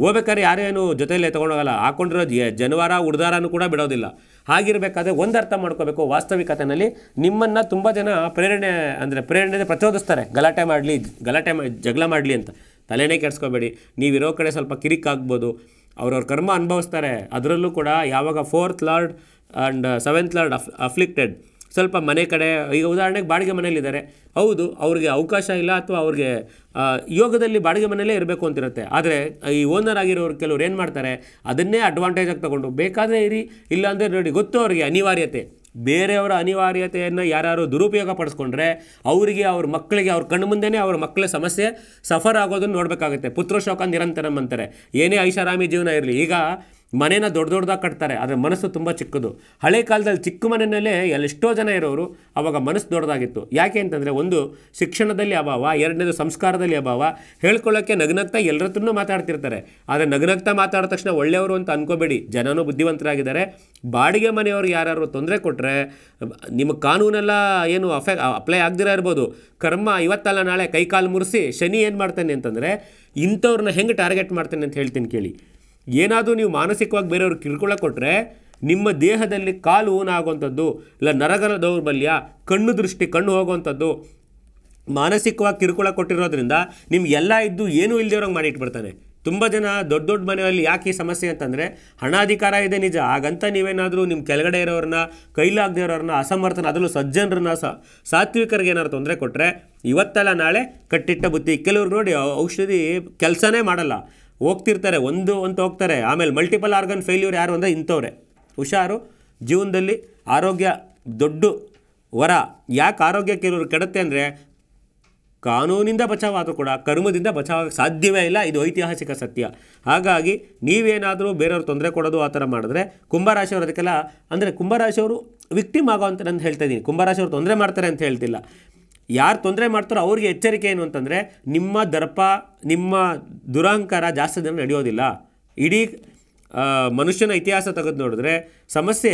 ಹೋಗ್ಬೇಕಾದ್ರೆ ಯಾರೇನು ಜೊತೆಯಲ್ಲೇ ತೊಗೊಂಡೋಗಲ್ಲ ಹಾಕ್ಕೊಂಡಿರೋ ಜನವಾರ ಉಡ್ದಾರನೂ ಕೂಡ ಬಿಡೋದಿಲ್ಲ ಹಾಗಿರಬೇಕಾದ್ರೆ ಒಂದು ಅರ್ಥ ಮಾಡ್ಕೋಬೇಕು ವಾಸ್ತವಿಕತೆಯಲ್ಲಿ ನಿಮ್ಮನ್ನು ತುಂಬ ಜನ ಪ್ರೇರಣೆ ಅಂದರೆ ಪ್ರೇರಣೆ ಪ್ರಚೋದಿಸ್ತಾರೆ ಗಲಾಟೆ ಮಾಡಲಿ ಗಲಾಟೆ ಜಗಳ ಮಾಡಲಿ ಅಂತ ತಲೆನೇ ಕೆಡಿಸ್ಕೋಬೇಡಿ ನೀವಿರೋ ಕಡೆ ಸ್ವಲ್ಪ ಕಿರಿಕ್ ಆಗ್ಬೋದು ಅವ್ರವ್ರ ಕರ್ಮ ಅನುಭವಿಸ್ತಾರೆ ಅದರಲ್ಲೂ ಕೂಡ ಯಾವಾಗ fourth lord and seventh lord ಅಫ್ ಅಫ್ಲಿಕ್ಟೆಡ್ ಸ್ವಲ್ಪ ಮನೆ ಕಡೆ ಈಗ ಉದಾಹರಣೆಗೆ ಬಾಡಿಗೆ ಮನೆಯಲ್ಲಿದ್ದಾರೆ ಹೌದು ಅವ್ರಿಗೆ ಅವಕಾಶ ಇಲ್ಲ ಅಥವಾ ಅವ್ರಿಗೆ ಯೋಗದಲ್ಲಿ ಬಾಡಿಗೆ ಮನೆಯಲ್ಲೇ ಇರಬೇಕು ಅಂತಿರುತ್ತೆ ಆದರೆ ಈ ಓನರ್ ಆಗಿರೋರು ಕೆಲವ್ರು ಏನು ಮಾಡ್ತಾರೆ ಅದನ್ನೇ ಅಡ್ವಾಂಟೇಜ್ ಆಗಿ ತಗೊಂಡು ಬೇಕಾದರೆ ಇರಿ ಇಲ್ಲಾಂದರೆ ನೋಡಿ ಗೊತ್ತು ಅವರಿಗೆ ಅನಿವಾರ್ಯತೆ ಬೇರೆಯವರ ಅನಿವಾರ್ಯತೆಯನ್ನು ಯಾರು ದುರುಪಯೋಗ ಪಡಿಸ್ಕೊಂಡ್ರೆ ಅವರಿಗೆ ಅವ್ರ ಮಕ್ಕಳಿಗೆ ಅವ್ರ ಕಣ್ಣು ಮುಂದೆನೇ ಅವ್ರ ಮಕ್ಕಳ ಸಮಸ್ಯೆ ಸಫರ್ ಆಗೋದನ್ನು ನೋಡಬೇಕಾಗುತ್ತೆ ಪುತ್ರಶೋಕ ನಿರಂತರಂ ಅಂತಾರೆ ಏನೇ ಐಷಾರಾಮಿ ಜೀವನ ಇರಲಿ ಈಗ ಮನೇನ ದೊಡ್ಡ ದೊಡ್ಡದಾಗಿ ಕಟ್ತಾರೆ ಆದರೆ ಮನಸ್ಸು ತುಂಬ ಚಿಕ್ಕದು ಹಳೆ ಕಾಲದಲ್ಲಿ ಚಿಕ್ಕ ಮನೆಯಲ್ಲೇ ಎಷ್ಟೋ ಜನ ಇರೋರು ಆವಾಗ ಮನಸ್ಸು ದೊಡ್ಡದಾಗಿತ್ತು ಯಾಕೆ ಅಂತಂದರೆ ಒಂದು ಶಿಕ್ಷಣದಲ್ಲಿ ಅಭಾವ ಎರಡನೇದು ಸಂಸ್ಕಾರದಲ್ಲಿ ಅಭಾವ ಹೇಳ್ಕೊಳ್ಳೋಕ್ಕೆ ನಗ್ನಗ್ತಾ ಎಲ್ಲರತ್ರೂ ಮಾತಾಡ್ತಿರ್ತಾರೆ ಆದರೆ ನಗ್ನಗ್ತಾ ಮಾತಾಡಿದ ತಕ್ಷಣ ಒಳ್ಳೆಯವರು ಅಂತ ಅನ್ಕೋಬೇಡಿ ಜನನೂ ಬುದ್ಧಿವಂತರಾಗಿದ್ದಾರೆ ಬಾಡಿಗೆ ಮನೆಯವರು ಯಾರು ತೊಂದರೆ ಕೊಟ್ಟರೆ ನಿಮ್ಮ ಕಾನೂನೆಲ್ಲ ಏನು ಅಫೆ ಅಪ್ಲೈ ಆಗದಿರ ಇರ್ಬೋದು ಕರ್ಮ ಇವತ್ತಲ್ಲ ನಾಳೆ ಕೈಕಾಲು ಮುರಿಸಿ ಶನಿ ಏನು ಮಾಡ್ತಾನೆ ಅಂತಂದರೆ ಇಂಥವ್ರನ್ನ ಹೆಂಗೆ ಟಾರ್ಗೆಟ್ ಮಾಡ್ತಾನೆ ಅಂತ ಹೇಳ್ತೀನಿ ಕೇಳಿ ಏನಾದರೂ ನೀವು ಮಾನಸಿಕವಾಗಿ ಬೇರೆಯವ್ರಿಗೆ ಕಿರುಕುಳ ಕೊಟ್ಟರೆ ನಿಮ್ಮ ದೇಹದಲ್ಲಿ ಕಾಲು ಊನಾಗುವಂಥದ್ದು ಇಲ್ಲ ನರಗರ ದೌರ್ಬಲ್ಯ ಕಣ್ಣು ದೃಷ್ಟಿ ಕಣ್ಣು ಹೋಗುವಂಥದ್ದು ಮಾನಸಿಕವಾಗಿ ಕಿರುಕುಳ ಕೊಟ್ಟಿರೋದ್ರಿಂದ ಎಲ್ಲ ಇದ್ದು ಏನೂ ಇಲ್ದಿರೋಂಗೆ ಮಾಡಿಟ್ಬಿಡ್ತಾನೆ ತುಂಬ ಜನ ದೊಡ್ಡ ದೊಡ್ಡ ಮನೆಯಲ್ಲಿ ಯಾಕೆ ಈ ಸಮಸ್ಯೆ ಅಂತಂದರೆ ಹಣಾಧಿಕಾರ ಇದೆ ನಿಜ ಹಾಗಂತ ನೀವೇನಾದರೂ ನಿಮ್ಮ ಕೆಳಗಡೆ ಇರೋರನ್ನ ಕೈಲಾಗದೇ ಇರೋರನ್ನ ಅಸಮರ್ಥನ ಅದರಲ್ಲೂ ಸಜ್ಜನರನ್ನ ಸಾತ್ವಿಕರಿಗೆ ಏನಾದ್ರು ತೊಂದರೆ ಕೊಟ್ಟರೆ ಇವತ್ತಲ್ಲ ನಾಳೆ ಕಟ್ಟಿಟ್ಟ ಬುತ್ತಿ ಕೆಲವರು ನೋಡಿ ಔಷಧಿ ಕೆಲಸನೇ ಮಾಡಲ್ಲ ಹೋಗ್ತಿರ್ತಾರೆ ಒಂದು ಅಂತ ಹೋಗ್ತಾರೆ ಆಮೇಲೆ ಮಲ್ಟಿಪಲ್ ಆರ್ಗನ್ ಫೇಲ್ಯೂರ್ ಯಾರು ಅಂದರೆ ಇಂಥವ್ರೆ ಹುಷಾರು ಜೀವನದಲ್ಲಿ ಆರೋಗ್ಯ ದೊಡ್ಡ ವರ ಯಾಕೆ ಆರೋಗ್ಯ ಕೆಲವರು ಕೆಡತ್ತೆ ಅಂದರೆ ಕಾನೂನಿಂದ ಬಚಾವಾದರೂ ಕೂಡ ಕರ್ಮದಿಂದ ಬಚಾವ ಸಾಧ್ಯವೇ ಇಲ್ಲ ಇದು ಐತಿಹಾಸಿಕ ಸತ್ಯ ಹಾಗಾಗಿ ನೀವೇನಾದರೂ ಬೇರೆಯವ್ರು ತೊಂದರೆ ಕೊಡೋದು ಆ ಥರ ಮಾಡಿದ್ರೆ ಕುಂಭರಾಶಿಯವರು ಅದಕ್ಕೆಲ್ಲ ಅಂದರೆ ಕುಂಭರಾಶಿಯವರು ವಿಕ್ಟಿಮ್ ಆಗೋ ಅಂತ ನಾನು ಹೇಳ್ತಾ ಇದ್ದೀನಿ ಕುಂಭರಾಶಿಯವರು ತೊಂದರೆ ಮಾಡ್ತಾರೆ ಅಂತ ಹೇಳ್ತಿಲ್ಲ ಯಾರು ತೊಂದರೆ ಮಾಡ್ತಾರೋ ಅವ್ರಿಗೆ ಎಚ್ಚರಿಕೆ ಏನು ಅಂತಂದರೆ ನಿಮ್ಮ ದರ್ಪ ನಿಮ್ಮ ದುರಹಂಕಾರ ಜಾಸ್ತಿ ದಿನ ನಡೆಯೋದಿಲ್ಲ ಇಡೀ ಮನುಷ್ಯನ ಇತಿಹಾಸ ತೆಗೆದು ನೋಡಿದ್ರೆ ಸಮಸ್ಯೆ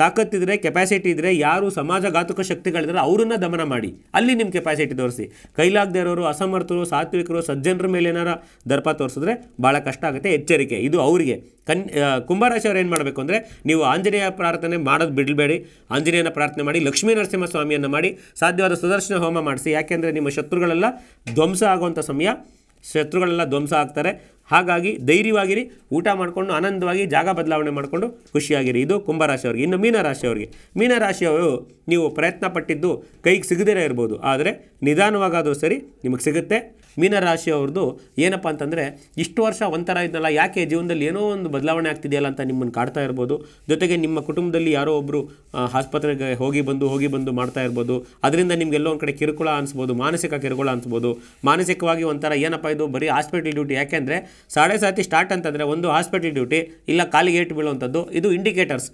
ತಾಕತ್ತಿದ್ರೆ ಕೆಪಾಸಿಟಿ ಇದ್ದರೆ ಯಾರು ಸಮಾಜಘಾತುಕ ಶಕ್ತಿಗಳಿದ್ರೆ ಅವರನ್ನು ದಮನ ಮಾಡಿ ಅಲ್ಲಿ ನಿಮ್ಮ ಕೆಪಾಸಿಟಿ ತೋರಿಸಿ ಕೈಲಾಗದೇ ಇರೋರು ಅಸಮರ್ಥರು ಸಾತ್ವಿಕರು ಸಜ್ಜನರ ಮೇಲೆ ಏನಾರ ದರ್ಪ ತೋರಿಸಿದ್ರೆ ಭಾಳ ಕಷ್ಟ ಆಗುತ್ತೆ ಎಚ್ಚರಿಕೆ ಇದು ಅವರಿಗೆ ಕನ್ ಕುಂಭರಾಶಿಯವರು ಏನು ಮಾಡಬೇಕು ಅಂದರೆ ನೀವು ಆಂಜನೇಯ ಪ್ರಾರ್ಥನೆ ಮಾಡೋದು ಬಿಡಬೇಡಿ ಆಂಜನೇಯನ ಪ್ರಾರ್ಥನೆ ಮಾಡಿ ಲಕ್ಷ್ಮೀ ನರಸಿಂಹ ಸ್ವಾಮಿಯನ್ನು ಮಾಡಿ ಸಾಧ್ಯವಾದ ಸುದರ್ಶನ ಹೋಮ ಮಾಡಿಸಿ ಯಾಕೆಂದರೆ ನಿಮ್ಮ ಶತ್ರುಗಳೆಲ್ಲ ಧ್ವಂಸ ಆಗುವಂಥ ಸಮಯ ಶತ್ರುಗಳೆಲ್ಲ ಧ್ವಂಸ ಆಗ್ತಾರೆ ಹಾಗಾಗಿ ಧೈರ್ಯವಾಗಿರಿ ಊಟ ಮಾಡಿಕೊಂಡು ಆನಂದವಾಗಿ ಜಾಗ ಬದಲಾವಣೆ ಮಾಡಿಕೊಂಡು ಖುಷಿಯಾಗಿರಿ ಇದು ಕುಂಭರಾಶಿಯವ್ರಿಗೆ ಇನ್ನು ಮೀನರಾಶಿಯವ್ರಿಗೆ ಮೀನರಾಶಿಯವರು ನೀವು ಪ್ರಯತ್ನ ಪಟ್ಟಿದ್ದು ಕೈಗೆ ಸಿಗದೇ ಇರ್ಬೋದು ಆದರೆ ನಿಧಾನವಾಗಾದರೂ ಸರಿ ನಿಮಗೆ ಸಿಗುತ್ತೆ ಮೀನರಾಶಿಯವ್ರದ್ದು ಏನಪ್ಪ ಅಂತಂದರೆ ಇಷ್ಟು ವರ್ಷ ಒಂಥರ ಇದ್ದಲ್ಲ ಯಾಕೆ ಜೀವನದಲ್ಲಿ ಏನೋ ಒಂದು ಬದಲಾವಣೆ ಆಗ್ತಿದೆಯಲ್ಲ ಅಂತ ನಿಮ್ಮನ್ನು ಕಾಡ್ತಾ ಇರ್ಬೋದು ಜೊತೆಗೆ ನಿಮ್ಮ ಕುಟುಂಬದಲ್ಲಿ ಯಾರೋ ಒಬ್ಬರು ಆಸ್ಪತ್ರೆಗೆ ಹೋಗಿ ಬಂದು ಹೋಗಿ ಬಂದು ಮಾಡ್ತಾ ಇರ್ಬೋದು ಅದರಿಂದ ನಿಮಗೆಲ್ಲೋ ಒಂದು ಕಡೆ ಕಿರುಕುಳ ಅನಿಸ್ಬೋದು ಮಾನಸಿಕ ಕಿರುಕುಳ ಅನ್ಸ್ಬೋದು ಮಾನಸಿಕವಾಗಿ ಒಂಥರ ಏನಪ್ಪ ಇದು ಬರೀ ಹಾಸ್ಪಿಟಲ್ ಡ್ಯೂಟಿ ಯಾಕೆಂದರೆ ಸಾಡೆ ಸಾತಿ ಸ್ಟಾರ್ಟ್ ಅಂತಂದರೆ ಒಂದು ಹಾಸ್ಪಿಟಲ್ ಡ್ಯೂಟಿ ಇಲ್ಲ ಕಾಲಿಗೆ ಏಟು ಬೀಳುವಂಥದ್ದು ಇದು ಇಂಡಿಕೇಟರ್ಸ್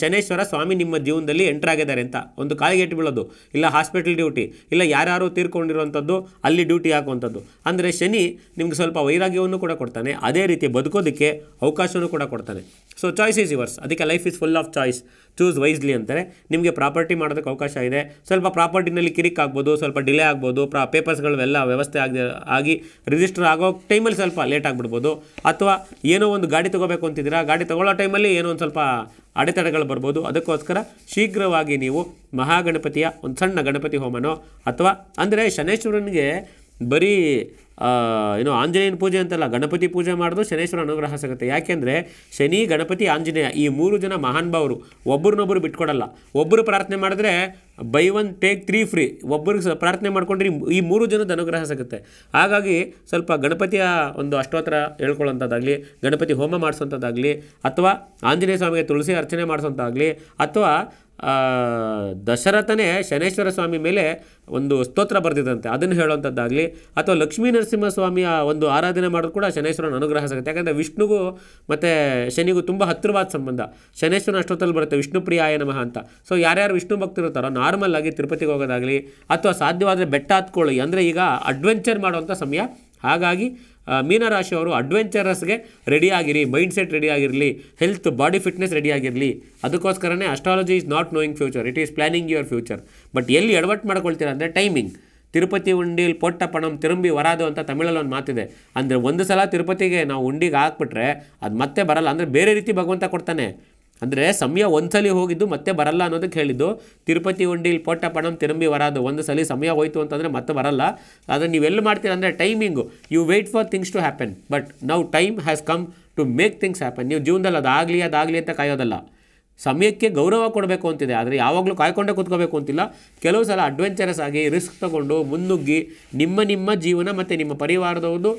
ಶನೇಶ್ವರ ಸ್ವಾಮಿ ನಿಮ್ಮ ಜೀವನದಲ್ಲಿ ಎಂಟರ್ ಆಗಿದ್ದಾರೆ ಅಂತ ಒಂದು ಕಾಲಿಗೆ ಎಟ್ಟು ಬೀಳೋದು ಇಲ್ಲ ಹಾಸ್ಪಿಟಲ್ ಡ್ಯೂಟಿ ಇಲ್ಲ ಯಾರ್ಯಾರು ತೀರ್ಕೊಂಡಿರುವಂಥದ್ದು ಅಲ್ಲಿ ಡ್ಯೂಟಿ ಹಾಕುವಂಥದ್ದು ಅಂದರೆ ಶನಿ ನಿಮ್ಗೆ ಸ್ವಲ್ಪ ವೈರಾಗ್ಯವನ್ನು ಕೂಡ ಕೊಡ್ತಾನೆ ಅದೇ ರೀತಿ ಬದುಕೋದಕ್ಕೆ ಅವಕಾಶವನ್ನು ಕೂಡ ಕೊಡ್ತಾನೆ ಸೊ ಚಾಯ್ಸ್ ಈಸ್ ಯುವರ್ಸ್ ಅದಕ್ಕೆ life is full of choice choose wisely ಅಂತಾರೆ ನಿಮಗೆ ಪ್ರಾಪರ್ಟಿ ಮಾಡೋದಕ್ಕೆ ಅವಕಾಶ ಇದೆ ಸ್ವಲ್ಪ ಪ್ರಾಪರ್ಟಿನಲ್ಲಿ ಕಿರಿಕ್ ಆಗ್ಬೋದು ಸ್ವಲ್ಪ ಡಿಲೇ ಆಗ್ಬೋದು ಪ್ರಾ ಪೇಪರ್ಸ್ಗಳೆಲ್ಲ ವ್ಯವಸ್ಥೆ ಆಗಿ ಆಗಿ ರಿಜಿಸ್ಟರ್ ಆಗೋ ಟೈಮಲ್ಲಿ ಸ್ವಲ್ಪ ಲೇಟ್ ಆಗಿಬಿಡ್ಬೋದು ಅಥವಾ ಏನೋ ಒಂದು ಗಾಡಿ ತೊಗೋಬೇಕು ಅಂತಿದ್ದೀರಾ ಗಾಡಿ ತೊಗೊಳ್ಳೋ ಟೈಮಲ್ಲಿ ಏನೋ ಒಂದು ಸ್ವಲ್ಪ ಅಡೆತಡೆಗಳು ಬರ್ಬೋದು ಅದಕ್ಕೋಸ್ಕರ ಶೀಘ್ರವಾಗಿ ನೀವು ಮಹಾಗಣಪತಿಯ ಒಂದು ಸಣ್ಣ ಗಣಪತಿ ಹೋಮನೋ ಅಥವಾ ಅಂದರೆ ಶನೇಶ್ವರನಿಗೆ ಬರೀ ಏನೋ ಆಂಜನೇಯನ ಪೂಜೆ ಅಂತಲ್ಲ ಗಣಪತಿ ಪೂಜೆ ಮಾಡಿದ್ರು ಶನೇಶ್ವರ ಅನುಗ್ರಹ ಸಿಗುತ್ತೆ ಯಾಕೆಂದರೆ ಶನಿ ಗಣಪತಿ ಆಂಜನೇಯ ಈ ಮೂರು ಜನ ಮಹಾನ್ ಭಾವರು ಒಬ್ಬರನ್ನೊಬ್ಬರು ಬಿಟ್ಕೊಡಲ್ಲ ಒಬ್ಬರು ಪ್ರಾರ್ಥನೆ ಮಾಡಿದ್ರೆ buy one take three free ಒಬ್ಬರಿಗೆ ಪ್ರಾರ್ಥನೆ ಮಾಡಿಕೊಂಡ್ರೆ ಈ ಮೂರು ಜನದ ಅನುಗ್ರಹ ಸಿಗುತ್ತೆ ಹಾಗಾಗಿ ಸ್ವಲ್ಪ ಗಣಪತಿಯ ಒಂದು ಅಷ್ಟೋತ್ತರ ಹೇಳ್ಕೊಳ್ಳೋಂಥದ್ದಾಗಲಿ ಗಣಪತಿ ಹೋಮ ಮಾಡಿಸೋಂಥದ್ದಾಗಲಿ ಅಥವಾ ಆಂಜನೇಯ ಸ್ವಾಮಿಗೆ ತುಳಸಿ ಅರ್ಚನೆ ಮಾಡಿಸೋಂಥಾಗಲಿ ಅಥವಾ ದಶರಥನೇ ಶನೇಶ್ವರ ಸ್ವಾಮಿ ಮೇಲೆ ಒಂದು ಸ್ತೋತ್ರ ಬರೆದಿದಂತೆ ಅದನ್ನು ಹೇಳುವಂಥದ್ದಾಗಲಿ ಅಥವಾ ಲಕ್ಷ್ಮೀ ನರಸಿಂಹಸ್ವಾಮಿಯ ಒಂದು ಆರಾಧನೆ ಮಾಡೋದು ಕೂಡ ಶನೇಶ್ವರನ ಅನುಗ್ರಹ ಸಿಗುತ್ತೆ ಯಾಕಂದರೆ ವಿಷ್ಣುಗೂ ಮತ್ತು ಶನಿಗೂ ತುಂಬ ಹತ್ತಿರವಾದ ಸಂಬಂಧ ಶನೇಶ್ವರನ ಅಷ್ಟೊತ್ತಲ್ಲಿ ಬರುತ್ತೆ ವಿಷ್ಣು ಪ್ರಿಯಾಯ ನಮಃ ಅಂತ ಸೊ ಯಾರ್ಯಾರು ವಿಷ್ಣು ಇರ್ತಾರೋ ನಾರ್ಮಲ್ ಆಗಿ ತಿರುಪತಿಗೆ ಹೋಗೋದಾಗಲಿ ಅಥವಾ ಸಾಧ್ಯವಾದರೆ ಬೆಟ್ಟ ಹತ್ಕೊಳ್ಳಿ ಅಂದರೆ ಈಗ ಅಡ್ವೆಂಚರ್ ಮಾಡುವಂಥ ಸಮಯ ಹಾಗಾಗಿ ಮೀನರಾಶಿಯವರು ಅಡ್ವೆಂಚರಸ್ಗೆ ರೆಡಿಯಾಗಿರಿ ಮೈಂಡ್ಸೆಟ್ ರೆಡಿಯಾಗಿರಲಿ ಹೆಲ್ತ್ ಬಾಡಿ ಫಿಟ್ನೆಸ್ ರೆಡಿಯಾಗಿರಲಿ ಅದಕ್ಕೋಸ್ಕರನೇ astrology is not knowing future it is planning your future but ಎಲ್ಲಿ ಎಡವಟ್ ಮಾಡ್ಕೊಳ್ತೀರಾ ಅಂದರೆ ಟೈಮಿಂಗ್ ತಿರುಪತಿ ಉಂಡಿಲ್ ಪೊಟ್ಟ ಪಣಂ ತಿರುಂಬಿ ವರಾದು ಅಂತ ತಮಿಳಲ್ಲಿ ಒಂದು ಮಾತಿದೆ ಅಂದರೆ ಒಂದು ಸಲ ತಿರುಪತಿಗೆ ನಾವು ಉಂಡಿಗೆ ಹಾಕ್ಬಿಟ್ರೆ ಅದು ಮತ್ತೆ ಬರಲ್ಲ ಅಂದರೆ ಬೇರೆ ರೀತಿ ಭಗವಂತ ಕೊಡ್ತಾನೆ ಅಂದರೆ ಸಮಯ ಒಂದ್ಸಲಿ ಹೋಗಿದ್ದು ಮತ್ತೆ ಬರಲ್ಲ ಅನ್ನೋದಕ್ಕೆ ಹೇಳಿದ್ದು ತಿರುಪತಿ ಉಂಡಿಲ್ ಪೊಟ್ಟ ಪಣಂ ತಿರಂಬಿ ಬರೋದು ಒಂದು ಸಲ ಸಮಯ ಹೋಯಿತು ಅಂತಂದರೆ ಮತ್ತೆ ಬರಲ್ಲ ಆದರೆ ನೀವೆಲ್ಲ ಮಾಡ್ತೀರ ಅಂದರೆ timing you wait for things to happen but now time has come to make things happen ನೀವು ಜೀವನದಲ್ಲಿ ಅದಾಗಲಿ ಅದಾಗಲಿ ಅಂತ ಕಾಯೋದಲ್ಲ ಸಮಯಕ್ಕೆ ಗೌರವ ಕೊಡಬೇಕು ಅಂತಿದೆ ಆದರೆ ಯಾವಾಗಲೂ ಕಾಯ್ಕೊಂಡೇ ಕೂತ್ಕೋಬೇಕು ಅಂತಿಲ್ಲ ಕೆಲವು ಸಲ ಅಡ್ವೆಂಚರಸ್ ಆಗಿ ರಿಸ್ಕ್ ತಗೊಂಡು ಮುನ್ನುಗ್ಗಿ ನಿಮ್ಮ ನಿಮ್ಮ ಜೀವನ ಮತ್ತು ನಿಮ್ಮ ಪರಿವಾರದವ್ರದ್ದು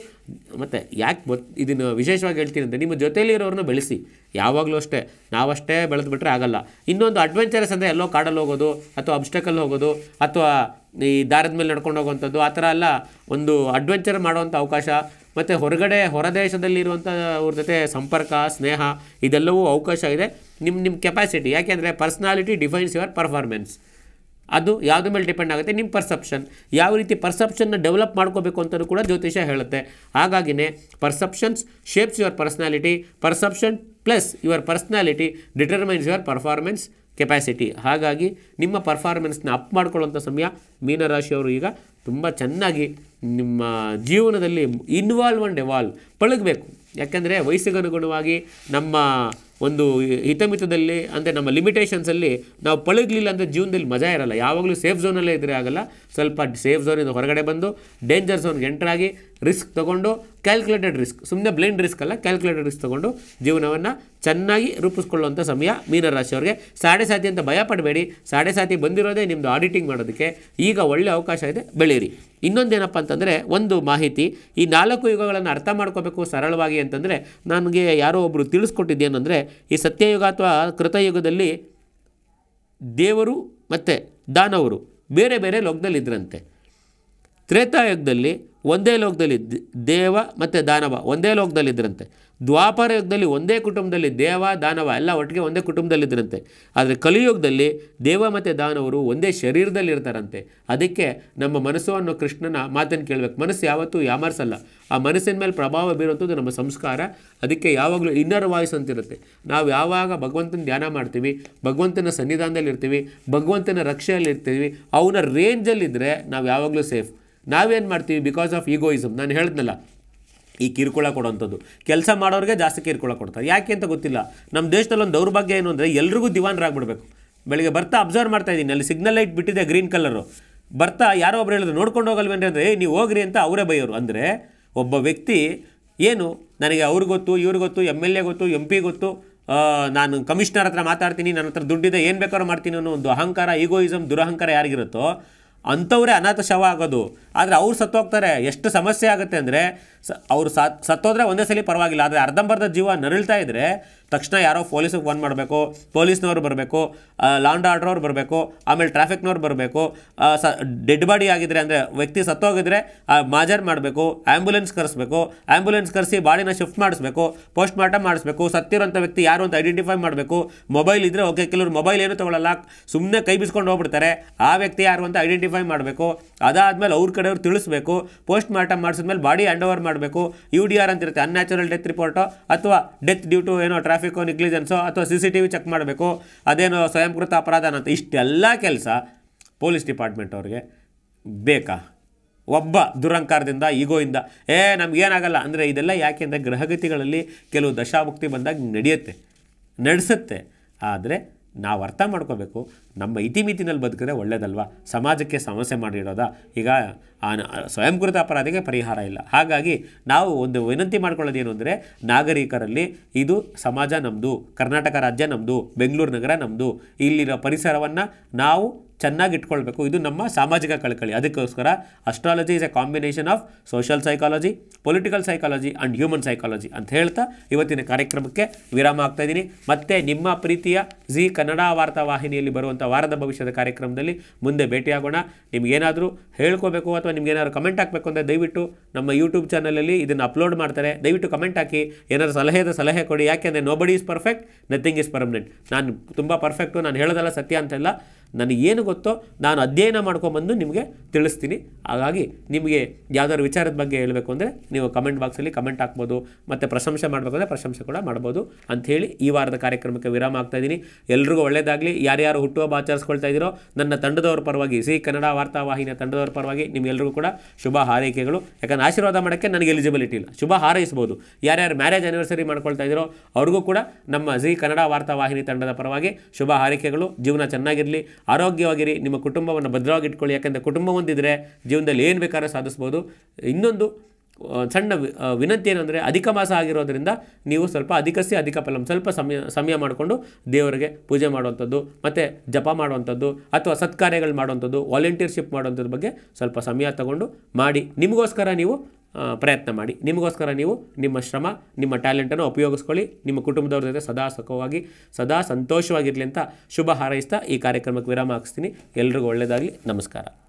ಮತ್ತು ಯಾಕೆ ಬ ಇದನ್ನು ವಿಶೇಷವಾಗಿ ಹೇಳ್ತೀನಿ ಅಂದರೆ ನಿಮ್ಮ ಜೊತೆಯಲ್ಲಿರೋರನ್ನ ಬೆಳೆಸಿ ಯಾವಾಗಲೂ ಅಷ್ಟೇ ನಾವಷ್ಟೇ ಬೆಳೆದ್ಬಿಟ್ರೆ ಆಗಲ್ಲ ಇನ್ನೊಂದು ಅಡ್ವೆಂಚರಸ್ ಅಂದರೆ ಎಲ್ಲೋ ಕಾಡಲ್ಲಿ ಹೋಗೋದು ಅಥವಾ ಅಬ್ಸ್ಟಕಲ್ ಹೋಗೋದು ಅಥವಾ ಈ ದಾರದ ಮೇಲೆ ನಡ್ಕೊಂಡು ಹೋಗುವಂಥದ್ದು ಆ ಥರ ಎಲ್ಲ ಒಂದು ಅಡ್ವೆಂಚರ್ ಮಾಡುವಂಥ ಅವಕಾಶ ಮತ್ತು ಹೊರಗಡೆ ಹೊರ ದೇಶದಲ್ಲಿರುವಂಥ ಅವ್ರ ಜೊತೆ ಸಂಪರ್ಕ ಸ್ನೇಹ ಇದೆಲ್ಲವೂ ಅವಕಾಶ ಇದೆ ನಿಮ್ಮ ನಿಮ್ಮ ಕೆಪಾಸಿಟಿ ಯಾಕೆಂದರೆ ಪರ್ಸ್ನಾಲಿಟಿ ಡಿಫೈನ್ಸ್ ಯುವರ್ ಪರ್ಫಾರ್ಮೆನ್ಸ್ ಅದು ಯಾವುದ್ರ ಮೇಲೆ ಡಿಪೆಂಡ್ ಆಗುತ್ತೆ ನಿಮ್ಮ ಪರ್ಸೆಪ್ಷನ್ ಯಾವ ರೀತಿ ಪರ್ಸೆಪ್ಷನ್ನ ಡೆವಲಪ್ ಮಾಡ್ಕೋಬೇಕು ಅಂತಲೂ ಕೂಡ ಜ್ಯೋತಿಷ ಹೇಳುತ್ತೆ ಹಾಗಾಗಿನೇ perceptions shapes your personality perception plus your personality determines your performance capacity ಹಾಗಾಗಿ ನಿಮ್ಮ ಪರ್ಫಾರ್ಮೆನ್ಸ್ನ ಅಪ್ ಮಾಡ್ಕೊಳ್ಳುವಂಥ ಸಮಯ ಮೀನರಾಶಿಯವರು ಈಗ ತುಂಬ ಚೆನ್ನಾಗಿ ನಿಮ್ಮ ಜೀವನದಲ್ಲಿ ಇನ್ವಾಲ್ವ್ ಆ್ಯಂಡ್ ಎವಾಲ್ವ್ ಪಳಗಬೇಕು ಯಾಕೆಂದರೆ ವಯಸ್ಸಿಗನುಗುಣವಾಗಿ ನಮ್ಮ ಒಂದು ಹಿತಮಿತದಲ್ಲಿ ಅಂದರೆ ನಮ್ಮ ಲಿಮಿಟೇಷನ್ಸಲ್ಲಿ ನಾವು ಪಳಗಲಿಲ್ಲ ಅಂದರೆ ಜೀವನದಲ್ಲಿ ಮಜಾ ಇರಲ್ಲ ಯಾವಾಗಲೂ ಸೇಫ್ ಝೋನಲ್ಲೇ ಇದ್ದರೆ ಆಗಲ್ಲ ಸ್ವಲ್ಪ ಸೇಫ್ ಝೋನಿಂದ ಹೊರಗಡೆ ಬಂದು ಡೇಂಜರ್ ಝೋನ್ಗೆ ಎಂಟ್ರಾಗಿ ರಿಸ್ಕ್ ತೊಗೊಂಡು ಕ್ಯಾಲ್ಕುಲೇಟೆಡ್ ರಿಸ್ಕ್ ಸುಮ್ಮನೆ ಬ್ಲೈಂಡ್ ರಿಸ್ಕ್ ಅಲ್ಲ ಕ್ಯಾಲ್ಕುಲೇಟೆಡ್ ರಿಸ್ಕ್ ತೊಗೊಂಡು ಜೀವನವನ್ನು ಚೆನ್ನಾಗಿ ರೂಪಿಸ್ಕೊಳ್ಳುವಂಥ ಸಮಯ ಮೀನರಾಶಿಯವರಿಗೆ ಸಾಡೆ ಸಾತಿ ಅಂತ ಭಯ ಪಡಬೇಡಿ ಸಾಡೆ ಸಾತಿ ಬಂದಿರೋದೇ ನಿಮ್ಮದು ಆಡಿಟಿಂಗ್ ಮಾಡೋದಕ್ಕೆ ಈಗ ಒಳ್ಳೆ ಅವಕಾಶ ಇದೆ ಬೆಳೀರಿ ಇನ್ನೊಂದೇನಪ್ಪ ಅಂತಂದರೆ ಒಂದು ಮಾಹಿತಿ ಈ ನಾಲ್ಕು ಯುಗಗಳನ್ನು ಅರ್ಥ ಮಾಡ್ಕೋಬೇಕು ಸರಳವಾಗಿ ಅಂತಂದರೆ ನನಗೆ ಯಾರೋ ಒಬ್ಬರು ತಿಳಿಸ್ಕೊಟ್ಟಿದ್ದೇನೆಂದರೆ ಈ ಸತ್ಯಯುಗ ಅಥವಾ ಕೃತಯುಗದಲ್ಲಿ ದೇವರು ಮತ್ತು ದಾನವರು ಬೇರೆ ಬೇರೆ ಲೋಕದಲ್ಲಿದ್ದರಂತೆ ತ್ರೇತಾಯುಗದಲ್ಲಿ ಒಂದೇ ಲೋಕದಲ್ಲಿ ದೇವ ಮತ್ತು ದಾನವ ಒಂದೇ ಲೋಕದಲ್ಲಿದ್ದರಂತೆ ದ್ವಾಪರ ಯುಗದಲ್ಲಿ ಒಂದೇ ಕುಟುಂಬದಲ್ಲಿ ದೇವ ದಾನವ ಎಲ್ಲ ಒಟ್ಟಿಗೆ ಒಂದೇ ಕುಟುಂಬದಲ್ಲಿದ್ದರಂತೆ ಆದರೆ ಕಲಿಯುಗದಲ್ಲಿ ದೇವ ಮತ್ತು ದಾನವರು ಒಂದೇ ಶರೀರದಲ್ಲಿರ್ತಾರಂತೆ ಅದಕ್ಕೆ ನಮ್ಮ ಮನಸ್ಸು ಅನ್ನೋ ಕೃಷ್ಣನ ಮಾತನ್ನು ಕೇಳಬೇಕು ಮನಸ್ಸು ಯಾವತ್ತೂ ಯಾಮರ್ಸಲ್ಲ ಆ ಮನಸ್ಸಿನ ಮೇಲೆ ಪ್ರಭಾವ ಬೀರುವಂಥದ್ದು ನಮ್ಮ ಸಂಸ್ಕಾರ ಅದಕ್ಕೆ ಯಾವಾಗಲೂ ಇನ್ನರ್ ವಾಯ್ಸ್ ಅಂತಿರುತ್ತೆ ನಾವು ಯಾವಾಗ ಭಗವಂತನ ಧ್ಯಾನ ಮಾಡ್ತೀವಿ ಭಗವಂತನ ಸನ್ನಿಧಾನದಲ್ಲಿರ್ತೀವಿ ಇರ್ತೀವಿ ಭಗವಂತನ ರಕ್ಷೆಯಲ್ಲಿರ್ತೀವಿ ಅವನ ರೇಂಜಲ್ಲಿದ್ದರೆ ನಾವು ಯಾವಾಗಲೂ ಸೇಫ್ ನಾವೇನು ಮಾಡ್ತೀವಿ ಬಿಕಾಸ್ ಆಫ್ ಈಗೋಯಿಸಮ್ ನಾನು ಹೇಳಿದ್ನಲ್ಲ ಈ ಕಿರುಕುಳ ಕೊಡೋಂಥದ್ದು ಕೆಲಸ ಮಾಡೋರಿಗೆ ಜಾಸ್ತಿ ಕಿರುಕುಳ ಕೊಡ್ತಾರೆ ಯಾಕೆ ಅಂತ ಗೊತ್ತಿಲ್ಲ ನಮ್ಮ ದೇಶದಲ್ಲಿ ಒಂದು ದೌರ್ಭಾಗ್ಯ ಏನು ಅಂದರೆ ಎಲ್ರಿಗೂ ದಿವಾನರಾಗ್ಬಿಡ್ಬೇಕು ಬೆಳಗ್ಗೆ ಬರ್ತಾ ಅಬ್ಸರ್ವ್ ಮಾಡ್ತಾ ಇದ್ದೀನಿ ಅಲ್ಲಿ ಸಿಗ್ನಲ್ ಲೈಟ್ ಬಿಟ್ಟಿದೆ ಗ್ರೀನ್ ಕಲರು ಬರ್ತಾ ಯಾರೋ ಒಬ್ಬರು ಹೇಳಿದ್ರು ನೋಡ್ಕೊಂಡು ಹೋಗಲ್ವೇನ್ರಿ ಅಂದರೆ ನೀವು ಹೋಗ್ರಿ ಅಂತ ಅವರೇ ಬೈಯೋರು ಅಂದರೆ ಒಬ್ಬ ವ್ಯಕ್ತಿ ಏನು ನನಗೆ ಅವ್ರಿಗೆ ಗೊತ್ತು ಇವ್ರಿಗೆ ಗೊತ್ತು ಎಮ್ ಎಲ್ ಎ ಗೊತ್ತು ಎಮ್ ಪಿ ಗೊತ್ತು ನಾನು ಕಮಿಷ್ನರ್ ಹತ್ರ ಮಾತಾಡ್ತೀನಿ ನನ್ನ ಹತ್ರ ದುಡ್ಡಿದೆ ಏನು ಬೇಕಾದ್ರೂ ಮಾಡ್ತೀನಿ ಅನ್ನೋ ಒಂದು ಅಹಂಕಾರ ಈಗೋಯಿಸಮ್ ದುರಹಂಕಾರ ಯಾರಿಗಿರುತ್ತೋ ಅಂಥವ್ರೆ ಅನಾಥ ಶವ ಆಗೋದು ಆದರೆ ಅವ್ರು ಸತ್ತೋಗ್ತಾರೆ ಎಷ್ಟು ಸಮಸ್ಯೆ ಆಗುತ್ತೆ ಅಂದರೆ ಸ ಅವರು ಸತ್ ಸತ್ತೋದ್ರೆ ಒಂದೇ ಸಲ ಪರವಾಗಿಲ್ಲ ಆದರೆ ಅರ್ಧಂಬರ್ಧ ಜೀವ ನರಳ್ತಾ ಇದ್ದರೆ ತಕ್ಷಣ ಯಾರೋ ಪೊಲೀಸಿಗೆ ಫೋನ್ ಮಾಡಬೇಕು ಪೊಲೀಸ್ನವ್ರು ಬರಬೇಕು ಲಾಂಡ್ ಆರ್ಡ್ರವ್ರು ಬರಬೇಕು ಆಮೇಲೆ ಟ್ರಾಫಿಕ್ನವ್ರು ಬರಬೇಕು ಸ ಡೆಡ್ ಬಾಡಿ ಆಗಿದ್ರೆ ಅಂದರೆ ವ್ಯಕ್ತಿ ಸತ್ತೋಗಿದ್ರೆ ಮಾಜರ್ ಮಾಡಬೇಕು ಆ್ಯಂಬುಲೆನ್ಸ್ ಕರೆಸ್ಬೇಕು ಆ್ಯಂಬುಲೆನ್ಸ್ ಕರೆಸಿ ಬಾಡಿನ ಶಿಫ್ಟ್ ಮಾಡಿಸ್ಬೇಕು ಪೋಸ್ಟ್ ಮಾರ್ಟಮ್ ಮಾಡಿಸ್ಬೇಕು ಸತ್ತಿರೋಂಥ ವ್ಯಕ್ತಿ ಯಾರು ಅಂತ ಐಡೆಂಟಿಫೈ ಮಾಡಬೇಕು ಮೊಬೈಲ್ ಇದ್ದರೆ ಓಕೆ ಕೆಲವರು ಮೊಬೈಲ್ ಏನು ತೊಗೊಳ್ಳಲ್ಲ ಸುಮ್ಮನೆ ಕೈ ಬಿಸ್ಕೊಂಡು ಹೋಗ್ಬಿಡ್ತಾರೆ ಆ ವ್ಯಕ್ತಿ ಯಾರು ಅಂತ ಐಡೆಂಟಿಫೈ ಮಾಡಬೇಕು ಅದಾದಮೇಲೆ ಅವ್ರ ಕಡೆಯವ್ರು ತಿಳಿಸ್ಬೇಕು ಪೋಸ್ಟ್ ಮಾರ್ಟಮ್ ಮಾಡಿಸಿದ್ಮೇಲೆ ಬಾಡಿ ಹ್ಯಾಂಡ್ ಓವರ್ ಮಾಡಬೇಕು ಯು ಡಿ ಆರ್ ಅಂತಿರುತ್ತೆ ಅನ್ಯಾಚುರಲ್ ಡೆತ್ ರಿಪೋರ್ಟು ಅಥವಾ ಡೆತ್ ಡ್ಯೂ ಟು ಏನೋ ಟ್ರಾಫಿಕ್ ನೆಗ್ಲಿಜೆನ್ಸೋ ಅಥವಾ C C T V check ಮಾಡಬೇಕು ಅದೇನೋ ಸ್ವಯಂಕೃತ ಅಪರಾಧ ಅಂತ ಇಷ್ಟೆಲ್ಲ ಕೆಲಸ ಪೊಲೀಸ್ ಡಿಪಾರ್ಟ್ಮೆಂಟ್ ಅವ್ರಿಗೆ ಬೇಕಾ ಒಬ್ಬ ದುರಂಕಾರದಿಂದ ಈಗೋಯಿಂದ ಏ ನಮಗೇನಾಗಲ್ಲ ಅಂದರೆ ಇದೆಲ್ಲ ಯಾಕೆ ಅಂದರೆ ಗ್ರಹಗತಿಗಳಲ್ಲಿ ಕೆಲವು ದಶಾಭುಕ್ತಿ ಬಂದಾಗ ನಡೆಯುತ್ತೆ ನಡೆಸುತ್ತೆ ಆದರೆ ನಾವು ಅರ್ಥ ಮಾಡ್ಕೋಬೇಕು ನಮ್ಮ ಇತಿಮಿತಿನಲ್ಲಿ ಬದುಕಿದ್ರೆ ಒಳ್ಳೇದಲ್ವಾ ಸಮಾಜಕ್ಕೆ ಸಮಸ್ಯೆ ಮಾಡಿರೋದ ಈಗ ಸ್ವಯಂಕೃತ ಅಪರಾಧಿಗೆ ಪರಿಹಾರ ಇಲ್ಲ ಹಾಗಾಗಿ ನಾವು ಒಂದು ವಿನಂತಿ ಮಾಡ್ಕೊಳ್ಳೋದೇನು ಅಂದರೆ ನಾಗರಿಕರಲ್ಲಿ ಇದು ಸಮಾಜ ನಮ್ಮದು ಕರ್ನಾಟಕ ರಾಜ್ಯ ನಮ್ಮದು ಬೆಂಗಳೂರು ನಗರ ನಮ್ಮದು ಇಲ್ಲಿರೋ ಪರಿಸರವನ್ನು ನಾವು ಚೆನ್ನಾಗಿ ಇಟ್ಕೊಳ್ಬೇಕು ಇದು ನಮ್ಮ ಸಾಮಾಜಿಕ ಕಳಕಳಿ ಅದಕ್ಕೋಸ್ಕರ astrology is a combination of social psychology political psychology and human psychology ಅಂತ ಹೇಳ್ತಾ ಇವತ್ತಿನ ಕಾರ್ಯಕ್ರಮಕ್ಕೆ ವಿರಾಮ ಆಗ್ತಾ ಇದ್ದೀನಿ ಮತ್ತೆ ನಿಮ್ಮ ಪ್ರೀತಿಯ ಜಿ ಕನ್ನಡ ವಾರ್ತಾ ವಾಹಿನಿಯಲ್ಲಿ ಬರುವಂಥ ವಾರದ ಭವಿಷ್ಯದ ಕಾರ್ಯಕ್ರಮದಲ್ಲಿ ಮುಂದೆ ಭೇಟಿಯಾಗೋಣ ನಿಮ್ಗೇನಾದರೂ ಹೇಳ್ಕೋಬೇಕು ಅಥವಾ ನಿಮಗೇನಾದ್ರು ಕಮೆಂಟ್ ಹಾಕಬೇಕು ಅಂದರೆ ದಯವಿಟ್ಟು ನಮ್ಮ ಯೂಟ್ಯೂಬ್ ಚಾನಲಲ್ಲಿ ಇದನ್ನು ಅಪ್ಲೋಡ್ ಮಾಡ್ತಾರೆ ದಯವಿಟ್ಟು ಕಮೆಂಟ್ ಹಾಕಿ ಏನಾದರೂ ಸಲಹೆದ ಸಲಹೆ ಕೊಡಿ ಯಾಕೆಂದರೆ nobody is perfect nothing is permanent ನಾನು ತುಂಬ ಪರ್ಫೆಕ್ಟು ನಾನು ಹೇಳೋದಲ್ಲ ಸತ್ಯ ಅಂತೆಲ್ಲ ನನಗೇನು ಗೊತ್ತೋ ನಾನು ಅಧ್ಯಯನ ಮಾಡ್ಕೊಂಬಂದು ನಿಮಗೆ ತಿಳಿಸ್ತೀನಿ ಹಾಗಾಗಿ ನಿಮಗೆ ಯಾವ್ದಾದ್ರು ವಿಚಾರದ ಬಗ್ಗೆ ಹೇಳಬೇಕು ಅಂದರೆ ನೀವು ಕಮೆಂಟ್ ಬಾಕ್ಸಲ್ಲಿ ಕಮೆಂಟ್ ಹಾಕ್ಬೋದು ಮತ್ತು ಪ್ರಶಂಸೆ ಮಾಡಬೇಕಂದ್ರೆ ಪ್ರಶಂಸೆ ಕೂಡ ಮಾಡ್ಬೋದು ಅಂಥೇಳಿ ಈ ವಾರದ ಕಾರ್ಯಕ್ರಮಕ್ಕೆ ವಿರಾಮ ಆಗ್ತಾಯಿದ್ದೀನಿ ಎಲ್ರಿಗೂ ಒಳ್ಳೆಯದಾಗಲಿ ಯಾರ್ಯಾರು ಹುಟ್ಟುಹಬ್ಬ ಆಚರಿಸ್ಕೊಳ್ತಾ ಇದ್ದೀರೋ ನನ್ನ ತಂಡದವ್ರ ಪರವಾಗಿ ಸಿ ಕನ್ನಡ ವಾಹಿನಿಯ ತಂಡದವ್ರ ಪರವಾಗಿ ನಿಮ್ಮೆಲ್ಲರಿಗೂ ಕೂಡ ಶುಭ ಹಾರೈಕೆಗಳು ಯಾಕಂದರೆ ಆಶೀರ್ವಾದ ಮಾಡೋಕ್ಕೆ ನನಗೆ ಎಲಿಜಿಬಿಲಿಟಿ ಇಲ್ಲ ಶುಭ ಹಾರೈಸ್ಬೋದು ಯಾರ್ಯಾರು ಮ್ಯಾರೇಜ್ ಆನಿವರ್ಸರಿ ಮಾಡ್ಕೊಳ್ತಾ ಇದ್ದೀರೋ ಅವ್ರಿಗೂ ಕೂಡ ನಮ್ಮ ಜಿ ಕನ್ನಡ ವಾಹಿನಿ ತಂಡದ ಪರವಾಗಿ ಶುಭ ಹಾರೈಕೆಗಳು ಜೀವನ ಚೆನ್ನಾಗಿರಲಿ ಆರೋಗ್ಯವಾಗಿರಿ ನಿಮ್ಮ ಕುಟುಂಬವನ್ನು ಭದ್ರವಾಗಿಟ್ಕೊಳ್ಳಿ ಯಾಕೆಂದರೆ ಕುಟುಂಬ ಒಂದಿದ್ದರೆ ಜೀವನದಲ್ಲಿ ಏನು ಬೇಕಾದ್ರೂ ಸಾಧಿಸ್ಬೋದು ಇನ್ನೊಂದು ಸಣ್ಣ ವಿನಂತಿ ಏನಂದರೆ ಅಧಿಕ ಮಾಸ ಆಗಿರೋದ್ರಿಂದ ನೀವು ಸ್ವಲ್ಪ ಅಧಿಕಸಿ ಅಧಿಕ ಫಲಂ ಸ್ವಲ್ಪ ಸಮಯ ಸಮಯ ಮಾಡಿಕೊಂಡು ದೇವರಿಗೆ ಪೂಜೆ ಮಾಡುವಂಥದ್ದು ಮತ್ತು ಜಪ ಮಾಡುವಂಥದ್ದು ಅಥವಾ ಸತ್ಕಾರ್ಯಗಳು ಮಾಡುವಂಥದ್ದು ವಾಲಂಟಿಯರ್ಶಿಪ್ ಮಾಡುವಂಥದ್ದು ಬಗ್ಗೆ ಸ್ವಲ್ಪ ಸಮಯ ತಗೊಂಡು ಮಾಡಿ ನಿಮಗೋಸ್ಕರ ನೀವು ಪ್ರಯತ್ನ ಮಾಡಿ ನಿಮಗೋಸ್ಕರ ನೀವು ನಿಮ್ಮ ಶ್ರಮ ನಿಮ್ಮ ಟ್ಯಾಲೆಂಟನ್ನು ಉಪಯೋಗಿಸ್ಕೊಳ್ಳಿ ನಿಮ್ಮ ಕುಟುಂಬದವ್ರ ಜೊತೆ ಸದಾ ಸುಖವಾಗಿ ಸದಾ ಸಂತೋಷವಾಗಿರಲಿ ಅಂತ ಶುಭ ಹಾರೈಸ್ತಾ ಈ ಕಾರ್ಯಕ್ರಮಕ್ಕೆ ವಿರಾಮ ಹಾಕಿಸ್ತೀನಿ ಎಲ್ರಿಗೂ ಒಳ್ಳೆಯದಾಗಲಿ ನಮಸ್ಕಾರ